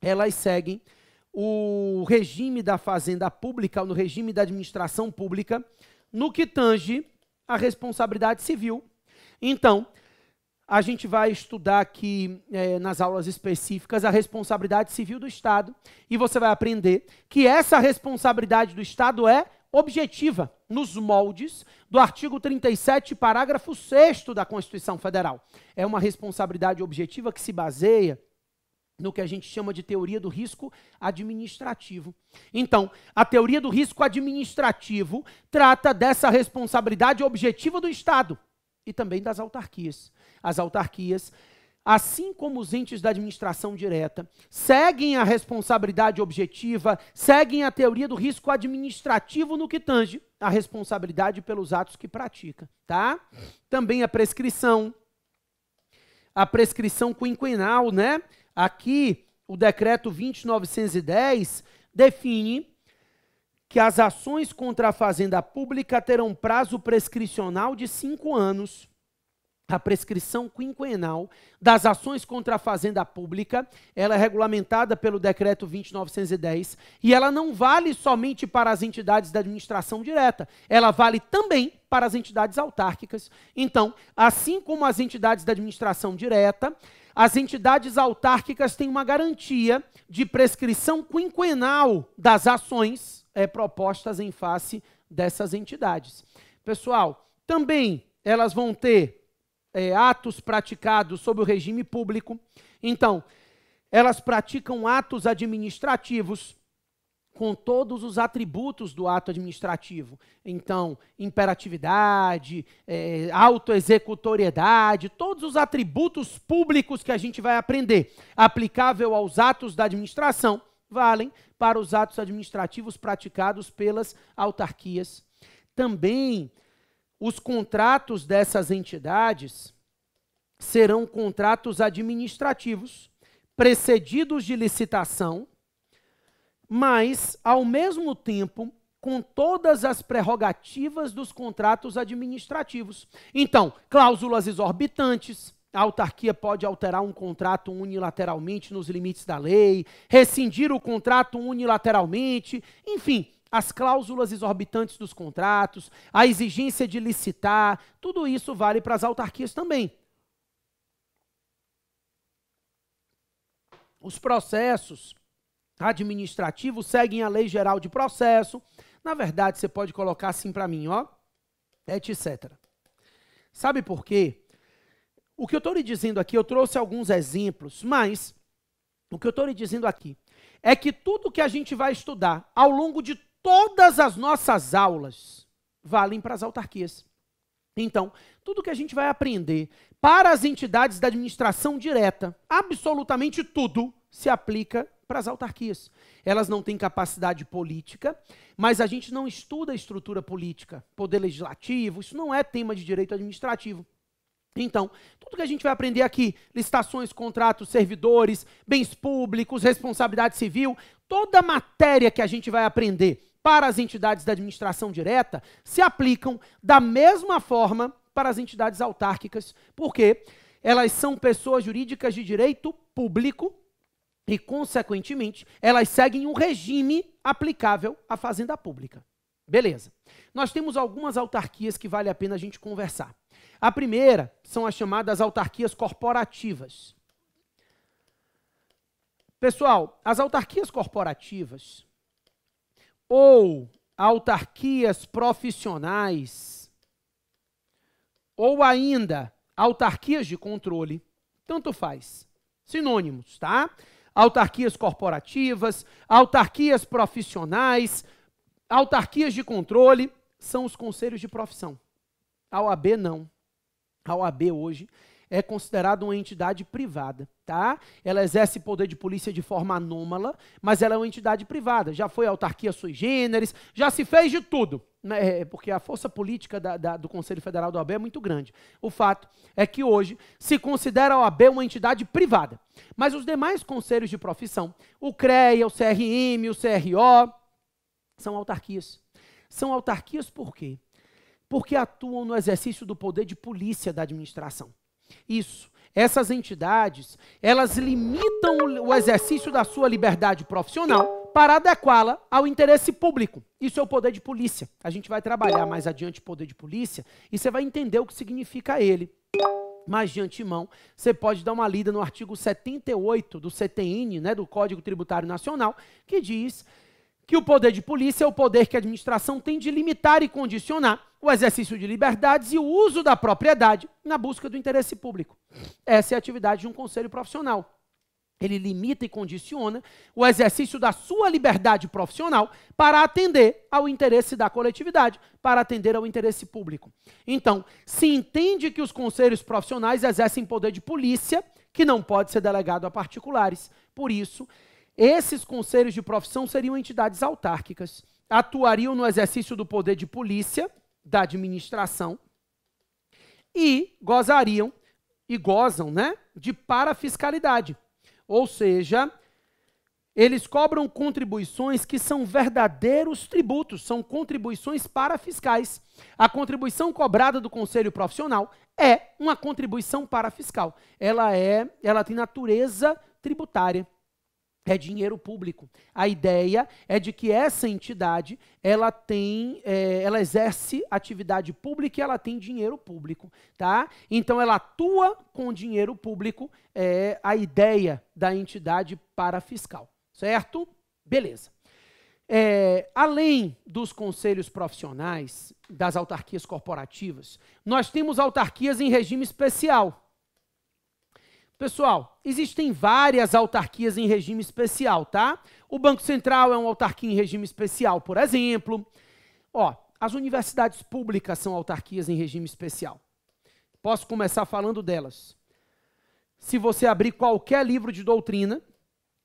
elas seguem o regime da fazenda pública, ou no regime da administração pública, no que tange a responsabilidade civil. Então, a gente vai estudar aqui é, nas aulas específicas a responsabilidade civil do Estado e você vai aprender que essa responsabilidade do Estado é objetiva nos moldes do artigo 37, parágrafo 6 da Constituição Federal. É uma responsabilidade objetiva que se baseia no que a gente chama de teoria do risco administrativo. Então, a teoria do risco administrativo trata dessa responsabilidade objetiva do Estado e também das autarquias. As autarquias, assim como os entes da administração direta, seguem a responsabilidade objetiva, seguem a teoria do risco administrativo no que tange a responsabilidade pelos atos que pratica, tá? Também a prescrição, a prescrição quinquenal, né? Aqui, o decreto 2910 define que as ações contra a fazenda pública terão prazo prescricional de cinco anos. A prescrição quinquenal das ações contra a fazenda pública, ela é regulamentada pelo decreto 2910 e ela não vale somente para as entidades da administração direta, ela vale também para as entidades autárquicas. Então, assim como as entidades da administração direta, as entidades autárquicas têm uma garantia de prescrição quinquenal das ações é, propostas em face dessas entidades. Pessoal, também elas vão ter é, atos praticados sob o regime público. Então, elas praticam atos administrativos, com todos os atributos do ato administrativo. Então, imperatividade, é, autoexecutoriedade, todos os atributos públicos que a gente vai aprender, aplicável aos atos da administração, valem para os atos administrativos praticados pelas autarquias. Também os contratos dessas entidades serão contratos administrativos precedidos de licitação mas, ao mesmo tempo, com todas as prerrogativas dos contratos administrativos. Então, cláusulas exorbitantes, a autarquia pode alterar um contrato unilateralmente nos limites da lei, rescindir o contrato unilateralmente, enfim, as cláusulas exorbitantes dos contratos, a exigência de licitar, tudo isso vale para as autarquias também. Os processos administrativo seguem a lei geral de processo. Na verdade, você pode colocar assim para mim, ó, etc. Sabe por quê? O que eu estou lhe dizendo aqui, eu trouxe alguns exemplos, mas o que eu estou lhe dizendo aqui é que tudo que a gente vai estudar ao longo de todas as nossas aulas valem para as autarquias. Então, tudo que a gente vai aprender para as entidades da administração direta, absolutamente tudo se aplica para as autarquias. Elas não têm capacidade política, mas a gente não estuda a estrutura política, poder legislativo, isso não é tema de direito administrativo. Então, tudo que a gente vai aprender aqui, licitações, contratos, servidores, bens públicos, responsabilidade civil, toda matéria que a gente vai aprender para as entidades da administração direta se aplicam da mesma forma para as entidades autárquicas, porque elas são pessoas jurídicas de direito público e, consequentemente, elas seguem um regime aplicável à fazenda pública. Beleza. Nós temos algumas autarquias que vale a pena a gente conversar. A primeira são as chamadas autarquias corporativas. Pessoal, as autarquias corporativas ou autarquias profissionais ou ainda autarquias de controle, tanto faz. Sinônimos, tá? autarquias corporativas, autarquias profissionais, autarquias de controle, são os conselhos de profissão. A OAB não. A OAB hoje é considerada uma entidade privada, tá? Ela exerce poder de polícia de forma anômala, mas ela é uma entidade privada. Já foi autarquia sui generis, já se fez de tudo. Né, é, porque a força política da, da, do Conselho Federal da OAB é muito grande. O fato é que hoje se considera a OAB uma entidade privada. Mas os demais conselhos de profissão, o CREA, o CRM, o CRO, são autarquias. São autarquias por quê? Porque atuam no exercício do poder de polícia da administração. Isso. Essas entidades, elas limitam o exercício da sua liberdade profissional para adequá-la ao interesse público. Isso é o poder de polícia. A gente vai trabalhar mais adiante o poder de polícia e você vai entender o que significa ele. Mas de antemão, você pode dar uma lida no artigo 78 do CTN, né, do Código Tributário Nacional, que diz que o poder de polícia é o poder que a administração tem de limitar e condicionar o exercício de liberdades e o uso da propriedade na busca do interesse público. Essa é a atividade de um conselho profissional ele limita e condiciona o exercício da sua liberdade profissional para atender ao interesse da coletividade, para atender ao interesse público. Então, se entende que os conselhos profissionais exercem poder de polícia, que não pode ser delegado a particulares. Por isso, esses conselhos de profissão seriam entidades autárquicas, atuariam no exercício do poder de polícia, da administração, e gozariam e gozam, né, de parafiscalidade ou seja, eles cobram contribuições que são verdadeiros tributos, são contribuições para fiscais. A contribuição cobrada do conselho profissional é uma contribuição para fiscal. Ela é, ela tem natureza tributária é dinheiro público. A ideia é de que essa entidade ela tem, é, ela exerce atividade pública e ela tem dinheiro público, tá? Então ela atua com dinheiro público, é a ideia da entidade para fiscal, certo? Beleza. É, além dos conselhos profissionais das autarquias corporativas, nós temos autarquias em regime especial, Pessoal, existem várias autarquias em regime especial, tá? O Banco Central é uma autarquia em regime especial, por exemplo. Ó, as universidades públicas são autarquias em regime especial. Posso começar falando delas. Se você abrir qualquer livro de doutrina,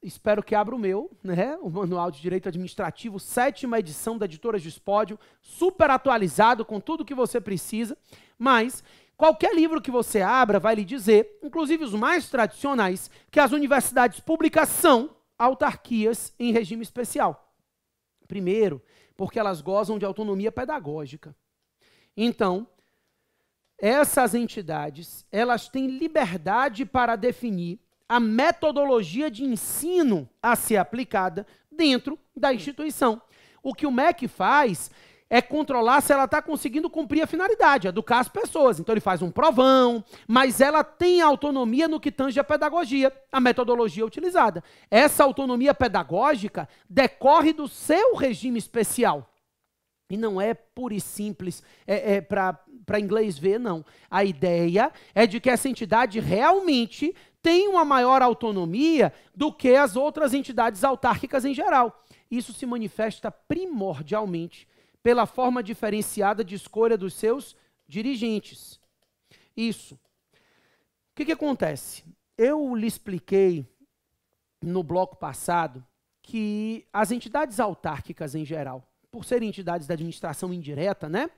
espero que abra o meu, né? O Manual de Direito Administrativo, sétima edição da editora Dispódio, super atualizado com tudo que você precisa, mas Qualquer livro que você abra vai lhe dizer, inclusive os mais tradicionais, que as universidades públicas são autarquias em regime especial. Primeiro, porque elas gozam de autonomia pedagógica. Então, essas entidades, elas têm liberdade para definir a metodologia de ensino a ser aplicada dentro da instituição. O que o MEC faz é controlar se ela está conseguindo cumprir a finalidade, educar as pessoas. Então ele faz um provão, mas ela tem autonomia no que tange a pedagogia, a metodologia utilizada. Essa autonomia pedagógica decorre do seu regime especial. E não é pura e simples é, é para inglês ver, não. A ideia é de que essa entidade realmente tem uma maior autonomia do que as outras entidades autárquicas em geral. Isso se manifesta primordialmente pela forma diferenciada de escolha dos seus dirigentes. Isso. O que, que acontece? Eu lhe expliquei no bloco passado que as entidades autárquicas em geral, por serem entidades da administração indireta, né?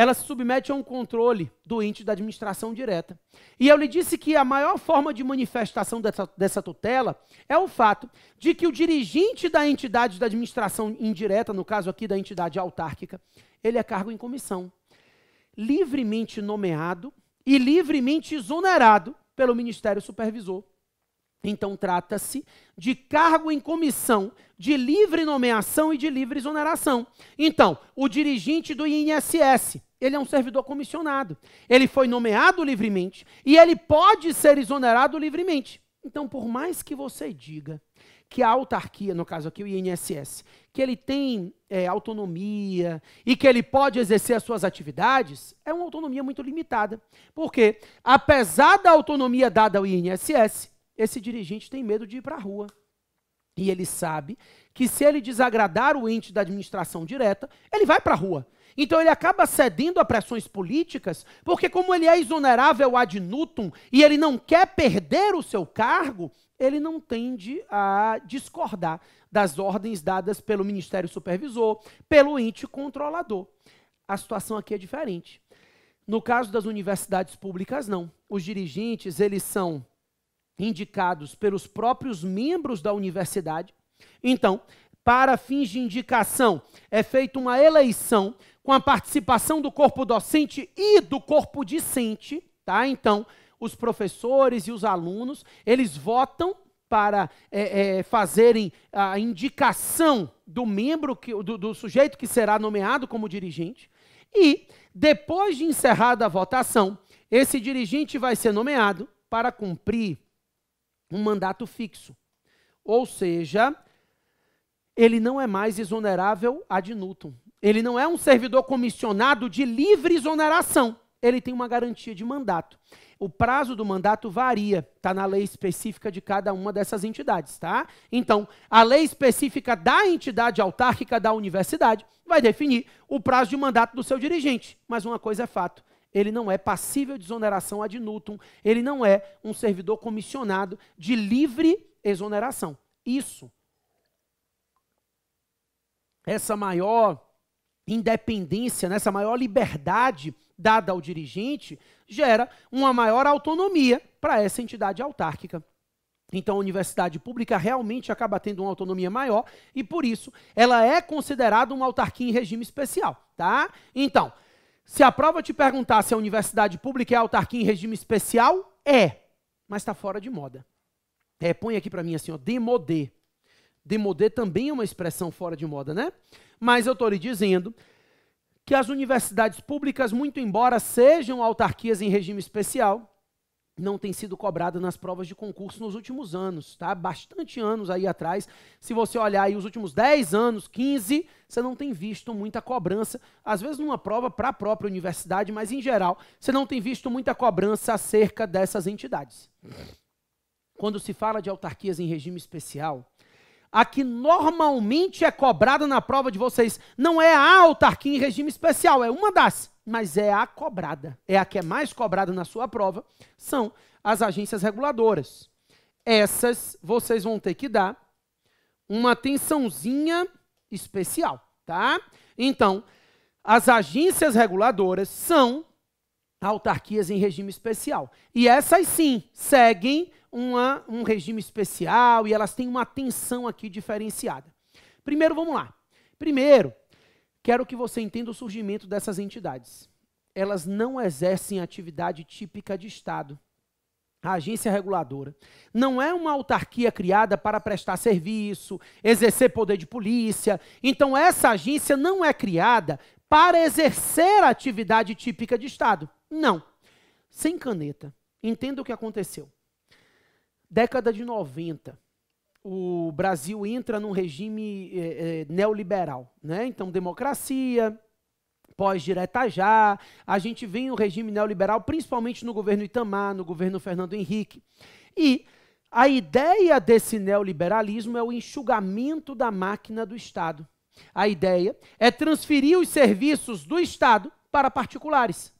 ela se submete a um controle do da administração direta. E eu lhe disse que a maior forma de manifestação dessa, dessa tutela é o fato de que o dirigente da entidade da administração indireta, no caso aqui da entidade autárquica, ele é cargo em comissão, livremente nomeado e livremente exonerado pelo Ministério Supervisor. Então, trata-se de cargo em comissão, de livre nomeação e de livre exoneração. Então, o dirigente do INSS, ele é um servidor comissionado. Ele foi nomeado livremente e ele pode ser exonerado livremente. Então, por mais que você diga que a autarquia, no caso aqui o INSS, que ele tem é, autonomia e que ele pode exercer as suas atividades, é uma autonomia muito limitada. Porque, apesar da autonomia dada ao INSS, esse dirigente tem medo de ir para a rua. E ele sabe que se ele desagradar o ente da administração direta, ele vai para a rua. Então ele acaba cedendo a pressões políticas, porque como ele é exonerável ad nutum e ele não quer perder o seu cargo, ele não tende a discordar das ordens dadas pelo Ministério Supervisor, pelo ente controlador. A situação aqui é diferente. No caso das universidades públicas, não. Os dirigentes, eles são indicados pelos próprios membros da universidade. Então, para fins de indicação, é feita uma eleição com a participação do corpo docente e do corpo discente, tá? Então, os professores e os alunos, eles votam para é, é, fazerem a indicação do membro, que, do, do sujeito que será nomeado como dirigente. E, depois de encerrada a votação, esse dirigente vai ser nomeado para cumprir um mandato fixo. Ou seja, ele não é mais exonerável ad nutum. Ele não é um servidor comissionado de livre exoneração. Ele tem uma garantia de mandato. O prazo do mandato varia, está na lei específica de cada uma dessas entidades, tá? Então, a lei específica da entidade autárquica da universidade vai definir o prazo de mandato do seu dirigente. Mas uma coisa é fato: ele não é passível de exoneração ad nutum, ele não é um servidor comissionado de livre exoneração. Isso. Essa maior independência, nessa né, maior liberdade dada ao dirigente, gera uma maior autonomia para essa entidade autárquica. Então a universidade pública realmente acaba tendo uma autonomia maior e por isso ela é considerada uma autarquia em regime especial, tá? Então, se a prova te perguntar se a universidade pública é autarquia em regime especial, é, mas está fora de moda. É, põe aqui para mim assim, ó, Demodê também é uma expressão fora de moda, né? Mas eu estou lhe dizendo que as universidades públicas, muito embora sejam autarquias em regime especial, não tem sido cobrada nas provas de concurso nos últimos anos, tá? Bastante anos aí atrás. Se você olhar aí os últimos 10 anos, 15, você não tem visto muita cobrança, às vezes numa prova para a própria universidade, mas em geral, você não tem visto muita cobrança acerca dessas entidades. Quando se fala de autarquias em regime especial, a que normalmente é cobrada na prova de vocês. Não é a autarquia em regime especial, é uma das, mas é a cobrada. É a que é mais cobrada na sua prova, são as agências reguladoras. Essas vocês vão ter que dar uma atençãozinha especial, tá? Então, as agências reguladoras são autarquias em regime especial. E essas sim seguem uma, um regime especial e elas têm uma atenção aqui diferenciada. Primeiro, vamos lá. Primeiro, quero que você entenda o surgimento dessas entidades. Elas não exercem atividade típica de Estado. A agência reguladora não é uma autarquia criada para prestar serviço, exercer poder de polícia. Então, essa agência não é criada para exercer a atividade típica de Estado. Não. Sem caneta. Entenda o que aconteceu. Década de 90, o Brasil entra num regime é, é, neoliberal, né? Então, democracia, pós-direta já, a gente vem o regime neoliberal, principalmente no governo Itamar, no governo Fernando Henrique. E a ideia desse neoliberalismo é o enxugamento da máquina do Estado. A ideia é transferir os serviços do Estado para particulares.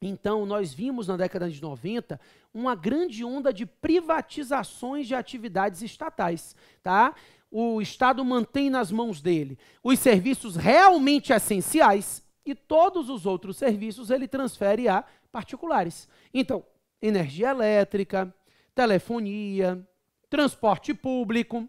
Então, nós vimos na década de 90 uma grande onda de privatizações de atividades estatais, tá? O Estado mantém nas mãos dele os serviços realmente essenciais e todos os outros serviços ele transfere a particulares. Então, energia elétrica, telefonia, transporte público,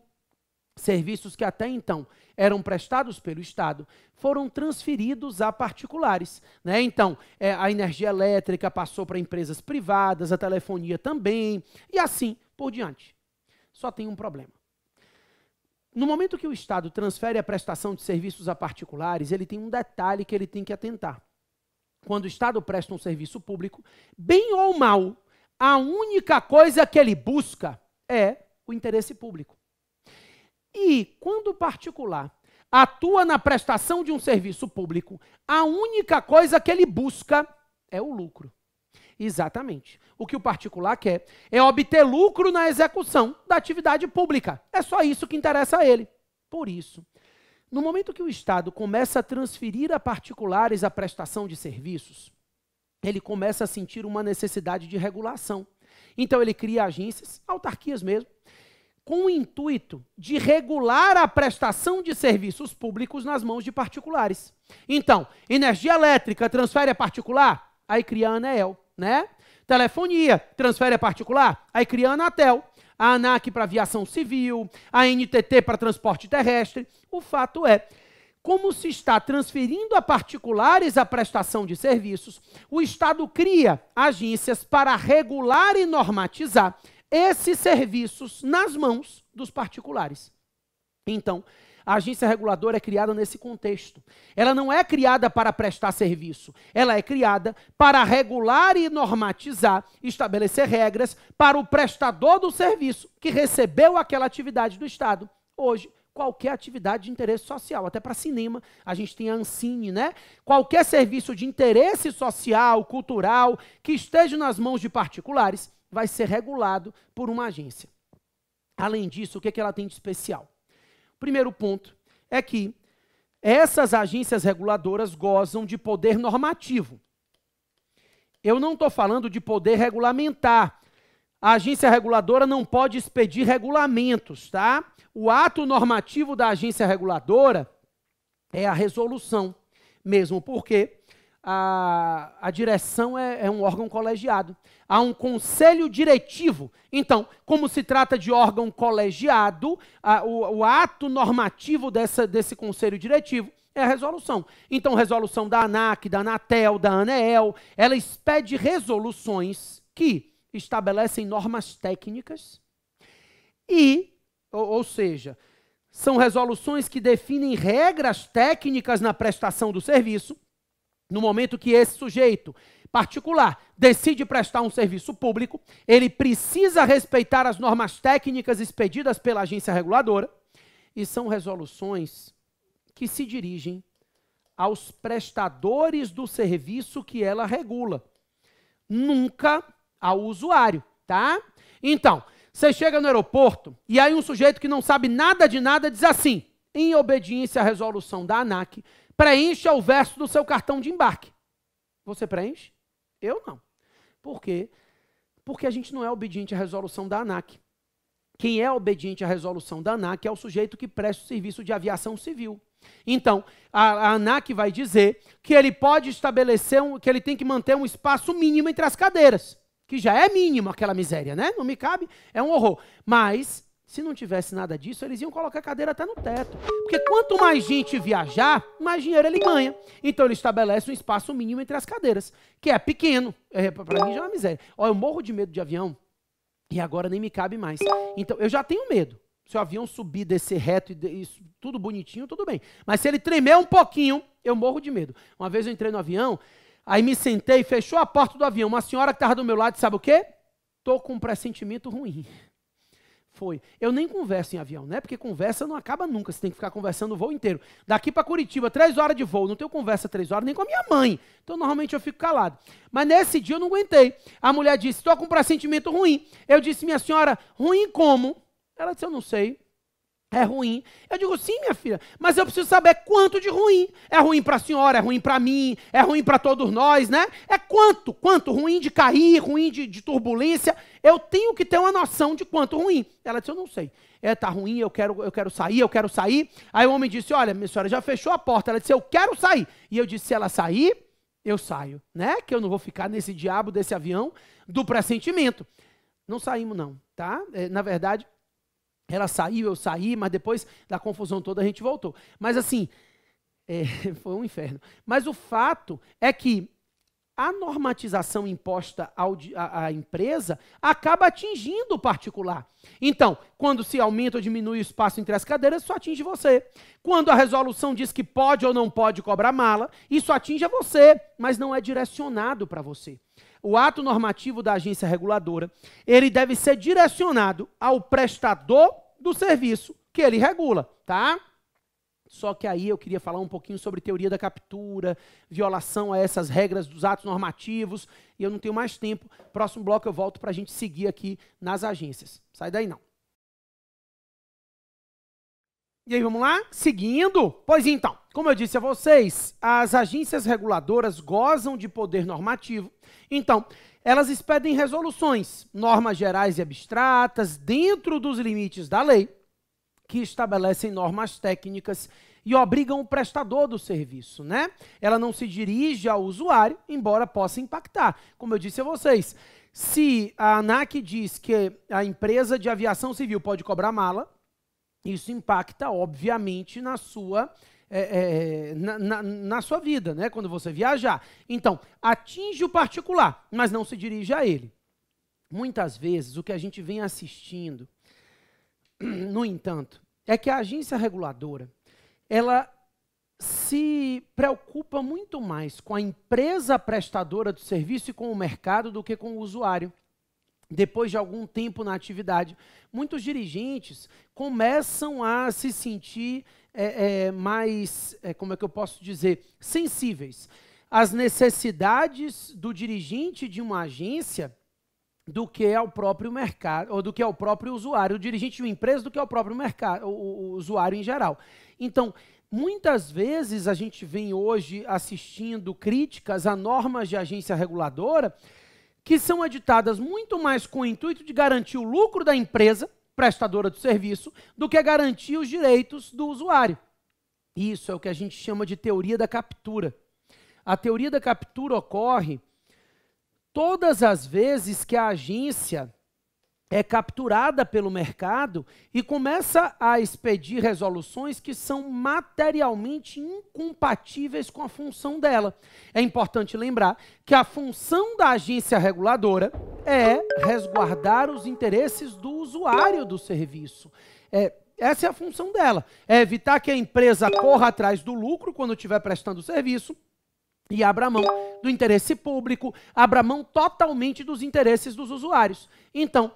serviços que até então eram prestados pelo Estado foram transferidos a particulares. Né? Então, é, a energia elétrica passou para empresas privadas, a telefonia também, e assim por diante. Só tem um problema. No momento que o Estado transfere a prestação de serviços a particulares, ele tem um detalhe que ele tem que atentar. Quando o Estado presta um serviço público, bem ou mal, a única coisa que ele busca é o interesse público. E quando o particular atua na prestação de um serviço público, a única coisa que ele busca é o lucro. Exatamente. O que o particular quer é obter lucro na execução da atividade pública. É só isso que interessa a ele. Por isso, no momento que o Estado começa a transferir a particulares a prestação de serviços, ele começa a sentir uma necessidade de regulação. Então ele cria agências, autarquias mesmo, com o intuito de regular a prestação de serviços públicos nas mãos de particulares. Então, energia elétrica transfere a particular, aí cria a Anel, né? Telefonia transfere a particular, aí cria a Anatel. A ANAC para aviação civil, a NTT para transporte terrestre. O fato é, como se está transferindo a particulares a prestação de serviços, o Estado cria agências para regular e normatizar esses serviços nas mãos dos particulares. Então, a agência reguladora é criada nesse contexto. Ela não é criada para prestar serviço, ela é criada para regular e normatizar, estabelecer regras para o prestador do serviço que recebeu aquela atividade do Estado. Hoje, qualquer atividade de interesse social, até para cinema, a gente tem a Ancine, né? Qualquer serviço de interesse social, cultural, que esteja nas mãos de particulares, vai ser regulado por uma agência. Além disso, o que, é que ela tem de especial? Primeiro ponto é que essas agências reguladoras gozam de poder normativo. Eu não estou falando de poder regulamentar. A agência reguladora não pode expedir regulamentos, tá? O ato normativo da agência reguladora é a resolução, mesmo porque a, a direção é, é um órgão colegiado. Há um conselho diretivo. Então, como se trata de órgão colegiado, a, o, o ato normativo dessa, desse conselho diretivo é a resolução. Então, resolução da ANAC, da Anatel, da ANEEL, ela expede resoluções que estabelecem normas técnicas e, ou, ou seja, são resoluções que definem regras técnicas na prestação do serviço no momento que esse sujeito particular decide prestar um serviço público, ele precisa respeitar as normas técnicas expedidas pela agência reguladora, e são resoluções que se dirigem aos prestadores do serviço que ela regula, nunca ao usuário, tá? Então, você chega no aeroporto e aí um sujeito que não sabe nada de nada diz assim: em obediência à resolução da ANAC, preencha o verso do seu cartão de embarque. Você preenche? Eu não. Por quê? Porque a gente não é obediente à resolução da ANAC. Quem é obediente à resolução da ANAC é o sujeito que presta o serviço de aviação civil. Então, a, a ANAC vai dizer que ele pode estabelecer, um, que ele tem que manter um espaço mínimo entre as cadeiras, que já é mínimo aquela miséria, né? Não me cabe, é um horror. Mas se não tivesse nada disso, eles iam colocar a cadeira até no teto. Porque quanto mais gente viajar, mais dinheiro ele ganha. Então ele estabelece um espaço mínimo entre as cadeiras, que é pequeno. É, para mim já é uma miséria. Olha, eu morro de medo de avião e agora nem me cabe mais. Então eu já tenho medo. Se o avião subir, descer reto e tudo bonitinho, tudo bem. Mas se ele tremer um pouquinho, eu morro de medo. Uma vez eu entrei no avião, aí me sentei, fechou a porta do avião. Uma senhora que estava do meu lado, sabe o quê? Tô com um pressentimento ruim. Foi. Eu nem converso em avião, né? Porque conversa não acaba nunca. Você tem que ficar conversando o voo inteiro. Daqui para Curitiba, três horas de voo. Não tenho conversa três horas nem com a minha mãe. Então, normalmente eu fico calado. Mas nesse dia eu não aguentei. A mulher disse: Estou com um pressentimento ruim. Eu disse: Minha senhora, ruim como? Ela disse: Eu não sei é ruim. Eu digo, sim, minha filha, mas eu preciso saber quanto de ruim. É ruim para a senhora, é ruim para mim, é ruim para todos nós, né? É quanto, quanto ruim de cair, ruim de, de, turbulência. Eu tenho que ter uma noção de quanto ruim. Ela disse, eu não sei. É, tá ruim, eu quero, eu quero sair, eu quero sair. Aí o homem disse, olha, minha senhora já fechou a porta. Ela disse, eu quero sair. E eu disse, se ela sair, eu saio, né? Que eu não vou ficar nesse diabo desse avião do pressentimento. Não saímos não, tá? É, na verdade, ela saiu, eu saí, mas depois da confusão toda a gente voltou. Mas assim, é, foi um inferno. Mas o fato é que a normatização imposta à empresa acaba atingindo o particular. Então, quando se aumenta ou diminui o espaço entre as cadeiras, isso atinge você. Quando a resolução diz que pode ou não pode cobrar mala, isso atinge a você, mas não é direcionado para você o ato normativo da agência reguladora, ele deve ser direcionado ao prestador do serviço que ele regula, tá? Só que aí eu queria falar um pouquinho sobre teoria da captura, violação a essas regras dos atos normativos, e eu não tenho mais tempo. Próximo bloco eu volto para a gente seguir aqui nas agências. Sai daí não. E aí, vamos lá? Seguindo. Pois então, como eu disse a vocês, as agências reguladoras gozam de poder normativo. Então, elas expedem resoluções, normas gerais e abstratas, dentro dos limites da lei, que estabelecem normas técnicas e obrigam o prestador do serviço, né? Ela não se dirige ao usuário, embora possa impactar. Como eu disse a vocês, se a ANAC diz que a empresa de aviação civil pode cobrar mala, isso impacta, obviamente, na sua é, é, na, na, na, sua vida, né? Quando você viajar. Então, atinge o particular, mas não se dirige a ele. Muitas vezes o que a gente vem assistindo, no entanto, é que a agência reguladora ela se preocupa muito mais com a empresa prestadora do serviço e com o mercado do que com o usuário depois de algum tempo na atividade, muitos dirigentes começam a se sentir é, é, mais, é, como é que eu posso dizer, sensíveis às necessidades do dirigente de uma agência do que ao é próprio mercado, ou do que ao é próprio usuário, o dirigente de uma empresa do que ao é próprio mercado, o, o usuário em geral. Então, muitas vezes a gente vem hoje assistindo críticas a normas de agência reguladora que são editadas muito mais com o intuito de garantir o lucro da empresa prestadora do serviço do que garantir os direitos do usuário. Isso é o que a gente chama de teoria da captura. A teoria da captura ocorre todas as vezes que a agência é capturada pelo mercado e começa a expedir resoluções que são materialmente incompatíveis com a função dela. É importante lembrar que a função da agência reguladora é resguardar os interesses do usuário do serviço. É, essa é a função dela. É evitar que a empresa corra atrás do lucro quando estiver prestando o serviço e abra mão do interesse público, abra mão totalmente dos interesses dos usuários. Então,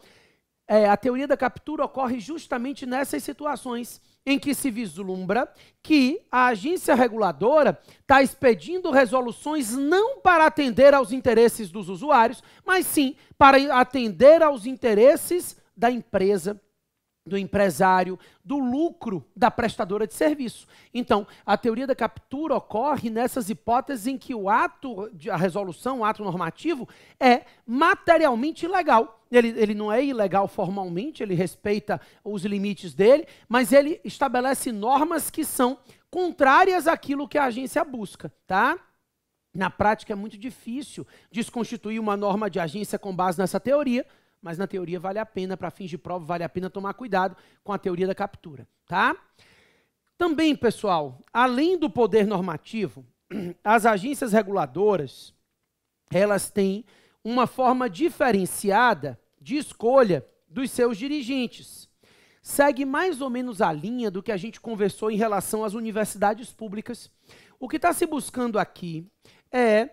é, a teoria da captura ocorre justamente nessas situações em que se vislumbra que a agência reguladora está expedindo resoluções não para atender aos interesses dos usuários, mas sim para atender aos interesses da empresa do empresário, do lucro da prestadora de serviço. Então, a teoria da captura ocorre nessas hipóteses em que o ato, de, a resolução, o ato normativo, é materialmente ilegal. Ele, ele não é ilegal formalmente, ele respeita os limites dele, mas ele estabelece normas que são contrárias àquilo que a agência busca, tá? Na prática é muito difícil desconstituir uma norma de agência com base nessa teoria, mas na teoria vale a pena, para fins de prova, vale a pena tomar cuidado com a teoria da captura, tá? Também, pessoal, além do poder normativo, as agências reguladoras, elas têm uma forma diferenciada de escolha dos seus dirigentes. Segue mais ou menos a linha do que a gente conversou em relação às universidades públicas. O que está se buscando aqui é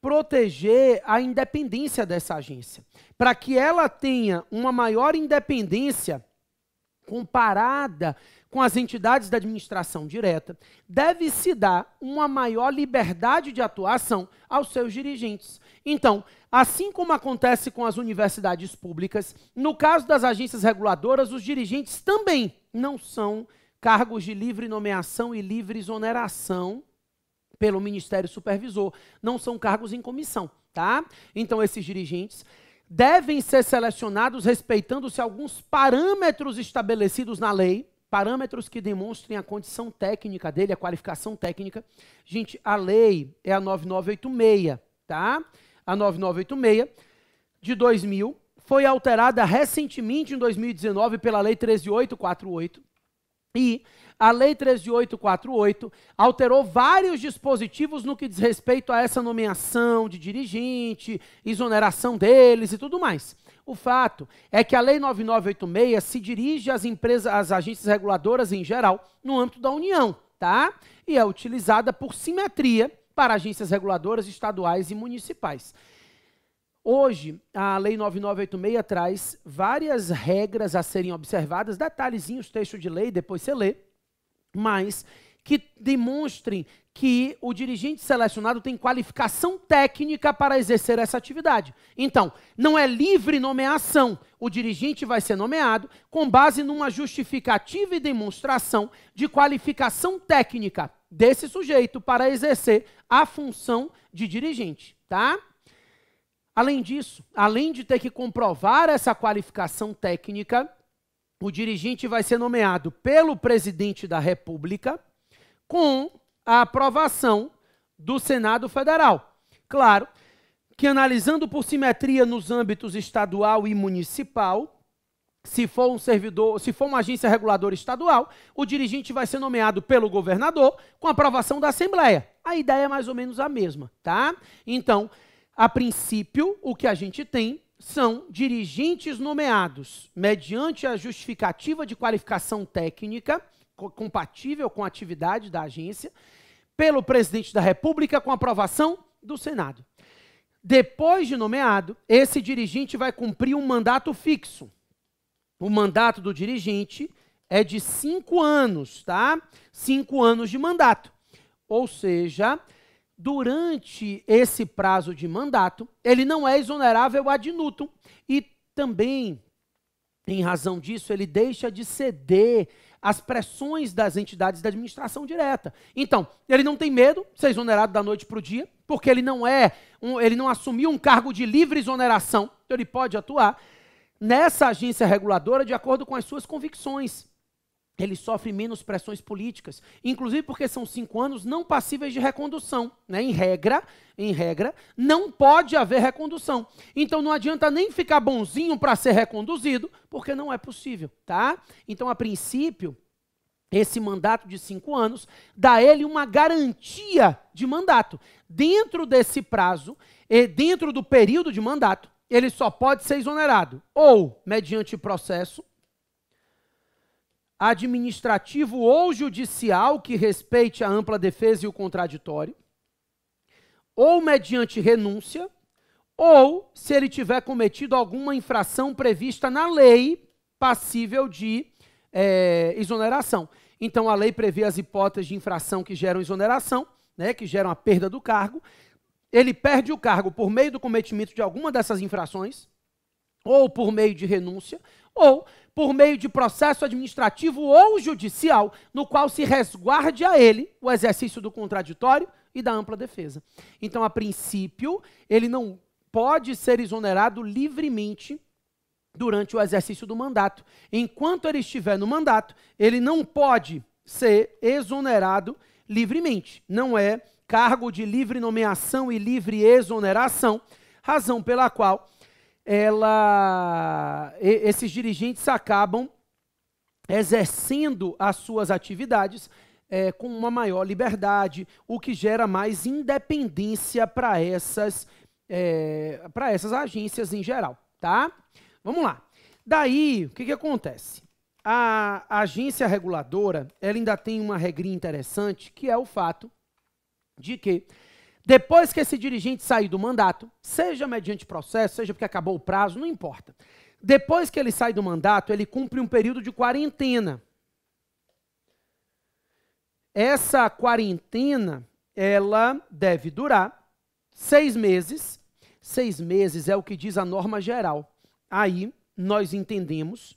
proteger a independência dessa agência, para que ela tenha uma maior independência comparada com as entidades da administração direta, deve se dar uma maior liberdade de atuação aos seus dirigentes. Então, assim como acontece com as universidades públicas, no caso das agências reguladoras, os dirigentes também não são cargos de livre nomeação e livre exoneração pelo Ministério Supervisor. Não são cargos em comissão, tá? Então, esses dirigentes devem ser selecionados respeitando-se alguns parâmetros estabelecidos na lei, parâmetros que demonstrem a condição técnica dele, a qualificação técnica. Gente, a lei é a 9986, tá? A 9986 de 2000 foi alterada recentemente em 2019 pela lei 13848 e a Lei 13848 alterou vários dispositivos no que diz respeito a essa nomeação de dirigente, exoneração deles e tudo mais. O fato é que a Lei 9986 se dirige às empresas, às agências reguladoras em geral, no âmbito da União, tá? E é utilizada por simetria para agências reguladoras estaduais e municipais. Hoje, a Lei 9986 traz várias regras a serem observadas, detalhezinhos, texto de lei, depois você lê, mas que demonstrem que o dirigente selecionado tem qualificação técnica para exercer essa atividade. Então, não é livre nomeação. O dirigente vai ser nomeado com base numa justificativa e demonstração de qualificação técnica desse sujeito para exercer a função de dirigente, tá? Além disso, além de ter que comprovar essa qualificação técnica, o dirigente vai ser nomeado pelo presidente da República com a aprovação do Senado Federal. Claro que, analisando por simetria nos âmbitos estadual e municipal, se for um servidor, se for uma agência reguladora estadual, o dirigente vai ser nomeado pelo governador com aprovação da Assembleia. A ideia é mais ou menos a mesma, tá? Então, a princípio, o que a gente tem são dirigentes nomeados mediante a justificativa de qualificação técnica compatível com a atividade da agência pelo presidente da República com aprovação do Senado. Depois de nomeado, esse dirigente vai cumprir um mandato fixo. O mandato do dirigente é de cinco anos, tá? Cinco anos de mandato. Ou seja, durante esse prazo de mandato, ele não é exonerável ad nutum e também, em razão disso, ele deixa de ceder às pressões das entidades da administração direta. Então, ele não tem medo de ser exonerado da noite para o dia, porque ele não é, um, ele não assumiu um cargo de livre exoneração, então ele pode atuar nessa agência reguladora de acordo com as suas convicções ele sofre menos pressões políticas, inclusive porque são cinco anos não passíveis de recondução. Né? Em regra, em regra, não pode haver recondução. Então não adianta nem ficar bonzinho para ser reconduzido, porque não é possível. tá? Então, a princípio, esse mandato de cinco anos dá ele uma garantia de mandato. Dentro desse prazo, dentro do período de mandato, ele só pode ser exonerado ou mediante processo administrativo ou judicial que respeite a ampla defesa e o contraditório, ou mediante renúncia, ou se ele tiver cometido alguma infração prevista na lei passível de é, exoneração. Então a lei prevê as hipóteses de infração que geram exoneração, né, que geram a perda do cargo. Ele perde o cargo por meio do cometimento de alguma dessas infrações, ou por meio de renúncia, ou por meio de processo administrativo ou judicial, no qual se resguarde a ele o exercício do contraditório e da ampla defesa. Então, a princípio, ele não pode ser exonerado livremente durante o exercício do mandato. Enquanto ele estiver no mandato, ele não pode ser exonerado livremente. Não é cargo de livre nomeação e livre exoneração, razão pela qual ela, esses dirigentes acabam exercendo as suas atividades é, com uma maior liberdade, o que gera mais independência para essas, é, para essas agências em geral, tá? Vamos lá. Daí, o que, que acontece? A, agência reguladora, ela ainda tem uma regrinha interessante, que é o fato de que depois que esse dirigente sair do mandato, seja mediante processo, seja porque acabou o prazo, não importa. Depois que ele sai do mandato, ele cumpre um período de quarentena. Essa quarentena, ela deve durar seis meses. Seis meses é o que diz a norma geral. Aí nós entendemos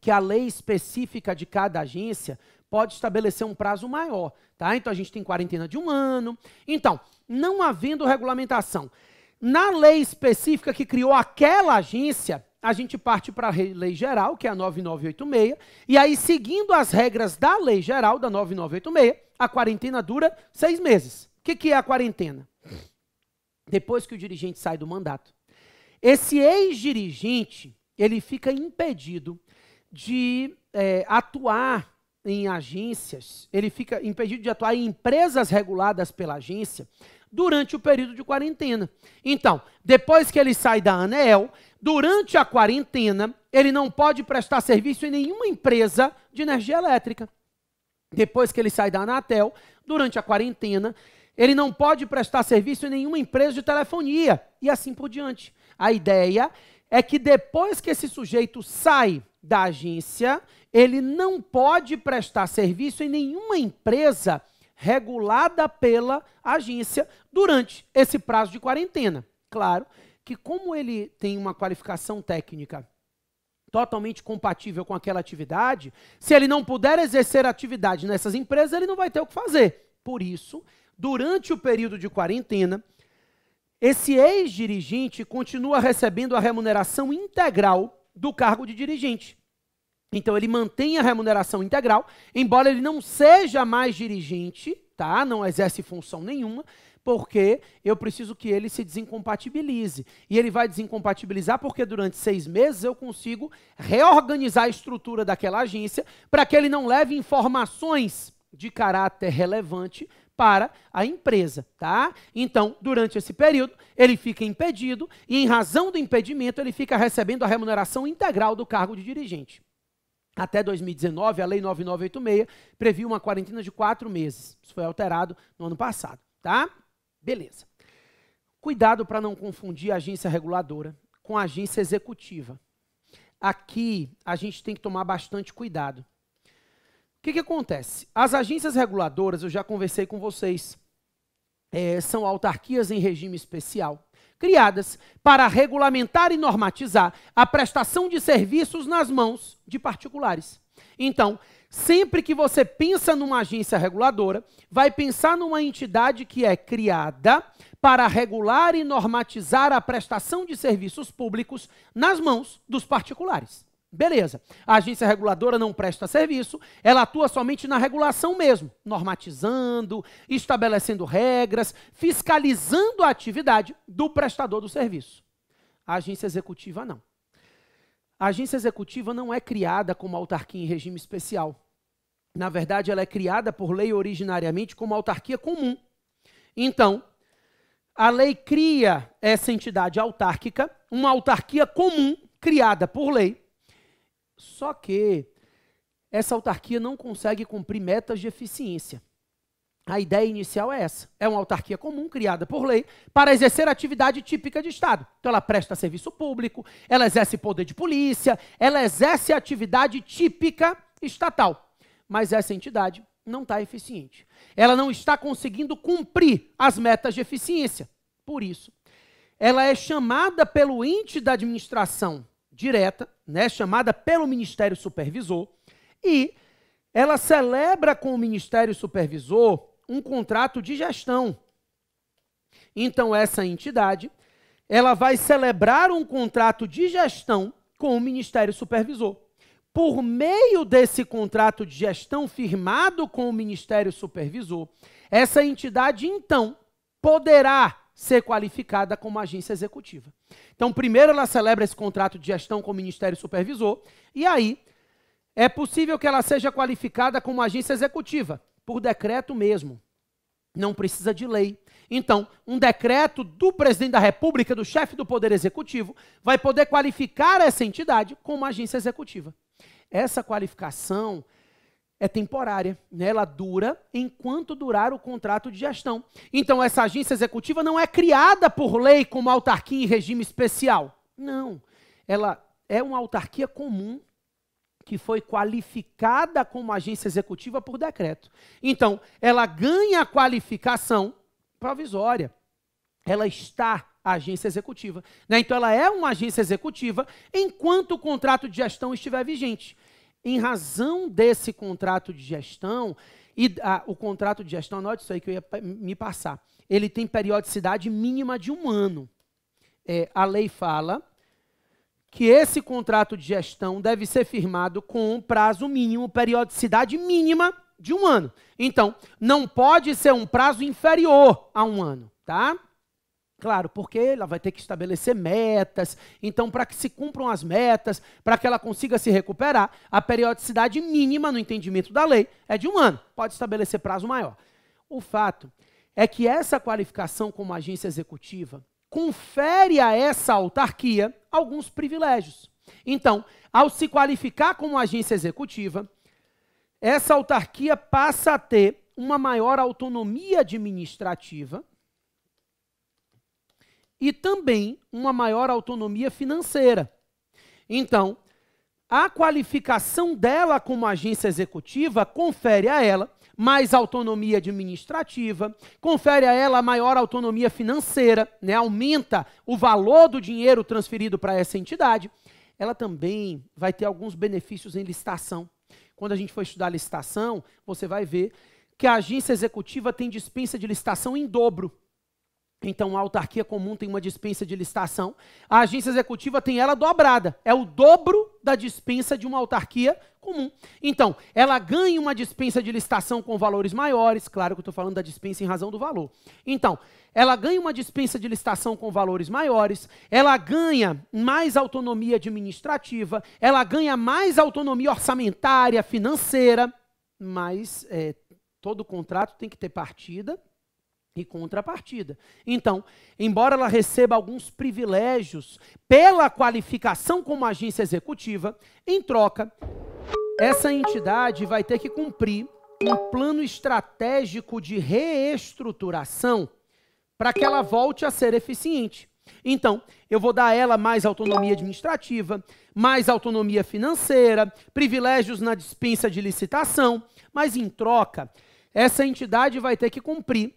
que a lei específica de cada agência pode estabelecer um prazo maior, tá? Então a gente tem quarentena de um ano. Então, não havendo regulamentação na lei específica que criou aquela agência, a gente parte para a lei geral, que é a 9986, e aí, seguindo as regras da lei geral, da 9986, a quarentena dura seis meses. O que, que é a quarentena? Depois que o dirigente sai do mandato. Esse ex-dirigente, ele fica impedido de é, atuar em agências, ele fica impedido de atuar em empresas reguladas pela agência durante o período de quarentena. Então, depois que ele sai da ANEEL, durante a quarentena, ele não pode prestar serviço em nenhuma empresa de energia elétrica. Depois que ele sai da Anatel, durante a quarentena, ele não pode prestar serviço em nenhuma empresa de telefonia e assim por diante. A ideia é que depois que esse sujeito sai da agência, ele não pode prestar serviço em nenhuma empresa regulada pela agência durante esse prazo de quarentena. Claro que, como ele tem uma qualificação técnica totalmente compatível com aquela atividade, se ele não puder exercer atividade nessas empresas, ele não vai ter o que fazer. Por isso, durante o período de quarentena, esse ex-dirigente continua recebendo a remuneração integral do cargo de dirigente. Então ele mantém a remuneração integral, embora ele não seja mais dirigente, tá? Não exerce função nenhuma, porque eu preciso que ele se desincompatibilize. E ele vai desincompatibilizar porque durante seis meses eu consigo reorganizar a estrutura daquela agência para que ele não leve informações de caráter relevante para a empresa, tá? Então, durante esse período, ele fica impedido e, em razão do impedimento, ele fica recebendo a remuneração integral do cargo de dirigente. Até 2019, a Lei 9986 previu uma quarentena de quatro meses. Isso foi alterado no ano passado, tá? Beleza. Cuidado para não confundir a agência reguladora com a agência executiva. Aqui a gente tem que tomar bastante cuidado. O que, que acontece? As agências reguladoras, eu já conversei com vocês, é, são autarquias em regime especial criadas para regulamentar e normatizar a prestação de serviços nas mãos de particulares. Então, sempre que você pensa numa agência reguladora, vai pensar numa entidade que é criada para regular e normatizar a prestação de serviços públicos nas mãos dos particulares. Beleza. A agência reguladora não presta serviço, ela atua somente na regulação mesmo, normatizando, estabelecendo regras, fiscalizando a atividade do prestador do serviço. A agência executiva não. A agência executiva não é criada como autarquia em regime especial. Na verdade, ela é criada por lei originariamente como autarquia comum. Então, a lei cria essa entidade autárquica, uma autarquia comum criada por lei só que essa autarquia não consegue cumprir metas de eficiência. A ideia inicial é essa. É uma autarquia comum criada por lei para exercer atividade típica de Estado. Então ela presta serviço público, ela exerce poder de polícia, ela exerce atividade típica estatal. Mas essa entidade não está eficiente. Ela não está conseguindo cumprir as metas de eficiência. Por isso, ela é chamada pelo ente da administração direta, né, chamada pelo Ministério Supervisor, e ela celebra com o Ministério Supervisor um contrato de gestão. Então essa entidade, ela vai celebrar um contrato de gestão com o Ministério Supervisor. Por meio desse contrato de gestão firmado com o Ministério Supervisor, essa entidade então poderá ser qualificada como agência executiva. Então, primeiro ela celebra esse contrato de gestão com o Ministério Supervisor, e aí é possível que ela seja qualificada como agência executiva, por decreto mesmo. Não precisa de lei. Então, um decreto do presidente da República, do chefe do Poder Executivo, vai poder qualificar essa entidade como agência executiva. Essa qualificação é temporária, né? ela dura enquanto durar o contrato de gestão. Então, essa agência executiva não é criada por lei como autarquia em regime especial. Não. Ela é uma autarquia comum que foi qualificada como agência executiva por decreto. Então, ela ganha a qualificação provisória. Ela está agência executiva. Né? Então, ela é uma agência executiva enquanto o contrato de gestão estiver vigente em razão desse contrato de gestão, e ah, o contrato de gestão, anote isso aí que eu ia me passar, ele tem periodicidade mínima de um ano. É, a lei fala que esse contrato de gestão deve ser firmado com um prazo mínimo, periodicidade mínima de um ano. Então, não pode ser um prazo inferior a um ano, tá? Claro, porque ela vai ter que estabelecer metas. Então, para que se cumpram as metas, para que ela consiga se recuperar, a periodicidade mínima no entendimento da lei é de um ano. Pode estabelecer prazo maior. O fato é que essa qualificação como agência executiva confere a essa autarquia alguns privilégios. Então, ao se qualificar como agência executiva, essa autarquia passa a ter uma maior autonomia administrativa e também uma maior autonomia financeira. Então, a qualificação dela como agência executiva confere a ela mais autonomia administrativa, confere a ela maior autonomia financeira, né? aumenta o valor do dinheiro transferido para essa entidade. Ela também vai ter alguns benefícios em licitação. Quando a gente for estudar licitação, você vai ver que a agência executiva tem dispensa de licitação em dobro. Então, a autarquia comum tem uma dispensa de licitação. A agência executiva tem ela dobrada. É o dobro da dispensa de uma autarquia comum. Então, ela ganha uma dispensa de licitação com valores maiores. Claro que eu estou falando da dispensa em razão do valor. Então, ela ganha uma dispensa de licitação com valores maiores. Ela ganha mais autonomia administrativa. Ela ganha mais autonomia orçamentária, financeira. Mas é, todo contrato tem que ter partida e contrapartida. Então, embora ela receba alguns privilégios pela qualificação como agência executiva, em troca, essa entidade vai ter que cumprir um plano estratégico de reestruturação para que ela volte a ser eficiente. Então, eu vou dar a ela mais autonomia administrativa, mais autonomia financeira, privilégios na dispensa de licitação, mas em troca, essa entidade vai ter que cumprir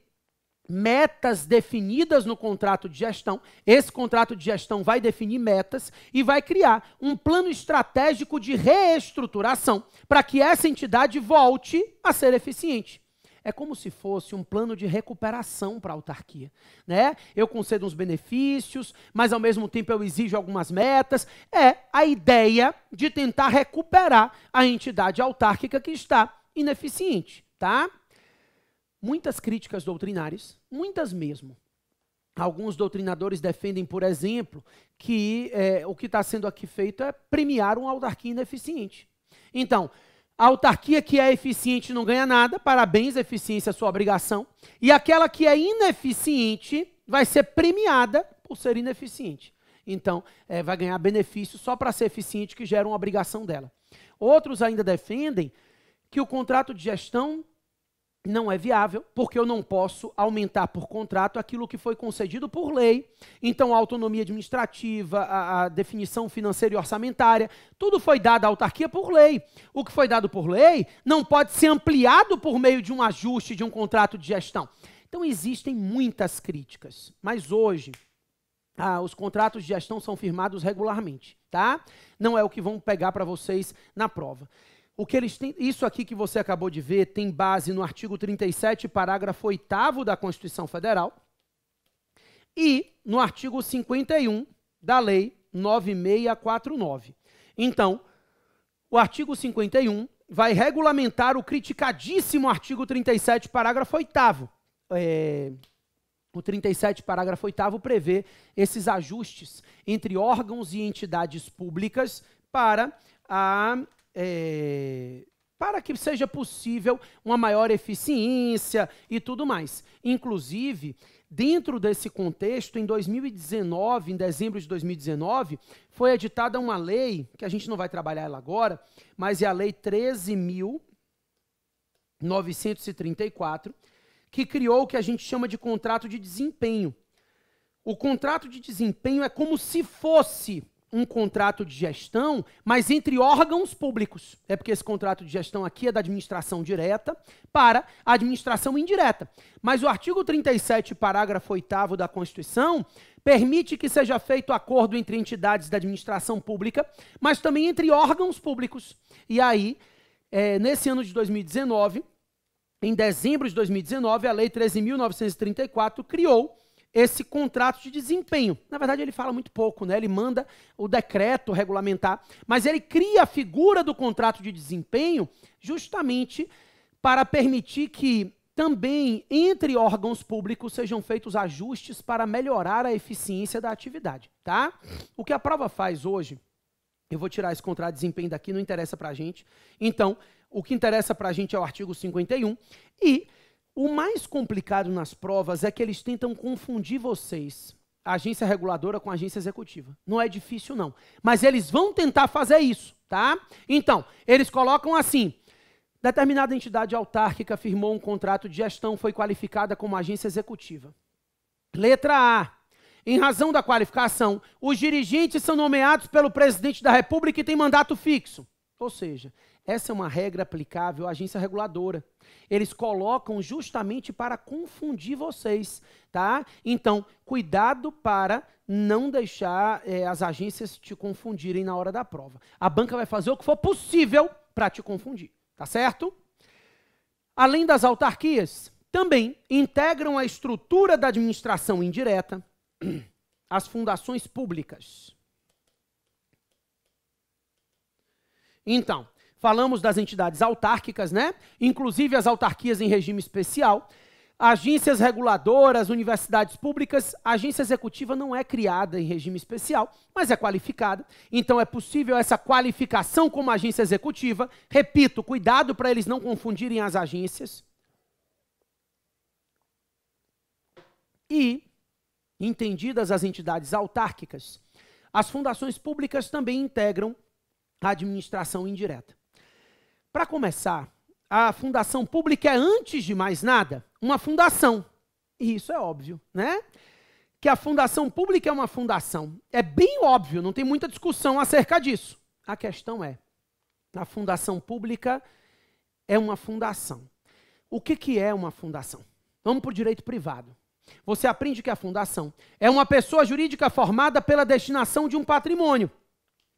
metas definidas no contrato de gestão. Esse contrato de gestão vai definir metas e vai criar um plano estratégico de reestruturação para que essa entidade volte a ser eficiente. É como se fosse um plano de recuperação para a autarquia, né? Eu concedo uns benefícios, mas ao mesmo tempo eu exijo algumas metas. É a ideia de tentar recuperar a entidade autárquica que está ineficiente, tá? muitas críticas doutrinárias, muitas mesmo. Alguns doutrinadores defendem, por exemplo, que é, o que está sendo aqui feito é premiar uma autarquia ineficiente. Então, a autarquia que é eficiente não ganha nada, parabéns, eficiência é sua obrigação. E aquela que é ineficiente vai ser premiada por ser ineficiente. Então, é, vai ganhar benefício só para ser eficiente, que gera uma obrigação dela. Outros ainda defendem que o contrato de gestão não é viável, porque eu não posso aumentar por contrato aquilo que foi concedido por lei. Então, a autonomia administrativa, a, a, definição financeira e orçamentária, tudo foi dado à autarquia por lei. O que foi dado por lei não pode ser ampliado por meio de um ajuste de um contrato de gestão. Então, existem muitas críticas, mas hoje. Ah, os contratos de gestão são firmados regularmente, tá? Não é o que vão pegar para vocês na prova. O que eles têm, isso aqui que você acabou de ver tem base no artigo 37, parágrafo 8 da Constituição Federal e no artigo 51 da Lei 9649. Então, o artigo 51 vai regulamentar o criticadíssimo artigo 37, parágrafo 8 é, o 37, parágrafo 8 prevê esses ajustes entre órgãos e entidades públicas para a é, para que seja possível uma maior eficiência e tudo mais. Inclusive, dentro desse contexto, em 2019, em dezembro de 2019, foi editada uma lei, que a gente não vai trabalhar ela agora, mas é a Lei 13.934, que criou o que a gente chama de contrato de desempenho. O contrato de desempenho é como se fosse um contrato de gestão, mas entre órgãos públicos. É porque esse contrato de gestão aqui é da administração direta para a administração indireta. Mas o artigo 37, parágrafo 8 da Constituição, permite que seja feito acordo entre entidades da administração pública, mas também entre órgãos públicos. E aí, é, nesse ano de 2019, em dezembro de 2019, a Lei 13.934 criou esse contrato de desempenho. Na verdade, ele fala muito pouco, né? Ele manda o decreto regulamentar, mas ele cria a figura do contrato de desempenho justamente para permitir que também entre órgãos públicos sejam feitos ajustes para melhorar a eficiência da atividade, tá? O que a prova faz hoje, eu vou tirar esse contrato de desempenho daqui, não interessa para a gente. Então, o que interessa para a gente é o artigo 51 e o mais complicado nas provas é que eles tentam confundir vocês, a agência reguladora com a agência executiva. Não é difícil não, mas eles vão tentar fazer isso, tá? Então, eles colocam assim: determinada entidade autárquica firmou um contrato de gestão, foi qualificada como agência executiva. Letra A. Em razão da qualificação, os dirigentes são nomeados pelo presidente da República e têm mandato fixo. Ou seja, essa é uma regra aplicável à agência reguladora. Eles colocam justamente para confundir vocês, tá? Então, cuidado para não deixar é, as agências te confundirem na hora da prova. A banca vai fazer o que for possível para te confundir, tá certo? Além das autarquias, também integram a estrutura da administração indireta as fundações públicas. Então, Falamos das entidades autárquicas, né? Inclusive as autarquias em regime especial. Agências reguladoras, universidades públicas, a agência executiva não é criada em regime especial, mas é qualificada. Então é possível essa qualificação como agência executiva. Repito, cuidado para eles não confundirem as agências. E, entendidas as entidades autárquicas, as fundações públicas também integram a administração indireta. Para começar, a fundação pública é, antes de mais nada, uma fundação. E isso é óbvio, né? Que a fundação pública é uma fundação. É bem óbvio, não tem muita discussão acerca disso. A questão é: a fundação pública é uma fundação. O que, que é uma fundação? Vamos para o direito privado. Você aprende que a fundação é uma pessoa jurídica formada pela destinação de um patrimônio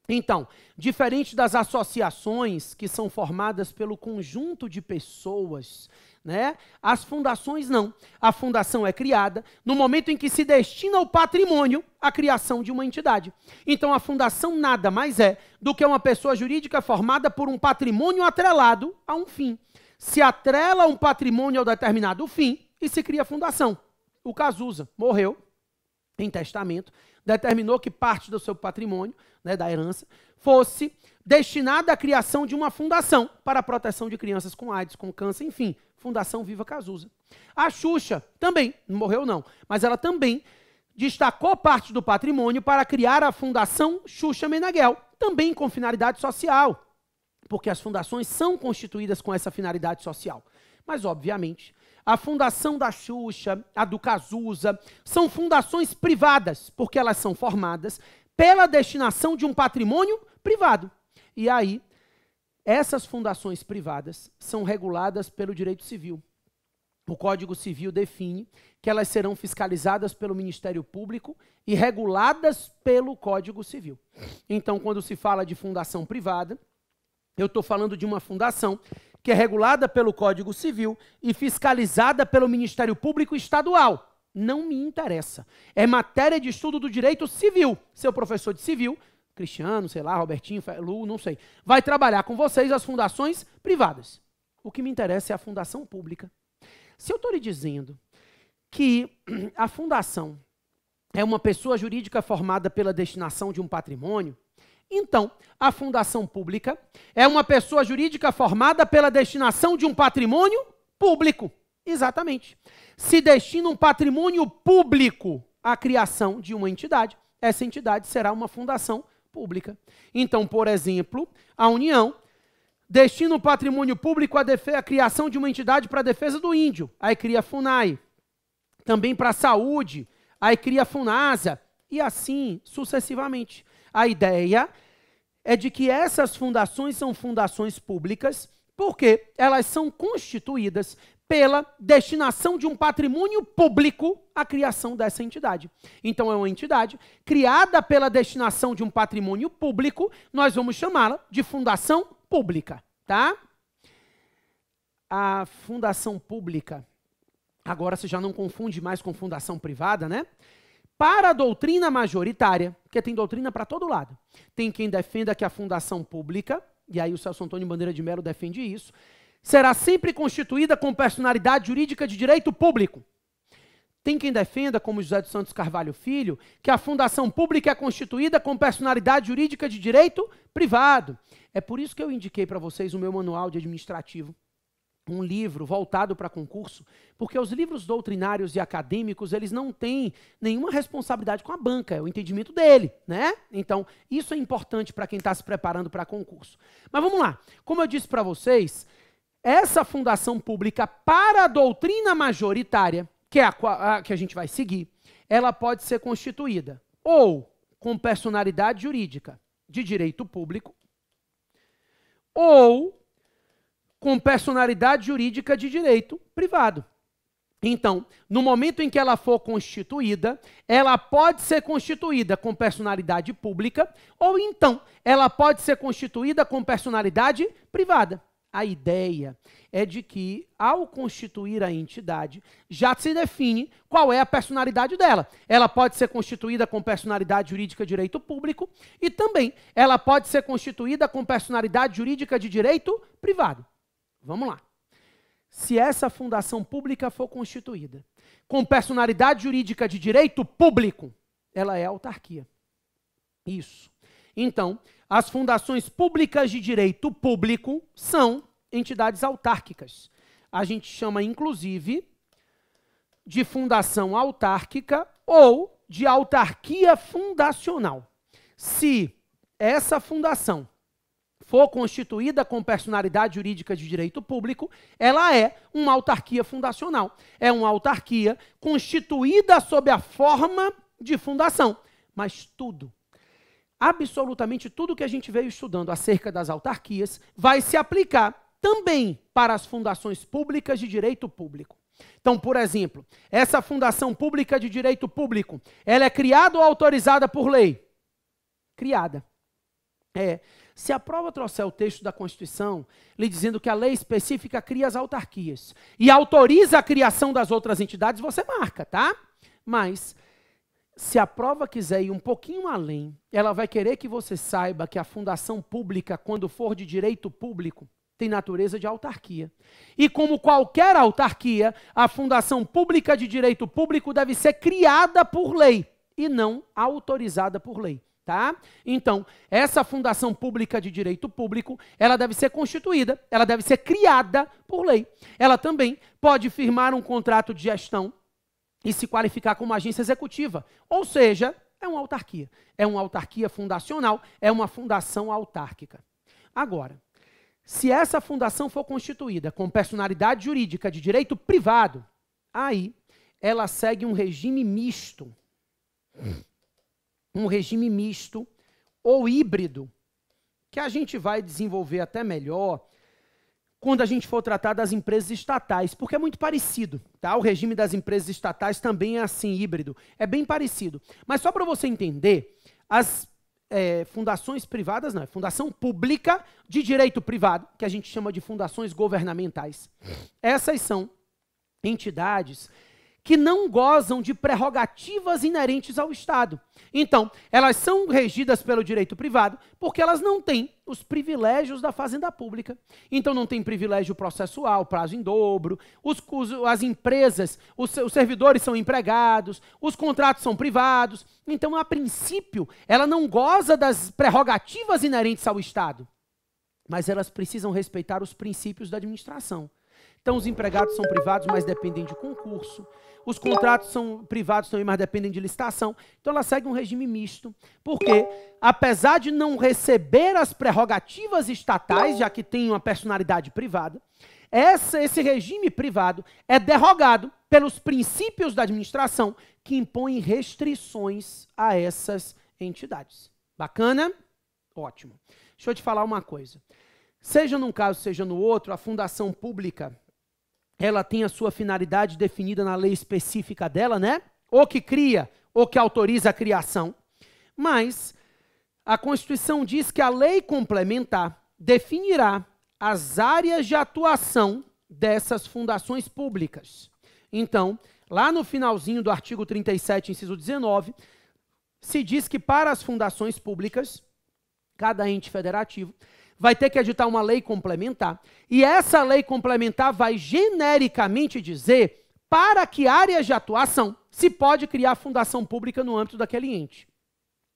então, diferente das associações que são formadas pelo conjunto de pessoas, né? As fundações não. A fundação é criada no momento em que se destina o patrimônio à criação de uma entidade. Então, a fundação nada mais é do que uma pessoa jurídica formada por um patrimônio atrelado a um fim. Se atrela um patrimônio ao determinado fim e se cria a fundação. O Cazuza morreu em testamento, determinou que parte do seu patrimônio, né, da herança, fosse destinada à criação de uma fundação para a proteção de crianças com AIDS, com câncer, enfim, Fundação Viva Cazuza. A Xuxa também, não morreu não, mas ela também destacou parte do patrimônio para criar a Fundação Xuxa Meneghel, também com finalidade social, porque as fundações são constituídas com essa finalidade social. Mas, obviamente, a fundação da Xuxa, a do Cazuza, são fundações privadas, porque elas são formadas pela destinação de um patrimônio privado. E aí, essas fundações privadas são reguladas pelo direito civil. O Código Civil define que elas serão fiscalizadas pelo Ministério Público e reguladas pelo Código Civil. Então, quando se fala de fundação privada, eu estou falando de uma fundação que é regulada pelo Código Civil e fiscalizada pelo Ministério Público Estadual. Não me interessa. É matéria de estudo do direito civil. Seu professor de civil, Cristiano, sei lá, Robertinho, Lu, não sei, vai trabalhar com vocês as fundações privadas. O que me interessa é a fundação pública. Se eu estou lhe dizendo que a fundação é uma pessoa jurídica formada pela destinação de um patrimônio, então, a fundação pública é uma pessoa jurídica formada pela destinação de um patrimônio público. Exatamente. Se destina um patrimônio público à criação de uma entidade, essa entidade será uma fundação pública. Então, por exemplo, a União destina o patrimônio público à, criação de uma entidade para a defesa do índio, aí cria a FUNAI. Também para a saúde, aí cria a FUNASA, e assim sucessivamente. A ideia é de que essas fundações são fundações públicas porque elas são constituídas pela destinação de um patrimônio público à criação dessa entidade. Então, é uma entidade criada pela destinação de um patrimônio público, nós vamos chamá-la de fundação pública, tá? A fundação pública, agora você já não confunde mais com fundação privada, né? para a doutrina majoritária, porque tem doutrina para todo lado. Tem quem defenda que a fundação pública, e aí o Celso Antônio Bandeira de Mello defende isso, será sempre constituída com personalidade jurídica de direito público. Tem quem defenda, como José dos Santos Carvalho Filho, que a fundação pública é constituída com personalidade jurídica de direito privado. É por isso que eu indiquei para vocês o meu manual de administrativo, um livro voltado para concurso, porque os livros doutrinários e acadêmicos, eles não têm nenhuma responsabilidade com a banca, é o entendimento dele, né? Então, isso é importante para quem está se preparando para concurso. Mas vamos lá, como eu disse para vocês, essa fundação pública para a doutrina majoritária, que é a, a que a gente vai seguir, ela pode ser constituída ou com personalidade jurídica de direito público, ou com personalidade jurídica de direito privado. Então, no momento em que ela for constituída, ela pode ser constituída com personalidade pública, ou então ela pode ser constituída com personalidade privada. A ideia é de que, ao constituir a entidade, já se define qual é a personalidade dela. Ela pode ser constituída com personalidade jurídica de direito público e também ela pode ser constituída com personalidade jurídica de direito privado. Vamos lá. Se essa fundação pública for constituída com personalidade jurídica de direito público, ela é autarquia. Isso. Então, as fundações públicas de direito público são entidades autárquicas. A gente chama, inclusive, de fundação autárquica ou de autarquia fundacional. Se essa fundação for constituída com personalidade jurídica de direito público, ela é uma autarquia fundacional. É uma autarquia constituída sob a forma de fundação. Mas tudo, absolutamente tudo que a gente veio estudando acerca das autarquias, vai se aplicar também para as fundações públicas de direito público. Então, por exemplo, essa fundação pública de direito público, ela é criada ou autorizada por lei? Criada. É. Se a prova trouxer o texto da Constituição, lhe dizendo que a lei específica cria as autarquias e autoriza a criação das outras entidades, você marca, tá? Mas se a prova quiser ir um pouquinho além, ela vai querer que você saiba que a fundação pública, quando for de direito público, tem natureza de autarquia. E como qualquer autarquia, a fundação pública de direito público deve ser criada por lei e não autorizada por lei. Tá? Então, essa fundação pública de direito público, ela deve ser constituída, ela deve ser criada por lei. Ela também pode firmar um contrato de gestão e se qualificar como agência executiva, ou seja, é uma autarquia. É uma autarquia fundacional, é uma fundação autárquica. Agora, se essa fundação for constituída com personalidade jurídica de direito privado, aí ela segue um regime misto um regime misto ou híbrido, que a gente vai desenvolver até melhor quando a gente for tratar das empresas estatais, porque é muito parecido, tá? O regime das empresas estatais também é assim, híbrido, é bem parecido. Mas só para você entender, as é, fundações privadas, não, é fundação pública de direito privado, que a gente chama de fundações governamentais. Essas são entidades que não gozam de prerrogativas inerentes ao Estado. Então, elas são regidas pelo direito privado porque elas não têm os privilégios da fazenda pública. Então, não tem privilégio processual, prazo em dobro, os, as empresas, os, os servidores são empregados, os contratos são privados. Então, a princípio, ela não goza das prerrogativas inerentes ao Estado. Mas elas precisam respeitar os princípios da administração. Então, os empregados são privados, mas dependem de concurso os contratos são privados também, mas dependem de licitação. Então ela segue um regime misto, porque apesar de não receber as prerrogativas estatais, já que tem uma personalidade privada, essa, esse regime privado é derrogado pelos princípios da administração que impõem restrições a essas entidades. Bacana? Ótimo. Deixa eu te falar uma coisa. Seja num caso, seja no outro, a fundação pública ela tem a sua finalidade definida na lei específica dela, né? Ou que cria, ou que autoriza a criação. Mas a Constituição diz que a lei complementar definirá as áreas de atuação dessas fundações públicas. Então, lá no finalzinho do artigo 37, inciso 19, se diz que para as fundações públicas, cada ente federativo vai ter que editar uma lei complementar. E essa lei complementar vai genericamente dizer para que áreas de atuação se pode criar fundação pública no âmbito daquele ente.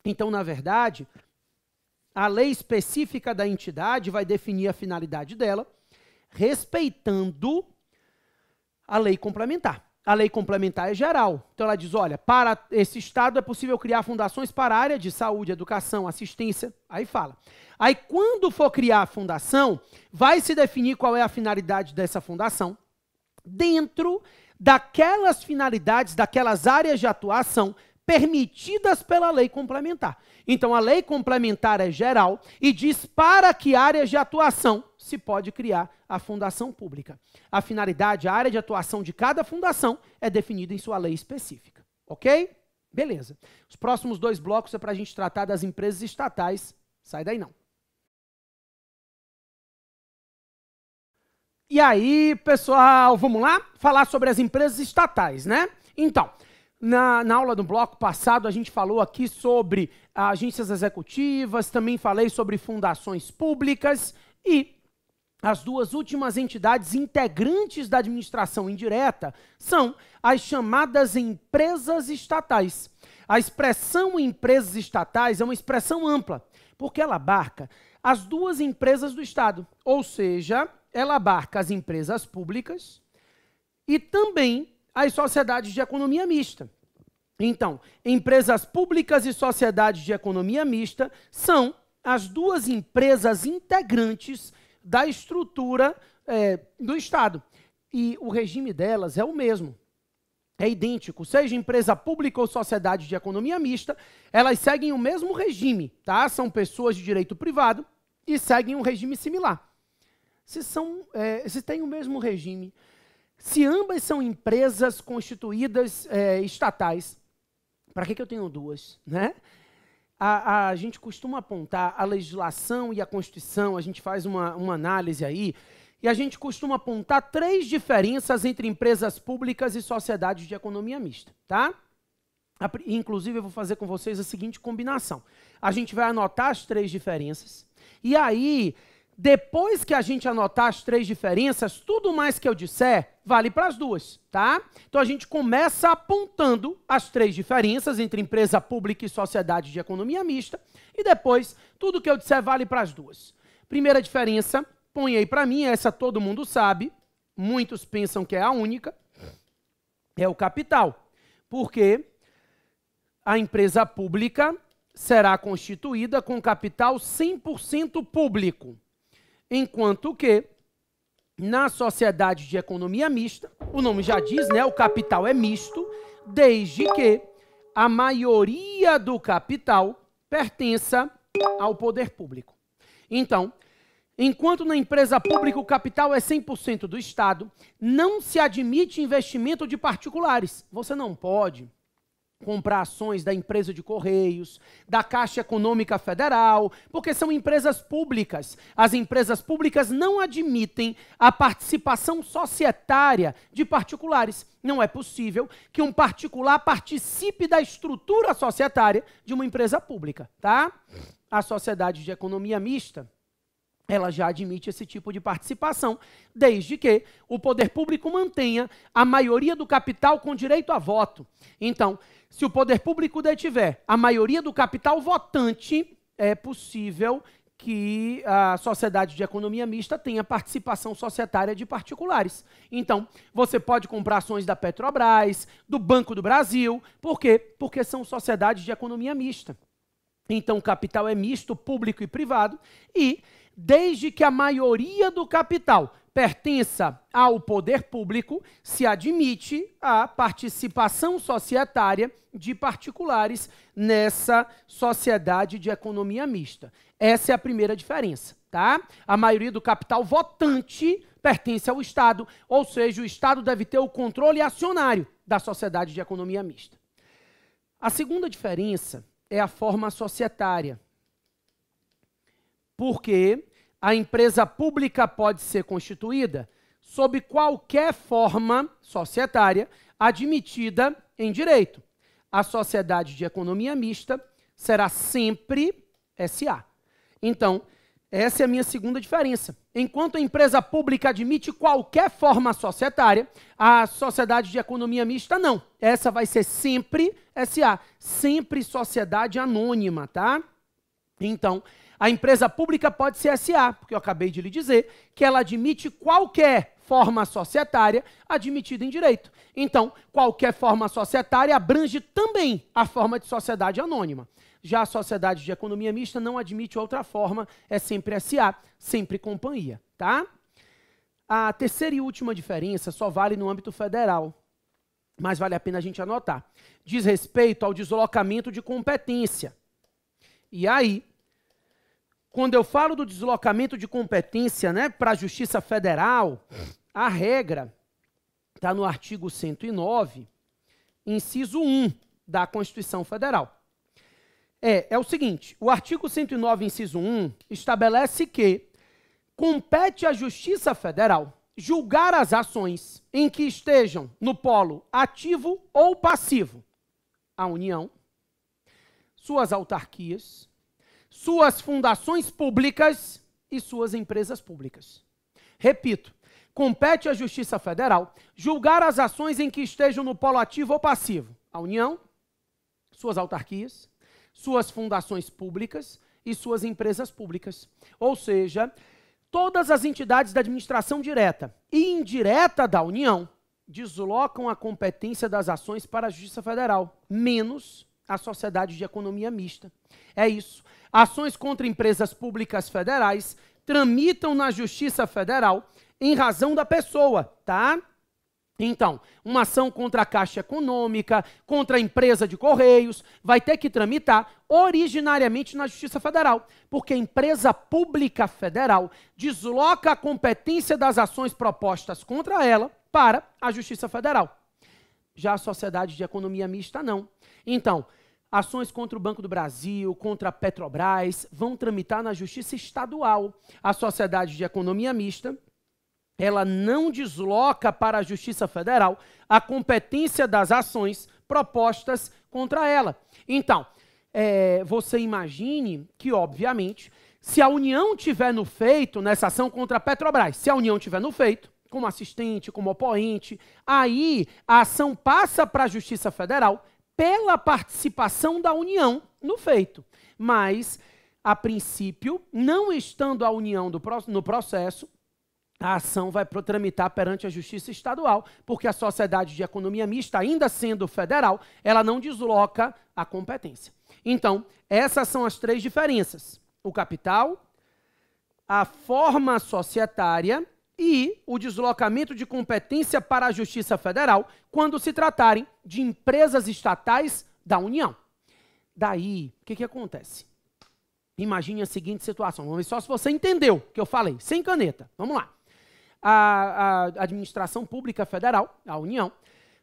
Então, na verdade, a lei específica da entidade vai definir a finalidade dela, respeitando a lei complementar a lei complementar é geral. Então ela diz: olha, para esse Estado é possível criar fundações para a área de saúde, educação, assistência. Aí fala. Aí, quando for criar a fundação, vai se definir qual é a finalidade dessa fundação dentro daquelas finalidades, daquelas áreas de atuação permitidas pela lei complementar. Então, a lei complementar é geral e diz para que áreas de atuação se pode criar a fundação pública. A finalidade, a área de atuação de cada fundação é definida em sua lei específica. Ok? Beleza. Os próximos dois blocos é para a gente tratar das empresas estatais. Sai daí não. E aí, pessoal, vamos lá? Falar sobre as empresas estatais, né? Então, na, na, aula do bloco passado, a gente falou aqui sobre agências executivas, também falei sobre fundações públicas e as duas últimas entidades integrantes da administração indireta são as chamadas empresas estatais. A expressão empresas estatais é uma expressão ampla, porque ela abarca as duas empresas do Estado, ou seja, ela abarca as empresas públicas e também as sociedades de economia mista. Então, empresas públicas e sociedades de economia mista são as duas empresas integrantes da estrutura é, do Estado. E o regime delas é o mesmo. É idêntico, seja empresa pública ou sociedade de economia mista, elas seguem o mesmo regime, tá? São pessoas de direito privado e seguem um regime similar. Se, são, é, se tem o mesmo regime, se ambas são empresas constituídas é, estatais, para que, que eu tenho duas? Né? a, a gente costuma apontar a legislação e a Constituição, a gente faz uma, uma análise aí, e a gente costuma apontar três diferenças entre empresas públicas e sociedades de economia mista, tá? Inclusive, eu vou fazer com vocês a seguinte combinação. A gente vai anotar as três diferenças, e aí depois que a gente anotar as três diferenças, tudo mais que eu disser vale para as duas, tá? Então a gente começa apontando as três diferenças entre empresa pública e sociedade de economia mista, e depois tudo que eu disser vale para as duas. Primeira diferença, põe aí para mim, essa todo mundo sabe, muitos pensam que é a única, é o capital. Porque a empresa pública será constituída com capital 100% público enquanto que na sociedade de economia mista, o nome já diz, né, o capital é misto, desde que a maioria do capital pertença ao poder público. Então, enquanto na empresa pública o capital é 100% do Estado, não se admite investimento de particulares. Você não pode comprar ações da empresa de Correios, da Caixa Econômica Federal, porque são empresas públicas. As empresas públicas não admitem a participação societária de particulares. Não é possível que um particular participe da estrutura societária de uma empresa pública, tá? A sociedade de economia mista ela já admite esse tipo de participação, desde que o poder público mantenha a maioria do capital com direito a voto. Então, se o poder público detiver a maioria do capital votante, é possível que a sociedade de economia mista tenha participação societária de particulares. Então, você pode comprar ações da Petrobras, do Banco do Brasil. Por quê? Porque são sociedades de economia mista. Então, o capital é misto, público e privado, e desde que a maioria do capital pertença ao poder público, se admite a participação societária de particulares nessa sociedade de economia mista. Essa é a primeira diferença, tá? A maioria do capital votante pertence ao Estado, ou seja, o Estado deve ter o controle acionário da sociedade de economia mista. A segunda diferença é a forma societária. Porque a empresa pública pode ser constituída sob qualquer forma societária admitida em direito. A sociedade de economia mista será sempre SA. Então, essa é a minha segunda diferença. Enquanto a empresa pública admite qualquer forma societária, a sociedade de economia mista não. Essa vai ser sempre SA, sempre sociedade anônima, tá? Então, a empresa pública pode ser SA, porque eu acabei de lhe dizer que ela admite qualquer forma societária admitida em direito. Então, qualquer forma societária abrange também a forma de sociedade anônima. Já a sociedade de economia mista não admite outra forma, é sempre SA, sempre companhia, tá? A terceira e última diferença só vale no âmbito federal, mas vale a pena a gente anotar. Diz respeito ao deslocamento de competência. E aí, quando eu falo do deslocamento de competência né, para a Justiça Federal, a regra está no artigo 109, inciso 1 da Constituição Federal. É, é o seguinte: o artigo 109, inciso 1, estabelece que compete à Justiça Federal julgar as ações em que estejam no polo ativo ou passivo a União, suas autarquias suas fundações públicas e suas empresas públicas. Repito, compete à Justiça Federal julgar as ações em que estejam no polo ativo ou passivo a União, suas autarquias, suas fundações públicas e suas empresas públicas. Ou seja, todas as entidades da administração direta e indireta da União deslocam a competência das ações para a Justiça Federal, menos a sociedade de economia mista. É isso. Ações contra empresas públicas federais tramitam na Justiça Federal em razão da pessoa, tá? Então, uma ação contra a Caixa Econômica, contra a empresa de Correios, vai ter que tramitar originariamente na Justiça Federal, porque a empresa pública federal desloca a competência das ações propostas contra ela para a Justiça Federal. Já a sociedade de economia mista não. Então, Ações contra o Banco do Brasil, contra a Petrobras, vão tramitar na Justiça Estadual. A Sociedade de Economia Mista, ela não desloca para a Justiça Federal a competência das ações propostas contra ela. Então, é, você imagine que, obviamente, se a União tiver no feito nessa ação contra a Petrobras, se a União tiver no feito, como assistente, como oponente, aí a ação passa para a Justiça Federal pela participação da união no feito. Mas, a princípio, não estando a união do, no processo, a ação vai tramitar perante a justiça estadual, porque a sociedade de economia mista, ainda sendo federal, ela não desloca a competência. Então, essas são as três diferenças: o capital, a forma societária e o deslocamento de competência para a Justiça Federal quando se tratarem de empresas estatais da União. Daí, o que, que acontece? Imagine a seguinte situação. Vamos ver só se você entendeu o que eu falei, sem caneta. Vamos lá. A, a Administração Pública Federal, a União,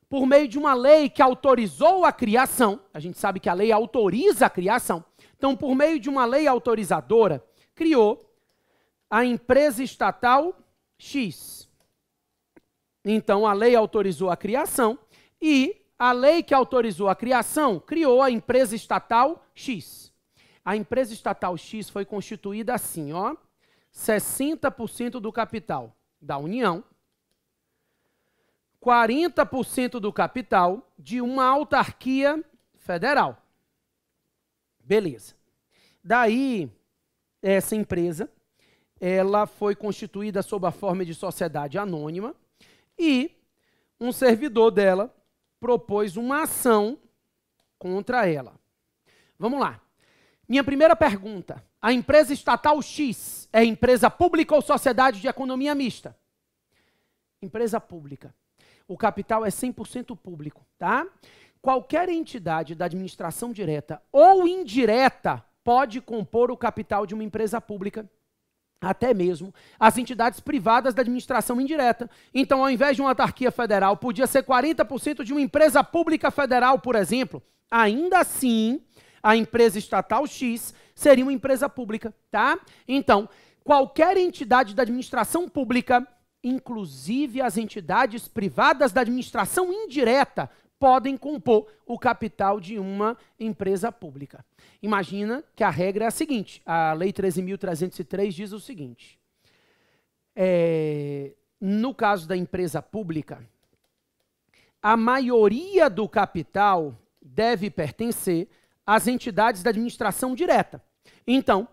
por meio de uma lei que autorizou a criação, a gente sabe que a lei autoriza a criação, então, por meio de uma lei autorizadora, criou a empresa estatal X. Então a lei autorizou a criação e a lei que autorizou a criação criou a empresa estatal X. A empresa estatal X foi constituída assim, ó, 60% do capital da União, 40% do capital de uma autarquia federal. Beleza. Daí, essa empresa ela foi constituída sob a forma de sociedade anônima e um servidor dela propôs uma ação contra ela. Vamos lá. Minha primeira pergunta: a empresa estatal X é empresa pública ou sociedade de economia mista? Empresa pública. O capital é 100% público, tá? Qualquer entidade da administração direta ou indireta pode compor o capital de uma empresa pública até mesmo as entidades privadas da administração indireta. Então, ao invés de uma autarquia federal, podia ser 40% de uma empresa pública federal, por exemplo. Ainda assim, a empresa estatal X seria uma empresa pública, tá? Então, qualquer entidade da administração pública, inclusive as entidades privadas da administração indireta, podem compor o capital de uma empresa pública. Imagina que a regra é a seguinte: a Lei 13.303 diz o seguinte. É, no caso da empresa pública, a maioria do capital deve pertencer às entidades da administração direta. Então,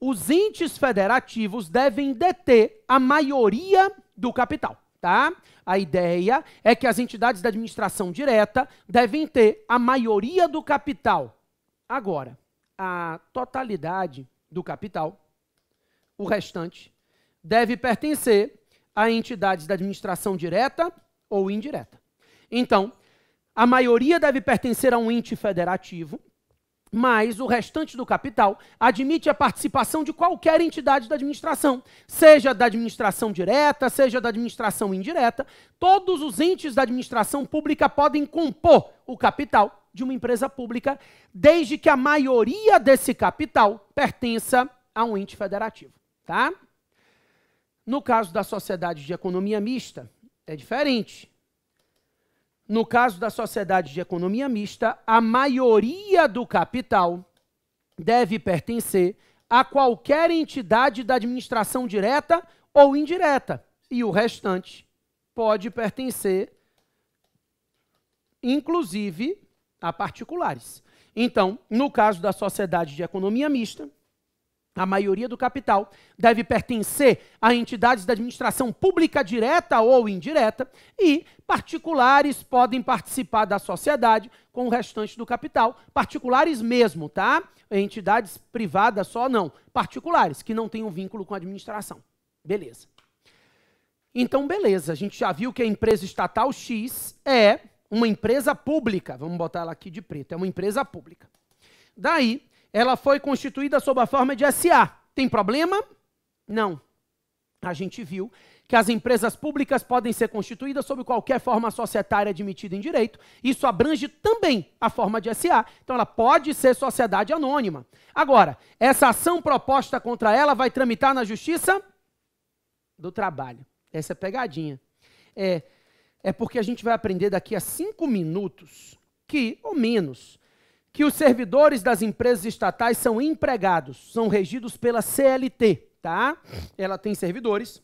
os entes federativos devem deter a maioria do capital tá? A ideia é que as entidades da administração direta devem ter a maioria do capital. Agora, a totalidade do capital, o restante, deve pertencer a entidades da administração direta ou indireta. Então, a maioria deve pertencer a um ente federativo, mas o restante do capital admite a participação de qualquer entidade da administração, seja da administração direta, seja da administração indireta. Todos os entes da administração pública podem compor o capital de uma empresa pública, desde que a maioria desse capital pertença a um ente federativo, tá? No caso da sociedade de economia mista, é diferente. No caso da sociedade de economia mista, a maioria do capital deve pertencer a qualquer entidade da administração direta ou indireta, e o restante pode pertencer, inclusive, a particulares. Então, no caso da sociedade de economia mista, a maioria do capital deve pertencer a entidades da administração pública direta ou indireta e particulares podem participar da sociedade com o restante do capital, particulares mesmo, tá? Entidades privadas só não, particulares que não tenham vínculo com a administração. Beleza. Então, beleza, a gente já viu que a empresa estatal X é uma empresa pública, vamos botar ela aqui de preto, é uma empresa pública. Daí, ela foi constituída sob a forma de SA. Tem problema? Não. A gente viu que as empresas públicas podem ser constituídas sob qualquer forma societária admitida em direito. Isso abrange também a forma de SA. Então, ela pode ser sociedade anônima. Agora, essa ação proposta contra ela vai tramitar na Justiça do Trabalho. Essa é a pegadinha. É, é porque a gente vai aprender daqui a cinco minutos que, ou menos, que os servidores das empresas estatais são empregados, são regidos pela CLT, tá? Ela tem servidores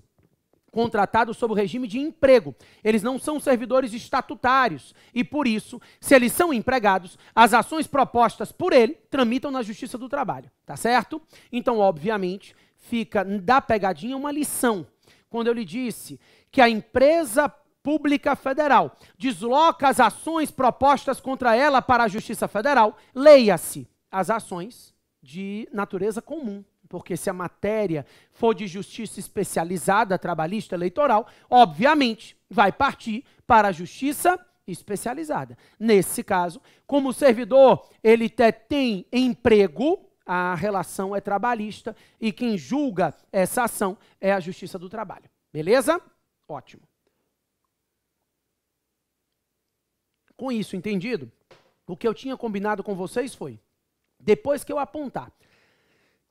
contratados sob o regime de emprego. Eles não são servidores estatutários e por isso, se eles são empregados, as ações propostas por ele tramitam na Justiça do Trabalho, tá certo? Então, obviamente, fica da pegadinha uma lição. Quando eu lhe disse que a empresa Pública Federal. Desloca as ações propostas contra ela para a Justiça Federal. Leia-se as ações de natureza comum porque se a matéria for de justiça especializada, trabalhista, eleitoral, obviamente vai partir para a justiça especializada. Nesse caso, como o servidor ele tem emprego, a relação é trabalhista e quem julga essa ação é a Justiça do Trabalho. Beleza? Ótimo. Com isso entendido, o que eu tinha combinado com vocês foi, depois que eu apontar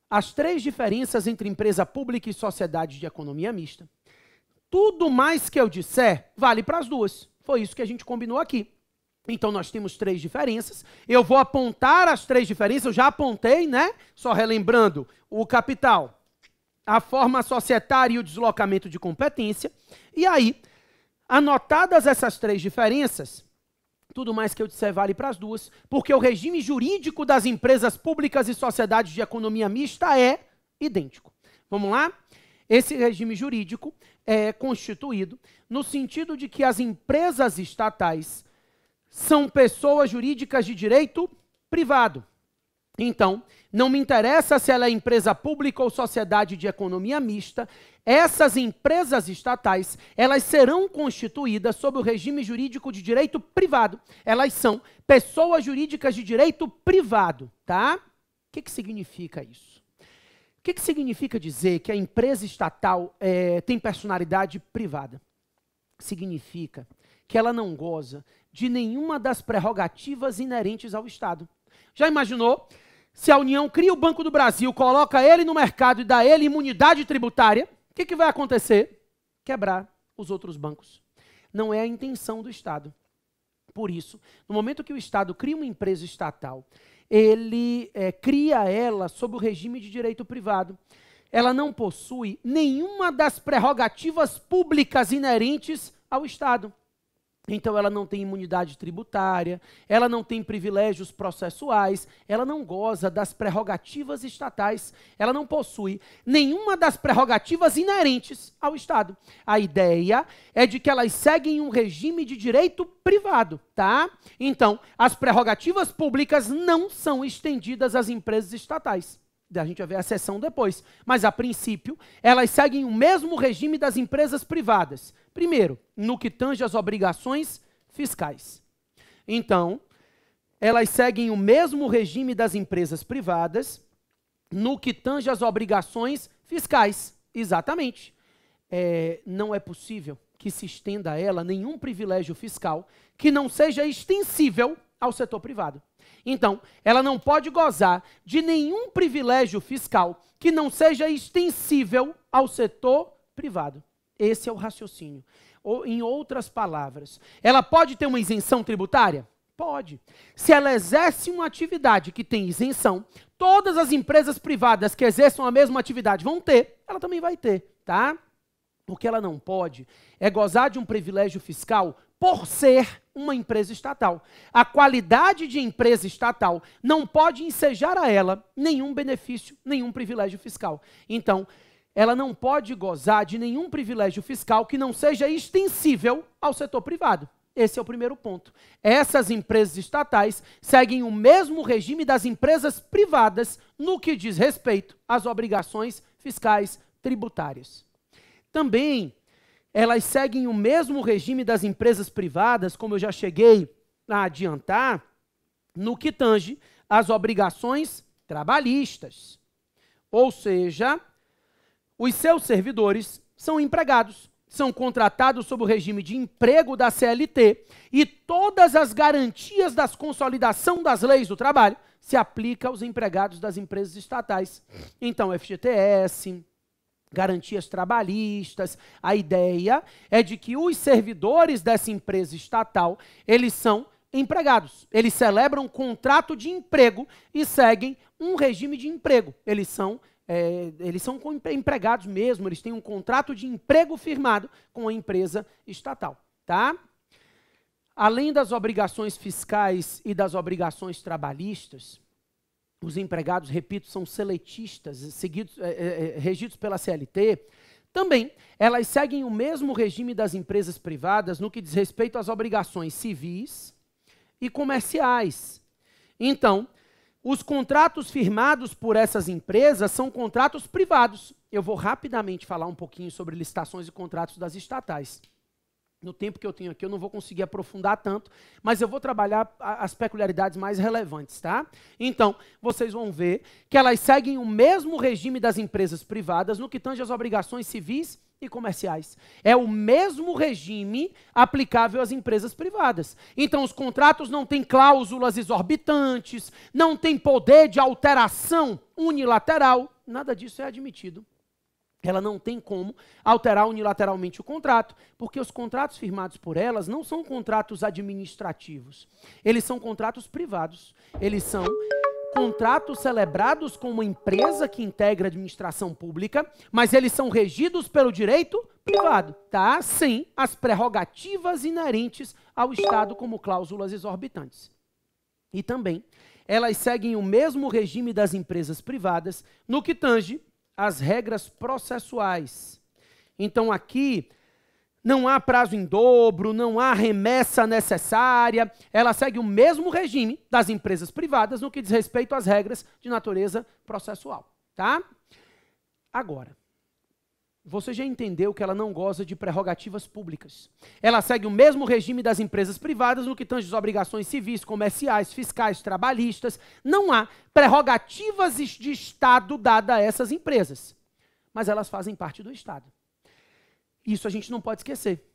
as três diferenças entre empresa pública e sociedade de economia mista, tudo mais que eu disser vale para as duas. Foi isso que a gente combinou aqui. Então nós temos três diferenças. Eu vou apontar as três diferenças, eu já apontei, né? Só relembrando, o capital, a forma societária e o deslocamento de competência. E aí, anotadas essas três diferenças, tudo mais que eu disser vale para as duas, porque o regime jurídico das empresas públicas e sociedades de economia mista é idêntico. Vamos lá? Esse regime jurídico é constituído no sentido de que as empresas estatais são pessoas jurídicas de direito privado. Então, não me interessa se ela é empresa pública ou sociedade de economia mista, essas empresas estatais, elas serão constituídas sob o regime jurídico de direito privado. Elas são pessoas jurídicas de direito privado, tá? O que, que significa isso? O que, que significa dizer que a empresa estatal é, tem personalidade privada? Significa que ela não goza de nenhuma das prerrogativas inerentes ao Estado. Já imaginou? Se a União cria o Banco do Brasil, coloca ele no mercado e dá ele imunidade tributária, o que, que vai acontecer? Quebrar os outros bancos. Não é a intenção do Estado. Por isso, no momento que o Estado cria uma empresa estatal, ele é, cria ela sob o regime de direito privado. Ela não possui nenhuma das prerrogativas públicas inerentes ao Estado. Então ela não tem imunidade tributária, ela não tem privilégios processuais, ela não goza das prerrogativas estatais, ela não possui nenhuma das prerrogativas inerentes ao Estado. A ideia é de que elas seguem um regime de direito privado, tá? Então, as prerrogativas públicas não são estendidas às empresas estatais a gente vai ver a sessão depois, mas a princípio, elas seguem o mesmo regime das empresas privadas. Primeiro, no que tange às obrigações fiscais. Então, elas seguem o mesmo regime das empresas privadas no que tange às obrigações fiscais. Exatamente. É, não é possível que se estenda a ela nenhum privilégio fiscal que não seja extensível ao setor privado. Então, ela não pode gozar de nenhum privilégio fiscal que não seja extensível ao setor privado. Esse é o raciocínio. Ou, em outras palavras, ela pode ter uma isenção tributária? Pode. Se ela exerce uma atividade que tem isenção, todas as empresas privadas que exerçam a mesma atividade vão ter, ela também vai ter, tá? O que ela não pode é gozar de um privilégio fiscal por ser uma empresa estatal. A qualidade de empresa estatal não pode ensejar a ela nenhum benefício, nenhum privilégio fiscal. Então, ela não pode gozar de nenhum privilégio fiscal que não seja extensível ao setor privado. Esse é o primeiro ponto. Essas empresas estatais seguem o mesmo regime das empresas privadas no que diz respeito às obrigações fiscais tributárias. Também elas seguem o mesmo regime das empresas privadas, como eu já cheguei a adiantar, no que tange às obrigações trabalhistas. Ou seja, os seus servidores são empregados, são contratados sob o regime de emprego da CLT e todas as garantias da consolidação das leis do trabalho se aplica aos empregados das empresas estatais. Então, FGTS, garantias trabalhistas. A ideia é de que os servidores dessa empresa estatal, eles são empregados. Eles celebram um contrato de emprego e seguem um regime de emprego. Eles são é, eles são empregados mesmo, eles têm um contrato de emprego firmado com a empresa estatal, tá? Além das obrigações fiscais e das obrigações trabalhistas, os empregados, repito, são seletistas, seguidos, é, é, regidos pela CLT, também elas seguem o mesmo regime das empresas privadas no que diz respeito às obrigações civis e comerciais. Então, os contratos firmados por essas empresas são contratos privados. Eu vou rapidamente falar um pouquinho sobre licitações e contratos das estatais no tempo que eu tenho aqui, eu não vou conseguir aprofundar tanto, mas eu vou trabalhar as peculiaridades mais relevantes, tá? Então, vocês vão ver que elas seguem o mesmo regime das empresas privadas no que tange às obrigações civis e comerciais. É o mesmo regime aplicável às empresas privadas. Então, os contratos não têm cláusulas exorbitantes, não têm poder de alteração unilateral, nada disso é admitido ela não tem como alterar unilateralmente o contrato, porque os contratos firmados por elas não são contratos administrativos. Eles são contratos privados. Eles são contratos celebrados com uma empresa que integra a administração pública, mas eles são regidos pelo direito privado, tá? Sem as prerrogativas inerentes ao Estado como cláusulas exorbitantes. E também, elas seguem o mesmo regime das empresas privadas no que tange as regras processuais. Então aqui não há prazo em dobro, não há remessa necessária, ela segue o mesmo regime das empresas privadas no que diz respeito às regras de natureza processual, tá? Agora, você já entendeu que ela não goza de prerrogativas públicas. Ela segue o mesmo regime das empresas privadas no que tange as obrigações civis, comerciais, fiscais, trabalhistas. Não há prerrogativas de Estado dada a essas empresas. Mas elas fazem parte do Estado. Isso a gente não pode esquecer.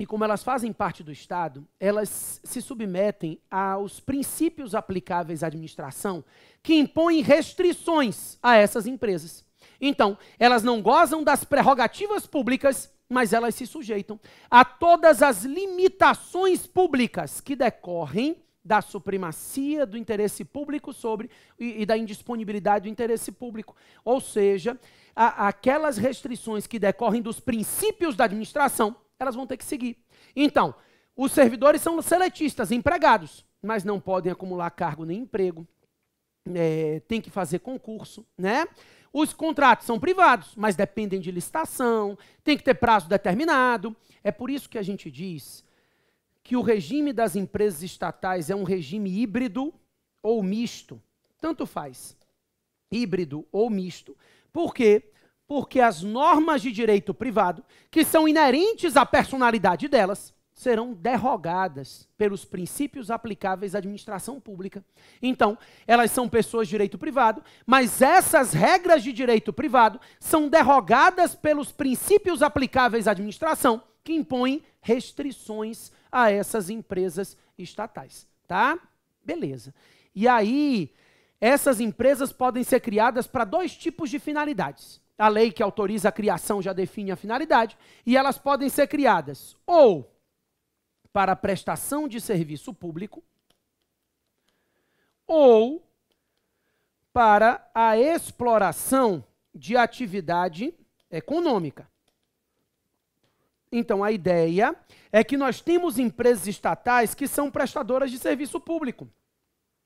E como elas fazem parte do Estado, elas se submetem aos princípios aplicáveis à administração que impõem restrições a essas empresas. Então, elas não gozam das prerrogativas públicas, mas elas se sujeitam a todas as limitações públicas que decorrem da supremacia do interesse público sobre e, e da indisponibilidade do interesse público. Ou seja, a, aquelas restrições que decorrem dos princípios da administração, elas vão ter que seguir. Então, os servidores são seletistas, empregados, mas não podem acumular cargo nem emprego, é, tem que fazer concurso, né? Os contratos são privados, mas dependem de licitação, tem que ter prazo determinado. É por isso que a gente diz que o regime das empresas estatais é um regime híbrido ou misto. Tanto faz. Híbrido ou misto. Por quê? Porque as normas de direito privado, que são inerentes à personalidade delas, serão derrogadas pelos princípios aplicáveis à administração pública. Então, elas são pessoas de direito privado, mas essas regras de direito privado são derrogadas pelos princípios aplicáveis à administração, que impõem restrições a essas empresas estatais, tá? Beleza. E aí, essas empresas podem ser criadas para dois tipos de finalidades. A lei que autoriza a criação já define a finalidade, e elas podem ser criadas ou para prestação de serviço público ou para a exploração de atividade econômica. Então, a ideia é que nós temos empresas estatais que são prestadoras de serviço público.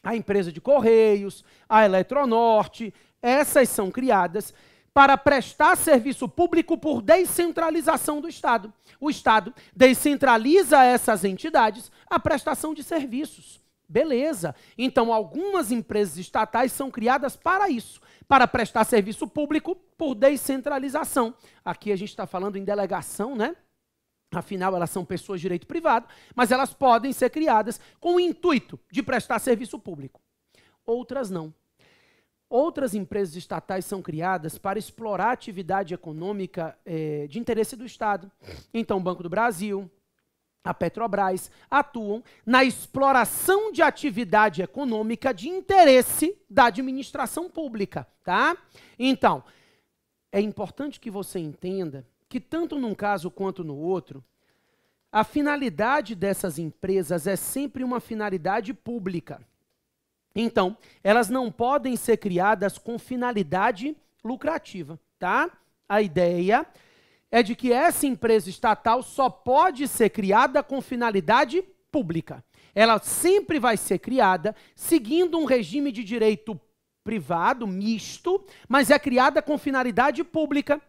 A empresa de Correios, a Eletronorte, essas são criadas para prestar serviço público por descentralização do Estado. O Estado descentraliza essas entidades a prestação de serviços. Beleza. Então, algumas empresas estatais são criadas para isso, para prestar serviço público por descentralização. Aqui a gente está falando em delegação, né? Afinal, elas são pessoas de direito privado, mas elas podem ser criadas com o intuito de prestar serviço público. Outras não. Outras empresas estatais são criadas para explorar a atividade econômica eh, de interesse do Estado. Então, o Banco do Brasil, a Petrobras atuam na exploração de atividade econômica de interesse da administração pública, tá? Então, é importante que você entenda que tanto num caso quanto no outro, a finalidade dessas empresas é sempre uma finalidade pública. Então, elas não podem ser criadas com finalidade lucrativa, tá? A ideia é de que essa empresa estatal só pode ser criada com finalidade pública. Ela sempre vai ser criada seguindo um regime de direito privado, misto, mas é criada com finalidade pública.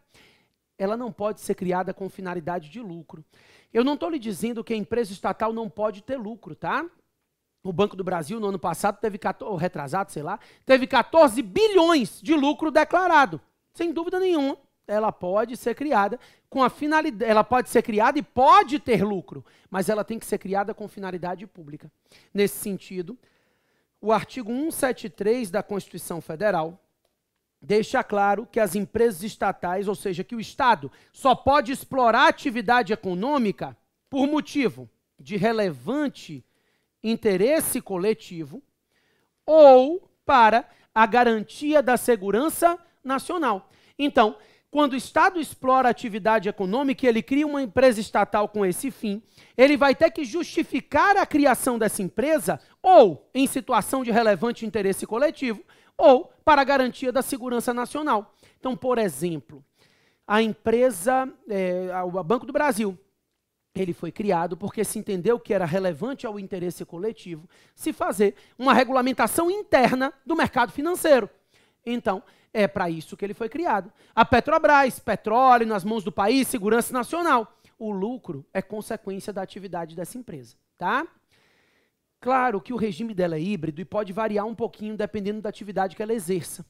Ela não pode ser criada com finalidade de lucro. Eu não estou lhe dizendo que a empresa estatal não pode ter lucro, tá? O Banco do Brasil, no ano passado, teve 14, ou retrasado, sei lá, teve 14 bilhões de lucro declarado. Sem dúvida nenhuma, ela pode ser criada com a finalidade. Ela pode ser criada e pode ter lucro, mas ela tem que ser criada com finalidade pública. Nesse sentido, o artigo 173 da Constituição Federal deixa claro que as empresas estatais, ou seja, que o Estado só pode explorar atividade econômica por motivo de relevante interesse coletivo ou para a garantia da segurança nacional. Então, quando o Estado explora a atividade econômica e ele cria uma empresa estatal com esse fim, ele vai ter que justificar a criação dessa empresa ou em situação de relevante interesse coletivo ou para a garantia da segurança nacional. Então, por exemplo, a empresa, é, o Banco do Brasil, ele foi criado porque se entendeu que era relevante ao interesse coletivo se fazer uma regulamentação interna do mercado financeiro. Então, é para isso que ele foi criado. A Petrobras, petróleo nas mãos do país, segurança nacional. O lucro é consequência da atividade dessa empresa, tá? Claro que o regime dela é híbrido e pode variar um pouquinho dependendo da atividade que ela exerça.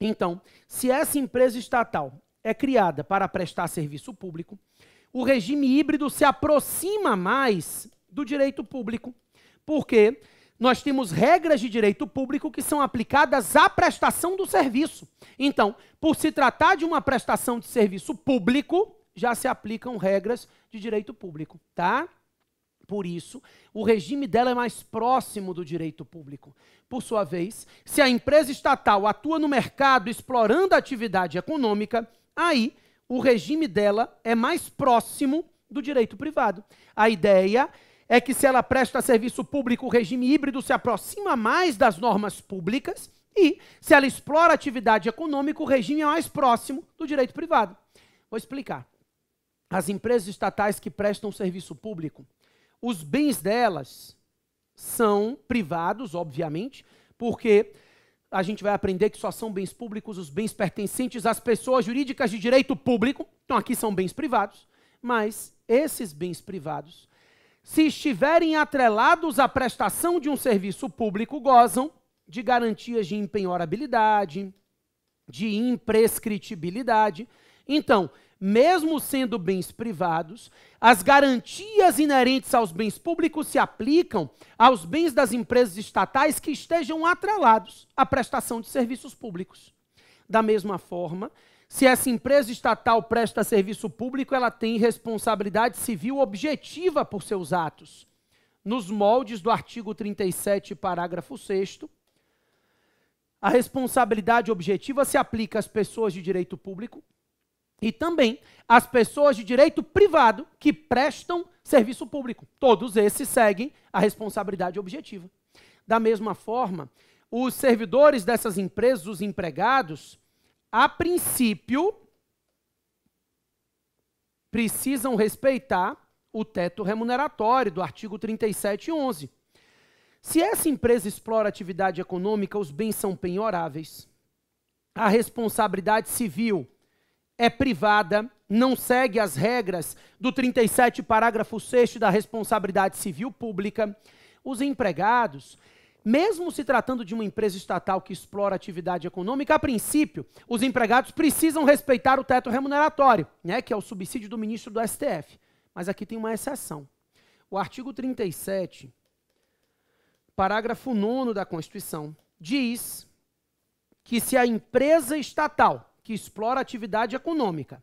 Então, se essa empresa estatal é criada para prestar serviço público, o regime híbrido se aproxima mais do direito público, porque nós temos regras de direito público que são aplicadas à prestação do serviço. Então, por se tratar de uma prestação de serviço público, já se aplicam regras de direito público, tá? Por isso, o regime dela é mais próximo do direito público. Por sua vez, se a empresa estatal atua no mercado explorando a atividade econômica, aí o regime dela é mais próximo do direito privado. A ideia é que se ela presta serviço público, o regime híbrido se aproxima mais das normas públicas e, se ela explora atividade econômica, o regime é mais próximo do direito privado. Vou explicar. As empresas estatais que prestam serviço público, os bens delas são privados, obviamente, porque a gente vai aprender que só são bens públicos os bens pertencentes às pessoas jurídicas de direito público. Então aqui são bens privados, mas esses bens privados, se estiverem atrelados à prestação de um serviço público, gozam de garantias de empenhorabilidade, de imprescritibilidade. Então, mesmo sendo bens privados, as garantias inerentes aos bens públicos se aplicam aos bens das empresas estatais que estejam atrelados à prestação de serviços públicos. Da mesma forma, se essa empresa estatal presta serviço público, ela tem responsabilidade civil objetiva por seus atos. Nos moldes do artigo 37, parágrafo 6 a responsabilidade objetiva se aplica às pessoas de direito público, e também as pessoas de direito privado que prestam serviço público. Todos esses seguem a responsabilidade objetiva. Da mesma forma, os servidores dessas empresas, os empregados, a princípio, precisam respeitar o teto remuneratório do artigo e 11. Se essa empresa explora atividade econômica, os bens são penhoráveis. A responsabilidade civil é privada, não segue as regras do 37, parágrafo 6 da responsabilidade civil pública, os empregados, mesmo se tratando de uma empresa estatal que explora atividade econômica, a princípio, os empregados precisam respeitar o teto remuneratório, né, que é o subsídio do ministro do STF. Mas aqui tem uma exceção. O artigo 37, parágrafo 9 da Constituição, diz que se a empresa estatal que explora atividade econômica,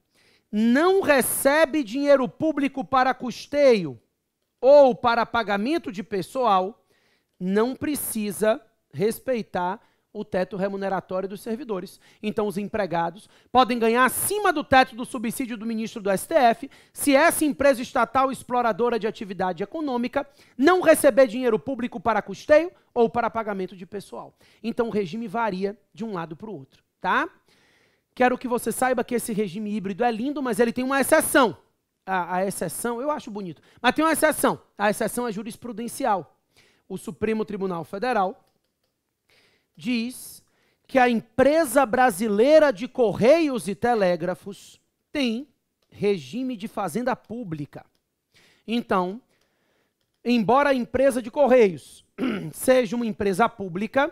não recebe dinheiro público para custeio ou para pagamento de pessoal, não precisa respeitar o teto remuneratório dos servidores. Então, os empregados podem ganhar acima do teto do subsídio do ministro do STF se essa empresa estatal exploradora de atividade econômica não receber dinheiro público para custeio ou para pagamento de pessoal. Então, o regime varia de um lado para o outro, tá? Quero que você saiba que esse regime híbrido é lindo, mas ele tem uma exceção. A, a exceção, eu acho bonito, mas tem uma exceção. A exceção é jurisprudencial. O Supremo Tribunal Federal diz que a empresa brasileira de correios e telégrafos tem regime de fazenda pública. Então, embora a empresa de correios seja uma empresa pública,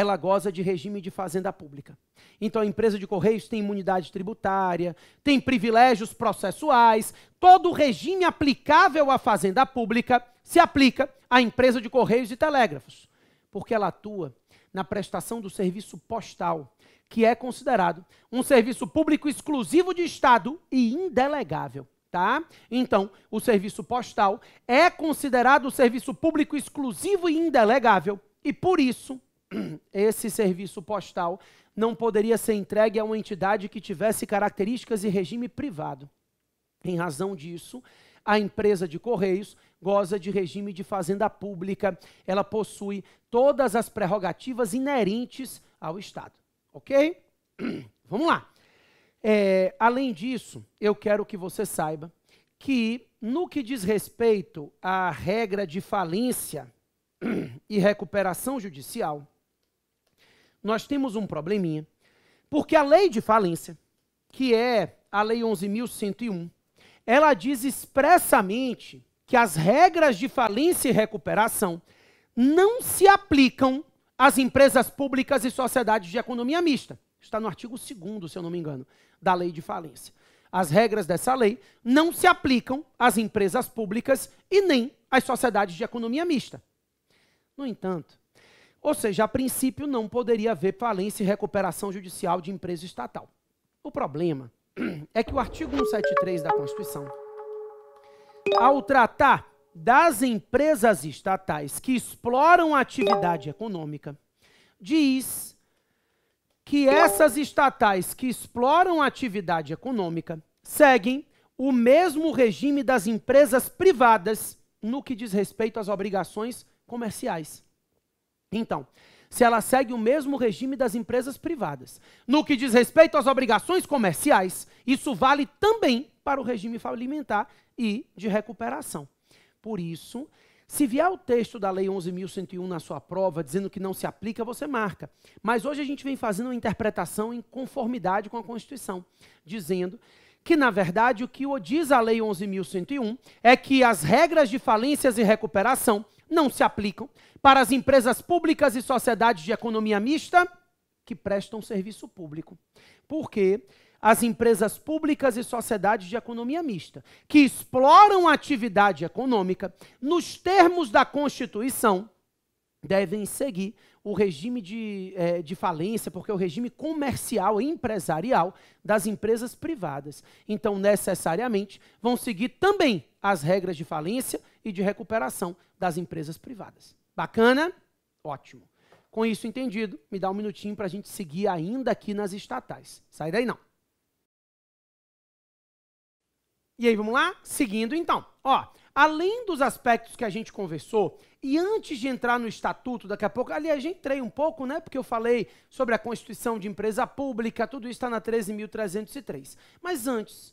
ela goza de regime de fazenda pública. Então a empresa de correios tem imunidade tributária, tem privilégios processuais, todo o regime aplicável à fazenda pública se aplica à empresa de correios e telégrafos, porque ela atua na prestação do serviço postal, que é considerado um serviço público exclusivo de Estado e indelegável. Tá? Então, o serviço postal é considerado o serviço público exclusivo e indelegável, e por isso esse serviço postal não poderia ser entregue a uma entidade que tivesse características e regime privado. Em razão disso, a empresa de Correios goza de regime de fazenda pública, ela possui todas as prerrogativas inerentes ao Estado. Ok? Vamos lá. É, além disso, eu quero que você saiba que, no que diz respeito à regra de falência e recuperação judicial, nós temos um probleminha, porque a lei de falência, que é a lei 11.101, ela diz expressamente que as regras de falência e recuperação não se aplicam às empresas públicas e sociedades de economia mista. Está no artigo 2, se eu não me engano, da lei de falência. As regras dessa lei não se aplicam às empresas públicas e nem às sociedades de economia mista. No entanto, ou seja, a princípio não poderia haver falência e recuperação judicial de empresa estatal. O problema é que o artigo 173 da Constituição, ao tratar das empresas estatais que exploram a atividade econômica, diz que essas estatais que exploram a atividade econômica seguem o mesmo regime das empresas privadas no que diz respeito às obrigações comerciais. Então, se ela segue o mesmo regime das empresas privadas. No que diz respeito às obrigações comerciais, isso vale também para o regime alimentar e de recuperação. Por isso, se vier o texto da Lei 11.101 na sua prova, dizendo que não se aplica, você marca. Mas hoje a gente vem fazendo uma interpretação em conformidade com a Constituição, dizendo que, na verdade, o que diz a Lei 11.101 é que as regras de falências e recuperação não se aplicam para as empresas públicas e sociedades de economia mista que prestam serviço público. Por quê? As empresas públicas e sociedades de economia mista, que exploram a atividade econômica nos termos da Constituição, devem seguir o regime de, eh, de falência, porque é o regime comercial e empresarial das empresas privadas. Então, necessariamente, vão seguir também as regras de falência e de recuperação das empresas privadas. Bacana? Ótimo. Com isso entendido, me dá um minutinho para a gente seguir ainda aqui nas estatais. Sai daí não. E aí, vamos lá? Seguindo então. Ó, além dos aspectos que a gente conversou, e antes de entrar no estatuto, daqui a pouco, ali a gente entrei um pouco, né? Porque eu falei sobre a Constituição de Empresa Pública, tudo isso está na 13.303. Mas antes,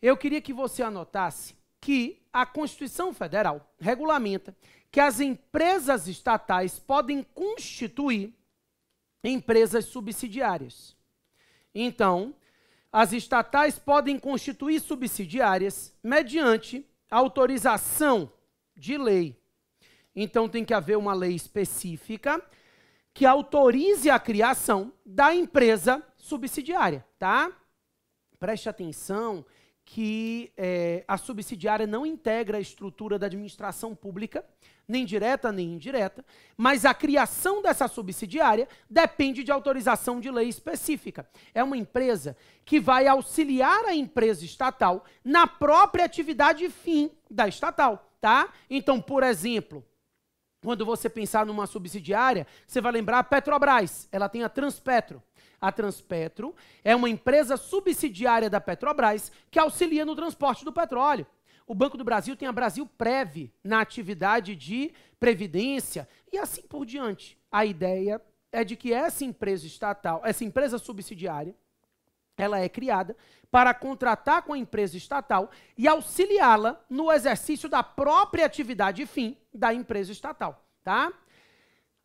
eu queria que você anotasse que a Constituição Federal regulamenta que as empresas estatais podem constituir empresas subsidiárias. Então, as estatais podem constituir subsidiárias mediante autorização de lei. Então, tem que haver uma lei específica que autorize a criação da empresa subsidiária, tá? Preste atenção que é, a subsidiária não integra a estrutura da administração pública, nem direta nem indireta, mas a criação dessa subsidiária depende de autorização de lei específica. É uma empresa que vai auxiliar a empresa estatal na própria atividade fim da estatal, tá? Então, por exemplo, quando você pensar numa subsidiária, você vai lembrar a Petrobras, ela tem a Transpetro a Transpetro é uma empresa subsidiária da Petrobras que auxilia no transporte do petróleo. O Banco do Brasil tem a Brasil Prev na atividade de previdência e assim por diante. A ideia é de que essa empresa estatal, essa empresa subsidiária, ela é criada para contratar com a empresa estatal e auxiliá-la no exercício da própria atividade fim da empresa estatal, tá?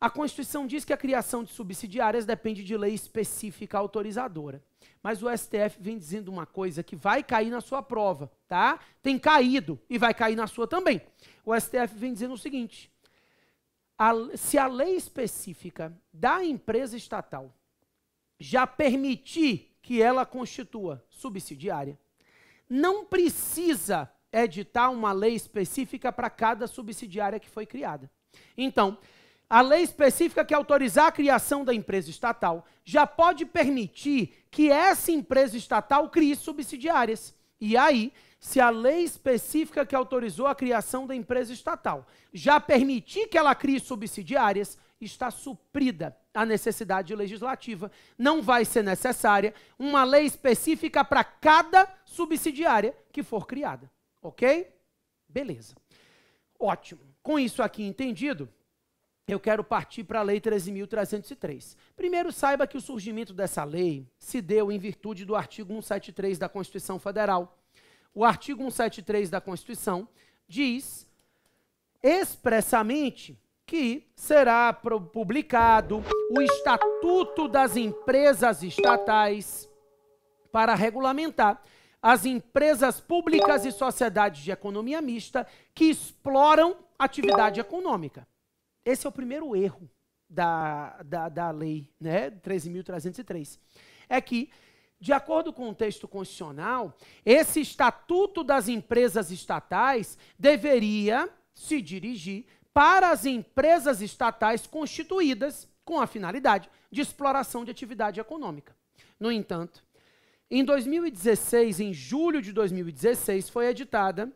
A Constituição diz que a criação de subsidiárias depende de lei específica autorizadora. Mas o STF vem dizendo uma coisa que vai cair na sua prova, tá? Tem caído e vai cair na sua também. O STF vem dizendo o seguinte: a, se a lei específica da empresa estatal já permitir que ela constitua subsidiária, não precisa editar uma lei específica para cada subsidiária que foi criada. Então, a lei específica que autorizar a criação da empresa estatal já pode permitir que essa empresa estatal crie subsidiárias. E aí, se a lei específica que autorizou a criação da empresa estatal já permitir que ela crie subsidiárias, está suprida a necessidade legislativa. Não vai ser necessária uma lei específica para cada subsidiária que for criada. Ok? Beleza. Ótimo. Com isso aqui entendido, eu quero partir para a Lei 13.303. Primeiro, saiba que o surgimento dessa lei se deu em virtude do artigo 173 da Constituição Federal. O artigo 173 da Constituição diz expressamente que será publicado o Estatuto das Empresas Estatais para regulamentar as empresas públicas e sociedades de economia mista que exploram atividade econômica. Esse é o primeiro erro da, da, da lei né, 13.303. É que, de acordo com o texto constitucional, esse estatuto das empresas estatais deveria se dirigir para as empresas estatais constituídas com a finalidade de exploração de atividade econômica. No entanto, em 2016, em julho de 2016, foi editada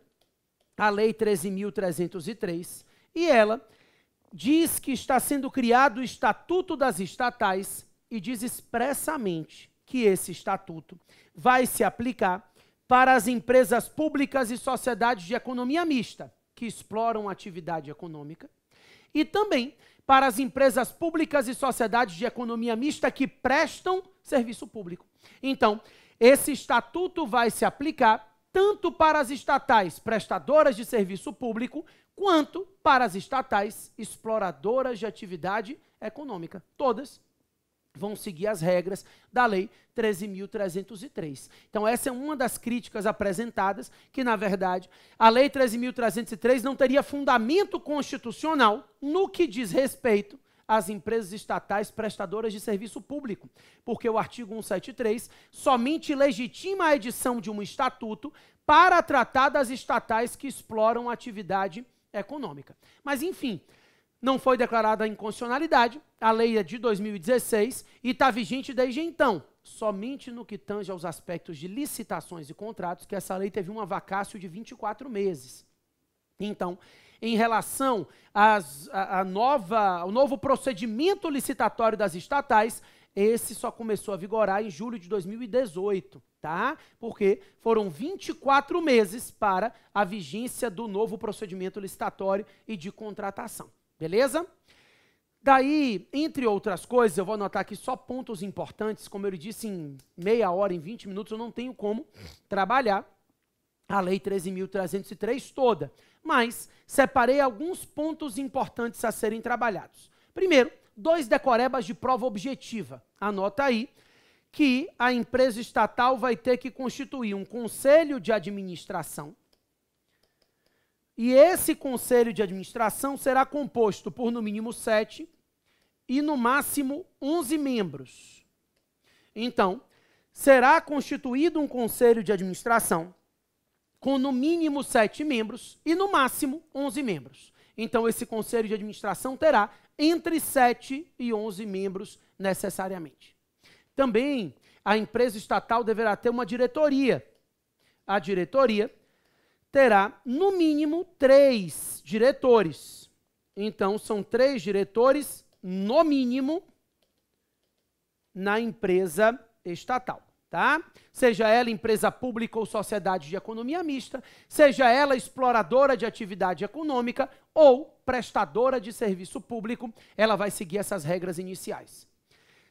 a Lei 13.303 e ela diz que está sendo criado o Estatuto das Estatais e diz expressamente que esse estatuto vai se aplicar para as empresas públicas e sociedades de economia mista que exploram atividade econômica e também para as empresas públicas e sociedades de economia mista que prestam serviço público. Então, esse estatuto vai se aplicar tanto para as estatais prestadoras de serviço público, quanto para as estatais exploradoras de atividade econômica. Todas vão seguir as regras da Lei 13.303. Então, essa é uma das críticas apresentadas, que, na verdade, a Lei 13.303 não teria fundamento constitucional no que diz respeito às empresas estatais prestadoras de serviço público, porque o artigo 173 somente legitima a edição de um estatuto para tratar das estatais que exploram atividade econômica. Mas, enfim, não foi declarada inconstitucionalidade, a lei é de 2016 e está vigente desde então. Somente no que tange aos aspectos de licitações e contratos, que essa lei teve uma vacácio de 24 meses. Então, em relação às, nova, ao novo procedimento licitatório das estatais, esse só começou a vigorar em julho de 2018, tá? Porque foram 24 meses para a vigência do novo procedimento licitatório e de contratação, beleza? Daí, entre outras coisas, eu vou anotar aqui só pontos importantes, como eu disse, em meia hora, em 20 minutos, eu não tenho como trabalhar a Lei 13.303 toda, mas separei alguns pontos importantes a serem trabalhados. Primeiro, dois decorebas de prova objetiva. Anota aí que a empresa estatal vai ter que constituir um conselho de administração. E esse conselho de administração será composto por no mínimo sete e no máximo onze membros. Então, será constituído um conselho de administração com no mínimo sete membros e no máximo onze membros. Então, esse conselho de administração terá entre sete e onze membros necessariamente. Também, a empresa estatal deverá ter uma diretoria. A diretoria terá, no mínimo, três diretores. Então, são três diretores, no mínimo, na empresa estatal tá? Seja ela empresa pública ou sociedade de economia mista, seja ela exploradora de atividade econômica ou prestadora de serviço público, ela vai seguir essas regras iniciais.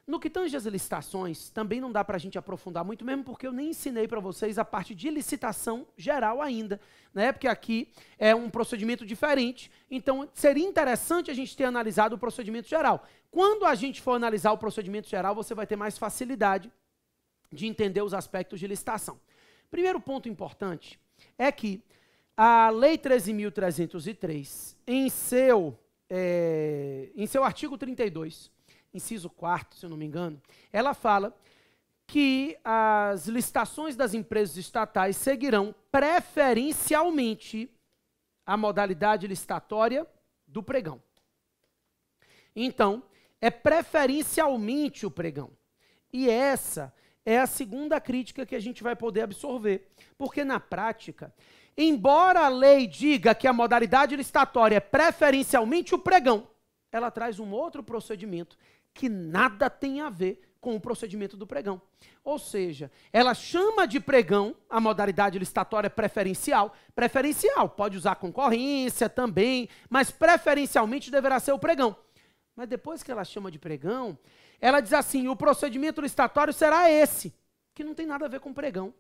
No que tange as licitações, também não dá para a gente aprofundar muito, mesmo porque eu nem ensinei para vocês a parte de licitação geral ainda, né? Porque aqui é um procedimento diferente, então seria interessante a gente ter analisado o procedimento geral. Quando a gente for analisar o procedimento geral, você vai ter mais facilidade de entender os aspectos de licitação. Primeiro ponto importante é que a Lei 13.303, em seu, é, em seu artigo 32, inciso 4, se eu não me engano, ela fala que as licitações das empresas estatais seguirão preferencialmente a modalidade licitatória do pregão. Então, é preferencialmente o pregão. E essa é a segunda crítica que a gente vai poder absorver. Porque na prática, embora a lei diga que a modalidade licitatória é preferencialmente o pregão, ela traz um outro procedimento que nada tem a ver com o procedimento do pregão. Ou seja, ela chama de pregão a modalidade licitatória preferencial. Preferencial, pode usar concorrência também, mas preferencialmente deverá ser o pregão. Mas depois que ela chama de pregão, ela diz assim: o procedimento licitatório será esse, que não tem nada a ver com pregão.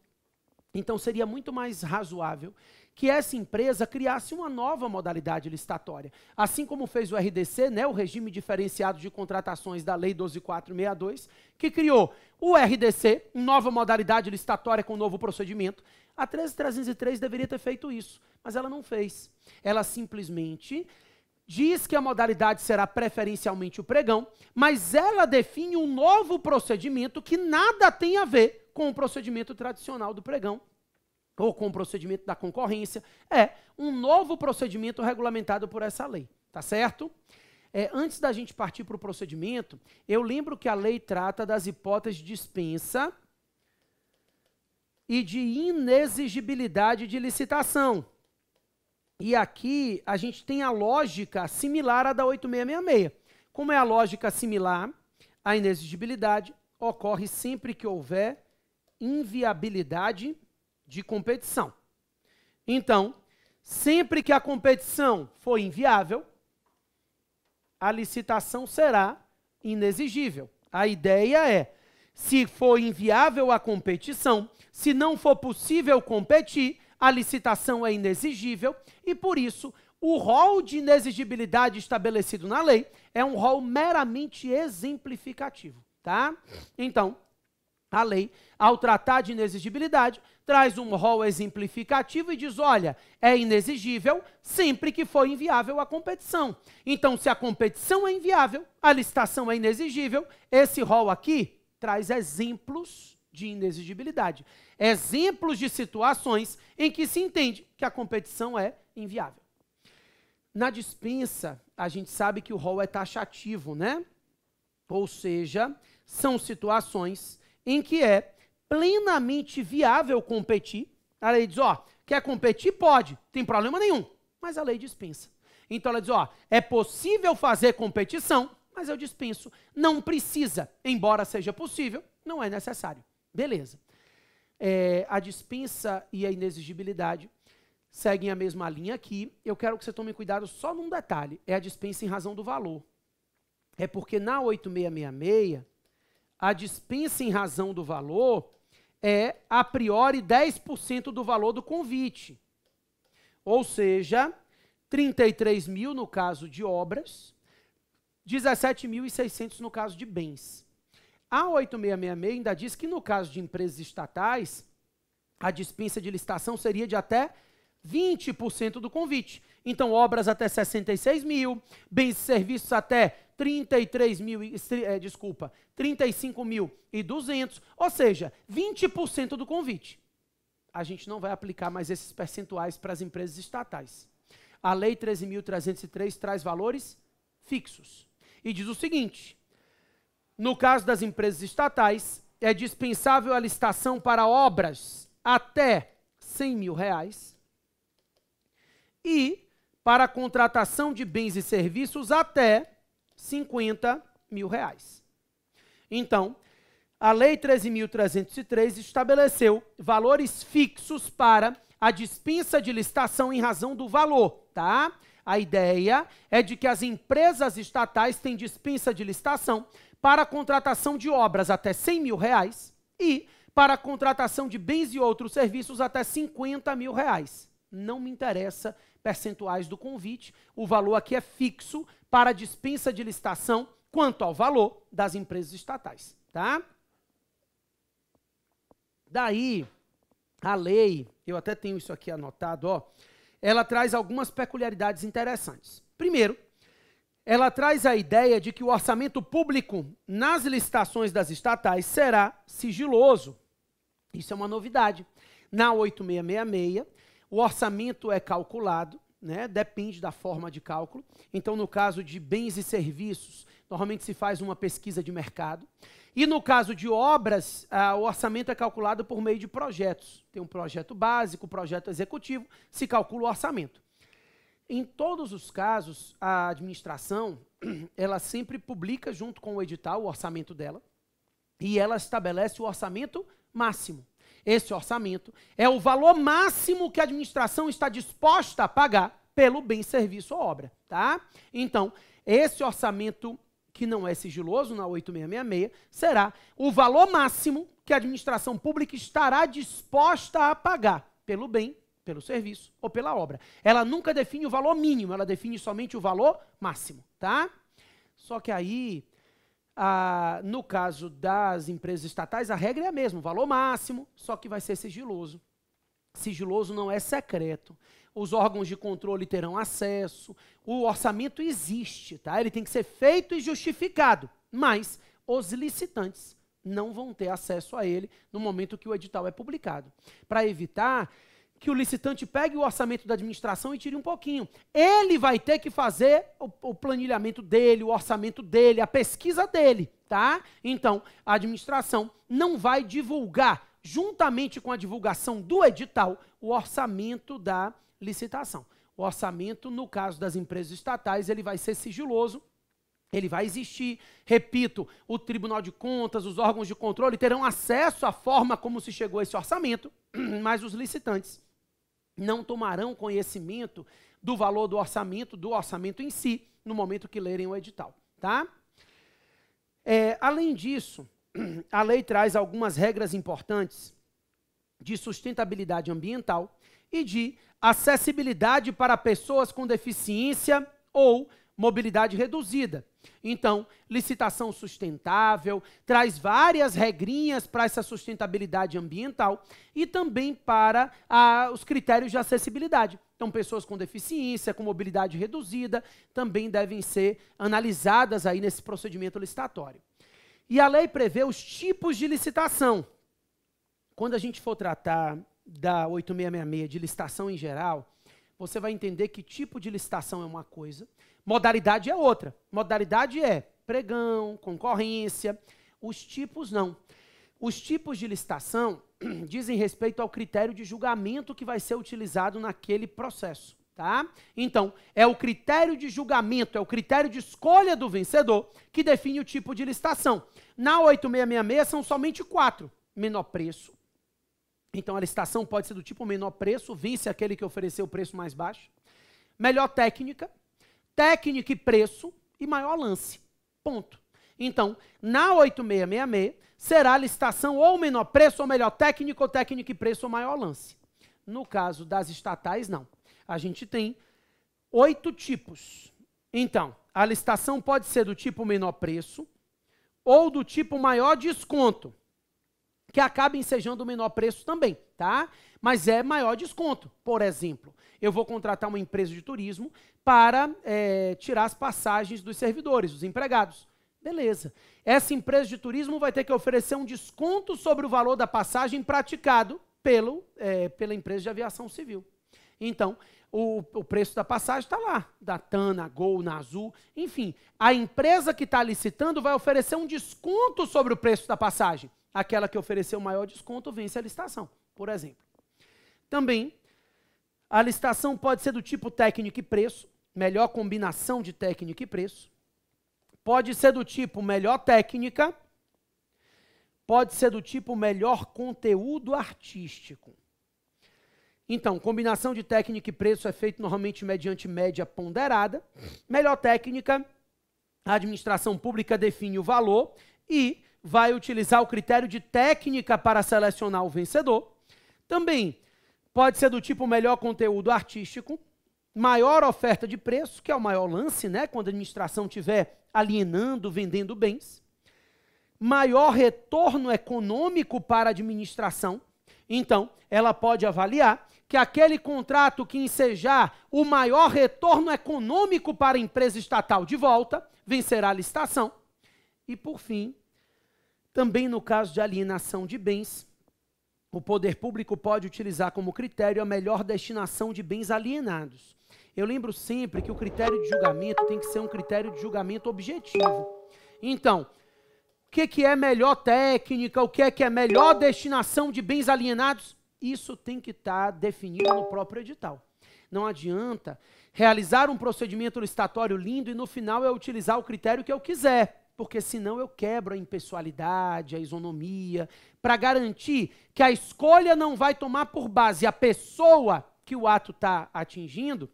Então seria muito mais razoável que essa empresa criasse uma nova modalidade licitatória. Assim como fez o RDC, né, o regime diferenciado de contratações da Lei 12462, que criou o RDC, nova modalidade licitatória com novo procedimento. A 13303 deveria ter feito isso, mas ela não fez. Ela simplesmente diz que a modalidade será preferencialmente o pregão, mas ela define um novo procedimento que nada tem a ver com o procedimento tradicional do pregão ou com o procedimento da concorrência. É um novo procedimento regulamentado por essa lei, tá certo? É, antes da gente partir para o procedimento, eu lembro que a lei trata das hipóteses de dispensa e de inexigibilidade de licitação. E aqui a gente tem a lógica similar à da 8666. Como é a lógica similar, a inexigibilidade ocorre sempre que houver inviabilidade de competição. Então, sempre que a competição for inviável, a licitação será inexigível. A ideia é, se for inviável a competição, se não for possível competir, a licitação é inexigível e, por isso, o rol de inexigibilidade estabelecido na lei é um rol meramente exemplificativo, tá? Então, a lei, ao tratar de inexigibilidade, traz um rol exemplificativo e diz: olha, é inexigível sempre que for inviável a competição. Então, se a competição é inviável, a licitação é inexigível, esse rol aqui traz exemplos de inexigibilidade. Exemplos de situações em que se entende que a competição é inviável. Na dispensa, a gente sabe que o rol é taxativo, né? Ou seja, são situações em que é plenamente viável competir. A lei diz, ó, quer competir? Pode, tem problema nenhum. Mas a lei dispensa. Então ela diz, ó, é possível fazer competição, mas eu dispenso. Não precisa, embora seja possível, não é necessário. Beleza. É, a dispensa e a inexigibilidade seguem a mesma linha aqui. Eu quero que você tome cuidado só num detalhe: é a dispensa em razão do valor. É porque na 8666, a dispensa em razão do valor é a priori 10% do valor do convite. Ou seja, 33 mil no caso de obras, 17.600 no caso de bens. A 8666 ainda diz que no caso de empresas estatais, a dispensa de licitação seria de até 20% do convite. Então, obras até 66 mil, bens e serviços até 33 mil, é, desculpa, 35 mil e 200, eh, ou seja, 20% do convite. A gente não vai aplicar mais esses percentuais para as empresas estatais. A Lei 13.303 traz valores fixos. E diz o seguinte: no caso das empresas estatais, é dispensável a licitação para obras até 100 mil reais e para a contratação de bens e serviços até 50 mil reais. Então, a Lei 13.303 estabeleceu valores fixos para a dispensa de licitação em razão do valor, tá? A ideia é de que as empresas estatais têm dispensa de licitação para a contratação de obras até 100 mil reais e para a contratação de bens e outros serviços até 50 mil reais. Não me interessa percentuais do convite, o valor aqui é fixo para dispensa de licitação quanto ao valor das empresas estatais, tá? Daí, a lei, eu até tenho isso aqui anotado, ó, ela traz algumas peculiaridades interessantes. Primeiro, ela traz a ideia de que o orçamento público nas licitações das estatais será sigiloso. Isso é uma novidade. Na 8666, o orçamento é calculado, né? depende da forma de cálculo. Então, no caso de bens e serviços, normalmente se faz uma pesquisa de mercado. E no caso de obras, ah, o orçamento é calculado por meio de projetos. Tem um projeto básico, projeto executivo, se calcula o orçamento. Em todos os casos, a administração, ela sempre publica junto com o edital o orçamento dela e ela estabelece o orçamento máximo. Esse orçamento é o valor máximo que a administração está disposta a pagar pelo bem, serviço ou obra, tá? Então, esse orçamento que não é sigiloso na 8666 será o valor máximo que a administração pública estará disposta a pagar pelo bem, pelo serviço ou pela obra. Ela nunca define o valor mínimo, ela define somente o valor máximo, tá? Só que aí, ah, no caso das empresas estatais, a regra é a mesma, o valor máximo, só que vai ser sigiloso. Sigiloso não é secreto. Os órgãos de controle terão acesso. O orçamento existe, tá? Ele tem que ser feito e justificado. Mas os licitantes não vão ter acesso a ele no momento que o edital é publicado. Para evitar que o licitante pegue o orçamento da administração e tire um pouquinho. Ele vai ter que fazer o, o, planilhamento dele, o orçamento dele, a pesquisa dele, tá? Então, a administração não vai divulgar, juntamente com a divulgação do edital, o orçamento da licitação. O orçamento, no caso das empresas estatais, ele vai ser sigiloso, ele vai existir. Repito, o Tribunal de Contas, os órgãos de controle terão acesso à forma como se chegou a esse orçamento, mas os licitantes não tomarão conhecimento do valor do orçamento, do orçamento em si, no momento que lerem o edital, tá? É, além disso, a lei traz algumas regras importantes de sustentabilidade ambiental e de acessibilidade para pessoas com deficiência ou mobilidade reduzida. Então, licitação sustentável traz várias regrinhas para essa sustentabilidade ambiental e também para ah, os critérios de acessibilidade. Então, pessoas com deficiência, com mobilidade reduzida, também devem ser analisadas aí nesse procedimento licitatório. E a lei prevê os tipos de licitação. Quando a gente for tratar da 8666 de licitação em geral, você vai entender que tipo de licitação é uma coisa, Modalidade é outra. Modalidade é pregão, concorrência. Os tipos não. Os tipos de licitação dizem respeito ao critério de julgamento que vai ser utilizado naquele processo, tá? Então, é o critério de julgamento, é o critério de escolha do vencedor que define o tipo de licitação. Na 8666 são somente quatro: menor preço. Então, a licitação pode ser do tipo menor preço, vence aquele que ofereceu o preço mais baixo. Melhor técnica, técnica e preço e maior lance. Ponto. Então, na 8666, será licitação ou menor preço, ou melhor, técnico ou técnico e preço, ou maior lance. No caso das estatais, não. A gente tem oito tipos. Então, a licitação pode ser do tipo menor preço ou do tipo maior desconto que acaba ensejando o menor preço também, tá? Mas é maior desconto. Por exemplo, eu vou contratar uma empresa de turismo para é, tirar as passagens dos servidores, dos empregados. Beleza. Essa empresa de turismo vai ter que oferecer um desconto sobre o valor da passagem praticado pelo, é, pela empresa de aviação civil. Então, o, o preço da passagem está lá, da TAN, na Gol, na Azul, enfim. A empresa que está licitando vai oferecer um desconto sobre o preço da passagem aquela que ofereceu maior desconto vence a licitação, por exemplo. Também, a licitação pode ser do tipo técnico e preço, melhor combinação de técnica e preço. Pode ser do tipo melhor técnica, pode ser do tipo melhor conteúdo artístico. Então, combinação de técnica e preço é feito normalmente mediante média ponderada. Melhor técnica, a administração pública define o valor e vai utilizar o critério de técnica para selecionar o vencedor. Também pode ser do tipo melhor conteúdo artístico, maior oferta de preço, que é o maior lance, né? Quando a administração estiver alienando, vendendo bens. Maior retorno econômico para a administração. Então, ela pode avaliar que aquele contrato que ensejar o maior retorno econômico para a empresa estatal de volta vencerá a licitação. E, por fim, também no caso de alienação de bens, o poder público pode utilizar como critério a melhor destinação de bens alienados. Eu lembro sempre que o critério de julgamento tem que ser um critério de julgamento objetivo. Então, o que, que é melhor técnica, o que é que é melhor destinação de bens alienados? Isso tem que estar tá definido no próprio edital. Não adianta realizar um procedimento licitatório lindo e no final eu utilizar o critério que eu quiser porque senão eu quebro a impessoalidade, a isonomia, para garantir que a escolha não vai tomar por base a pessoa que o ato está atingindo,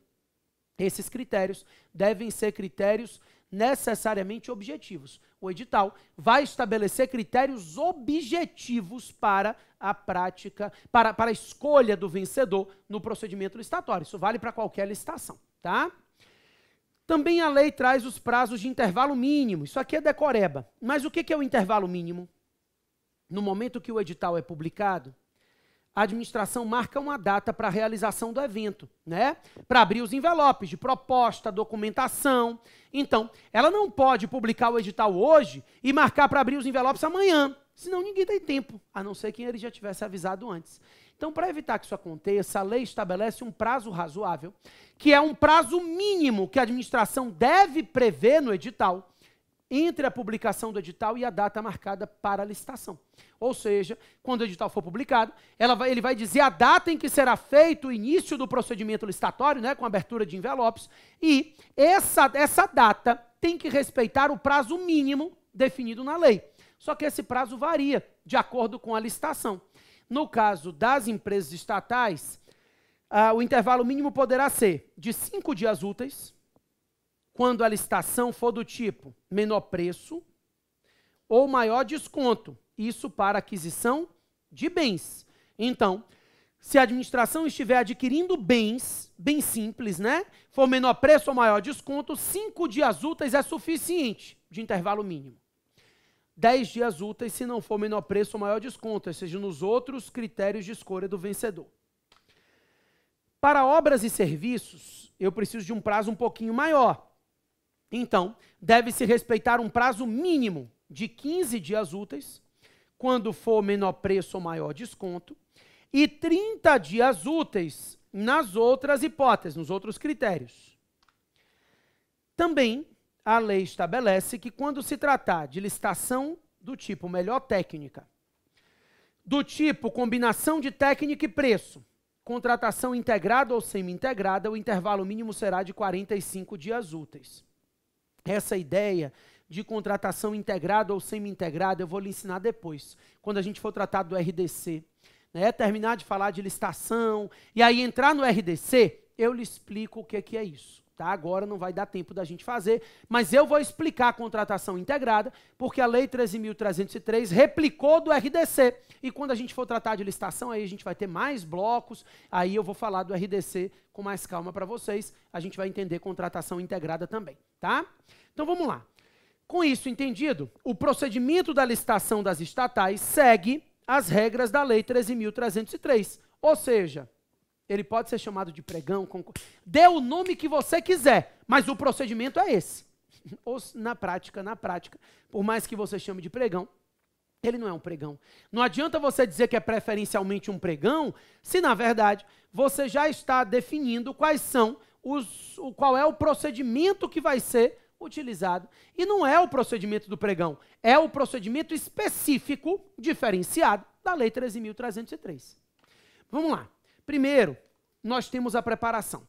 esses critérios devem ser critérios necessariamente objetivos. O edital vai estabelecer critérios objetivos para a prática, para, para a escolha do vencedor no procedimento licitatório. Isso vale para qualquer licitação, tá? Também a lei traz os prazos de intervalo mínimo. Isso aqui é decoreba. Mas o que é o intervalo mínimo? No momento que o edital é publicado, a administração marca uma data para a realização do evento, né? Para abrir os envelopes de proposta, documentação. Então, ela não pode publicar o edital hoje e marcar para abrir os envelopes amanhã. Senão ninguém tem tempo, a não ser que ele já tivesse avisado antes. Então, para evitar que isso aconteça, a lei estabelece um prazo razoável, que é um prazo mínimo que a administração deve prever no edital entre a publicação do edital e a data marcada para a licitação. Ou seja, quando o edital for publicado, vai, ele vai dizer a data em que será feito o início do procedimento licitatório, né, com abertura de envelopes, e essa, essa data tem que respeitar o prazo mínimo definido na lei. Só que esse prazo varia de acordo com a licitação. No caso das empresas estatais, ah, o intervalo mínimo poderá ser de cinco dias úteis, quando a licitação for do tipo menor preço ou maior desconto, isso para aquisição de bens. Então, se a administração estiver adquirindo bens, bem simples, né? For menor preço ou maior desconto, cinco dias úteis é suficiente de intervalo mínimo. 10 dias úteis, se não for menor preço ou maior desconto, ou seja, nos outros critérios de escolha do vencedor. Para obras e serviços, eu preciso de um prazo um pouquinho maior. Então, deve-se respeitar um prazo mínimo de 15 dias úteis, quando for menor preço ou maior desconto, e 30 dias úteis nas outras hipóteses, nos outros critérios. Também a lei estabelece que quando se tratar de licitação do tipo melhor técnica, do tipo combinação de técnica e preço, contratação integrada ou semi-integrada, o intervalo mínimo será de 45 dias úteis. Essa ideia de contratação integrada ou semi-integrada, eu vou lhe ensinar depois, quando a gente for tratar do RDC. Né? É terminar de falar de licitação e aí entrar no RDC, eu lhe explico o que é, que é isso. Tá? Agora não vai dar tempo da gente fazer, mas eu vou explicar a contratação integrada, porque a Lei 13.303 replicou do RDC. E quando a gente for tratar de licitação, aí a gente vai ter mais blocos, aí eu vou falar do RDC com mais calma para vocês, a gente vai entender contratação integrada também. tá? Então vamos lá. Com isso entendido, o procedimento da licitação das estatais segue as regras da Lei 13.303, ou seja, ele pode ser chamado de pregão, conc... dê o nome que você quiser, mas o procedimento é esse. Ou na prática, na prática, por mais que você chame de pregão, ele não é um pregão. Não adianta você dizer que é preferencialmente um pregão, se na verdade você já está definindo quais são os, o, qual é o procedimento que vai ser utilizado. E não é o procedimento do pregão, é o procedimento específico, diferenciado, da Lei 13.303. Vamos lá. Primeiro, nós temos a preparação.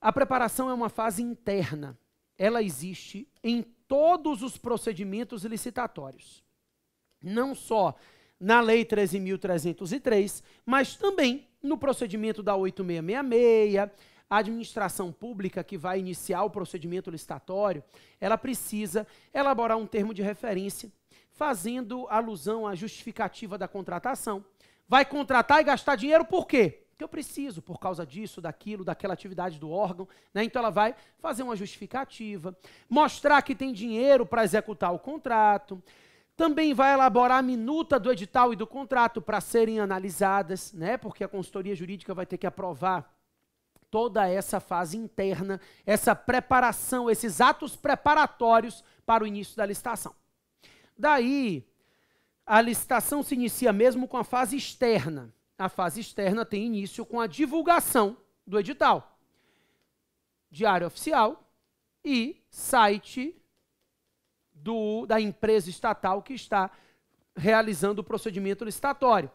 A preparação é uma fase interna. Ela existe em todos os procedimentos licitatórios. Não só na Lei 13.303, mas também no procedimento da 8666, a administração pública que vai iniciar o procedimento licitatório, ela precisa elaborar um termo de referência, fazendo alusão à justificativa da contratação vai contratar e gastar dinheiro por quê? Porque eu preciso, por causa disso, daquilo, daquela atividade do órgão. Né? Então ela vai fazer uma justificativa, mostrar que tem dinheiro para executar o contrato. Também vai elaborar a minuta do edital e do contrato para serem analisadas, né? porque a consultoria jurídica vai ter que aprovar toda essa fase interna, essa preparação, esses atos preparatórios para o início da licitação. Daí, a licitação se inicia mesmo com a fase externa. A fase externa tem início com a divulgação do edital. Diário oficial e site do, da empresa estatal que está realizando o procedimento licitatório.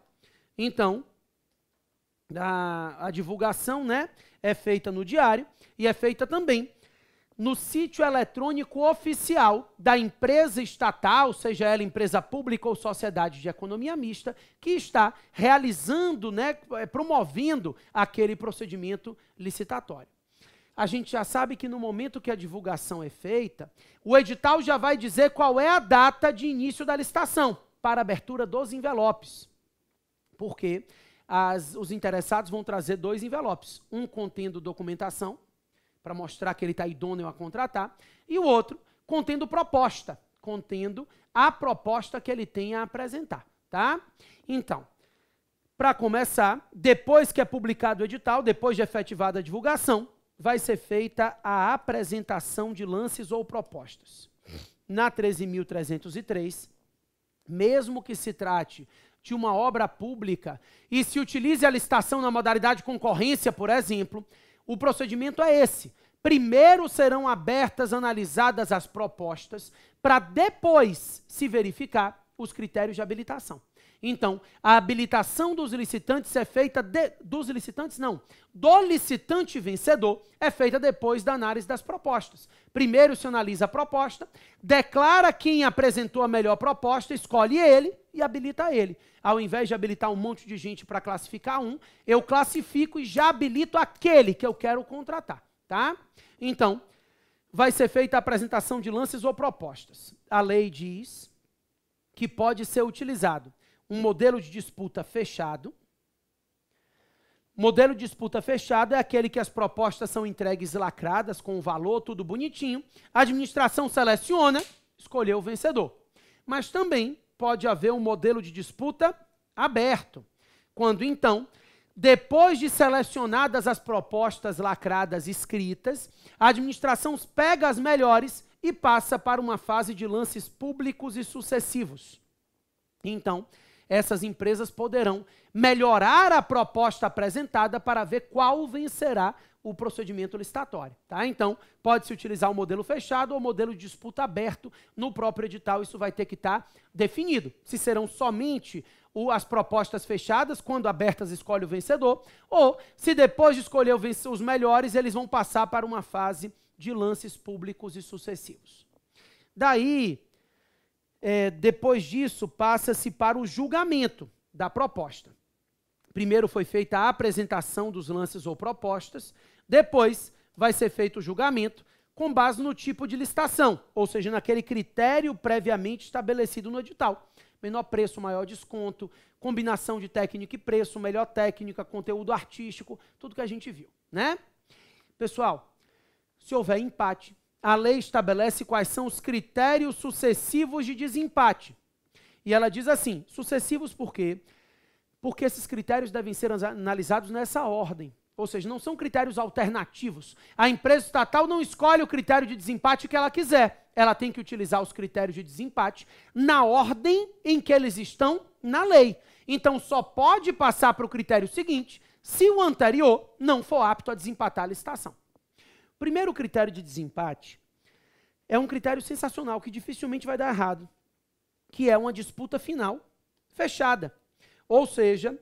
Então, a, a divulgação né, é feita no diário e é feita também no sítio eletrônico oficial da empresa estatal, seja ela empresa pública ou sociedade de economia mista, que está realizando, né, é, promovendo aquele procedimento licitatório. A gente já sabe que no momento que a divulgação é feita, o edital já vai dizer qual é a data de início da licitação para abertura dos envelopes. Porque as, os interessados vão trazer dois envelopes, um contendo documentação para mostrar que ele está idôneo a contratar, e o outro contendo proposta, contendo a proposta que ele tem a apresentar, tá? Então, para começar, depois que é publicado o edital, depois de efetivada a divulgação, vai ser feita a apresentação de lances ou propostas. Na 13.303, mesmo que se trate de uma obra pública e se utilize a licitação na modalidade concorrência, por exemplo, o procedimento é esse. Primeiro serão abertas, analisadas as propostas, para depois se verificar os critérios de habilitação. Então, a habilitação dos licitantes é feita de, dos licitantes não, do licitante vencedor é feita depois da análise das propostas. Primeiro se analisa a proposta, declara quem apresentou a melhor proposta, escolhe ele e habilita ele. Ao invés de habilitar um monte de gente para classificar um, eu classifico e já habilito aquele que eu quero contratar, tá? Então, vai ser feita a apresentação de lances ou propostas. A lei diz que pode ser utilizado um modelo de disputa fechado. Modelo de disputa fechado é aquele que as propostas são entregues lacradas, com o valor, tudo bonitinho. A administração seleciona, escolheu o vencedor. Mas também pode haver um modelo de disputa aberto. Quando então, depois de selecionadas as propostas lacradas escritas, a administração pega as melhores e passa para uma fase de lances públicos e sucessivos. Então, essas empresas poderão melhorar a proposta apresentada para ver qual vencerá o procedimento licitatório. Tá? Então, pode-se utilizar o modelo fechado ou o modelo de disputa aberto no próprio edital, isso vai ter que estar tá definido. Se serão somente o, as propostas fechadas, quando abertas escolhe o vencedor, ou se depois de escolher os melhores, eles vão passar para uma fase de lances públicos e sucessivos. Daí, é, depois disso, passa-se para o julgamento da proposta. Primeiro foi feita a apresentação dos lances ou propostas, depois vai ser feito o julgamento com base no tipo de licitação, ou seja, naquele critério previamente estabelecido no edital. Menor preço, maior desconto, combinação de técnica e preço, melhor técnica, conteúdo artístico, tudo que a gente viu, né? Pessoal, se houver empate, a lei estabelece quais são os critérios sucessivos de desempate. E ela diz assim: sucessivos por quê? Porque esses critérios devem ser analisados nessa ordem. Ou seja, não são critérios alternativos. A empresa estatal não escolhe o critério de desempate que ela quiser. Ela tem que utilizar os critérios de desempate na ordem em que eles estão na lei. Então só pode passar para o critério seguinte se o anterior não for apto a desempatar a licitação. primeiro critério de desempate é um critério sensacional que dificilmente vai dar errado, que é uma disputa final fechada. Ou seja,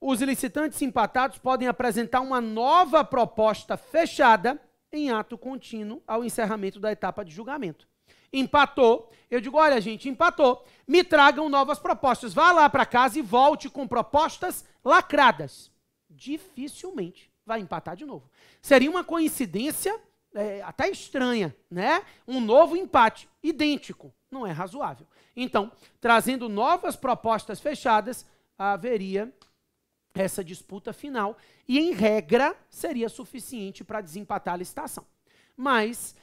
os licitantes empatados podem apresentar uma nova proposta fechada em ato contínuo ao encerramento da etapa de julgamento. Empatou, eu digo: olha, gente, empatou, me tragam novas propostas. Vá lá para casa e volte com propostas lacradas. Dificilmente vai empatar de novo. Seria uma coincidência é, até estranha, né? Um novo empate idêntico. Não é razoável. Então, trazendo novas propostas fechadas, haveria essa disputa final e, em regra, seria suficiente para desempatar a licitação. Mas,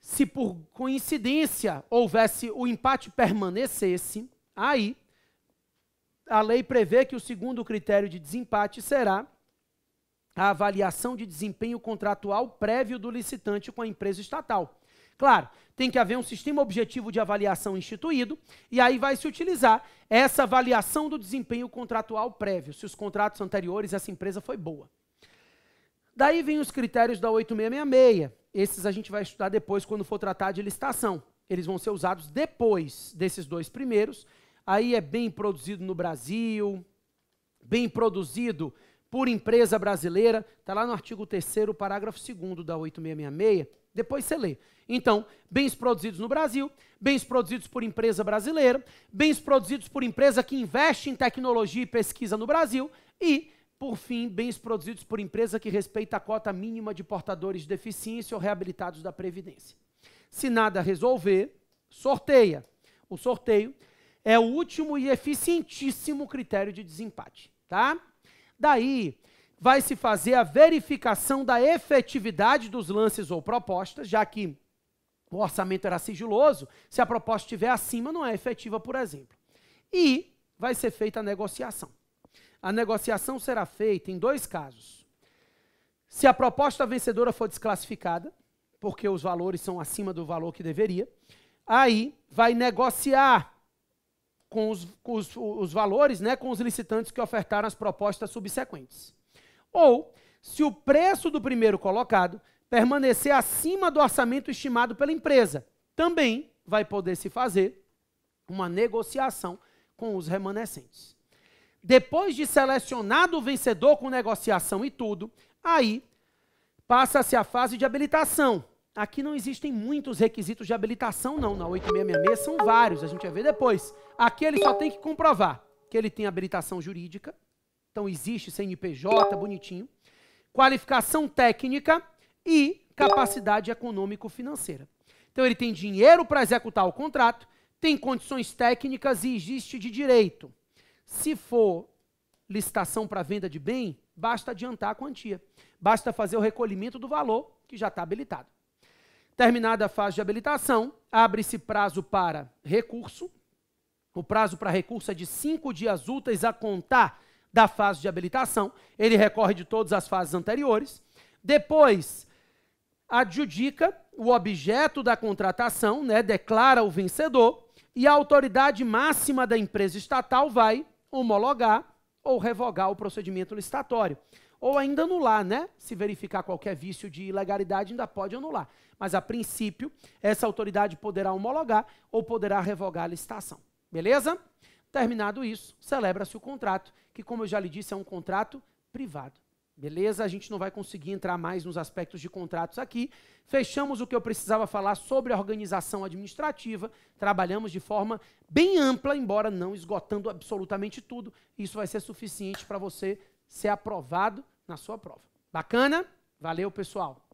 se por coincidência houvesse o empate permanecesse, aí a lei prevê que o segundo critério de desempate será a avaliação de desempenho contratual prévio do licitante com a empresa estatal. Claro, tem que haver um sistema objetivo de avaliação instituído, e aí vai se utilizar essa avaliação do desempenho contratual prévio, se os contratos anteriores essa empresa foi boa. Daí vem os critérios da 8666. Esses a gente vai estudar depois quando for tratar de licitação. Eles vão ser usados depois desses dois primeiros. Aí é bem produzido no Brasil, bem produzido por empresa brasileira. Está lá no artigo 3 parágrafo 2 da 8666. Depois você lê. Então, bens produzidos no Brasil, bens produzidos por empresa brasileira, bens produzidos por empresa que investe em tecnologia e pesquisa no Brasil e, por fim, bens produzidos por empresa que respeita a cota mínima de portadores de deficiência ou reabilitados da Previdência. Se nada resolver, sorteia. O sorteio é o último e eficientíssimo critério de desempate, tá? Daí, vai se fazer a verificação da efetividade dos lances ou propostas, já que o orçamento era sigiloso, se a proposta estiver acima, não é efetiva, por exemplo. E vai ser feita a negociação. A negociação será feita em dois casos. Se a proposta vencedora for desclassificada, porque os valores são acima do valor que deveria, aí vai negociar com os, com os, os valores, né, com os licitantes que ofertaram as propostas subsequentes. Ou, se o preço do primeiro colocado permanecer acima do orçamento estimado pela empresa. Também vai poder se fazer uma negociação com os remanescentes. Depois de selecionado o vencedor com negociação e tudo, aí passa-se a fase de habilitação. Aqui não existem muitos requisitos de habilitação, não. Na 8666 são vários, a gente vai ver depois. Aqui ele só tem que comprovar que ele tem habilitação jurídica. Então existe CNPJ, bonitinho. Qualificação técnica e capacidade econômico-financeira. Então ele tem dinheiro para executar o contrato, tem condições técnicas e existe de direito. Se for licitação para venda de bem, basta adiantar a quantia. Basta fazer o recolhimento do valor que já está habilitado. Terminada a fase de habilitação, abre-se prazo para recurso. O prazo para recurso é de cinco dias úteis a contar da fase de habilitação. Ele recorre de todas as fases anteriores. Depois, adjudica o objeto da contratação, né, declara o vencedor, e a autoridade máxima da empresa estatal vai homologar ou revogar o procedimento licitatório. Ou ainda anular, né? Se verificar qualquer vício de ilegalidade, ainda pode anular. Mas, a princípio, essa autoridade poderá homologar ou poderá revogar a licitação. Beleza? Terminado isso, celebra-se o contrato, que, como eu já lhe disse, é um contrato privado. Beleza? A gente não vai conseguir entrar mais nos aspectos de contratos aqui. Fechamos o que eu precisava falar sobre a organização administrativa. Trabalhamos de forma bem ampla, embora não esgotando absolutamente tudo. Isso vai ser suficiente para você ser aprovado na sua prova. Bacana? Valeu, pessoal!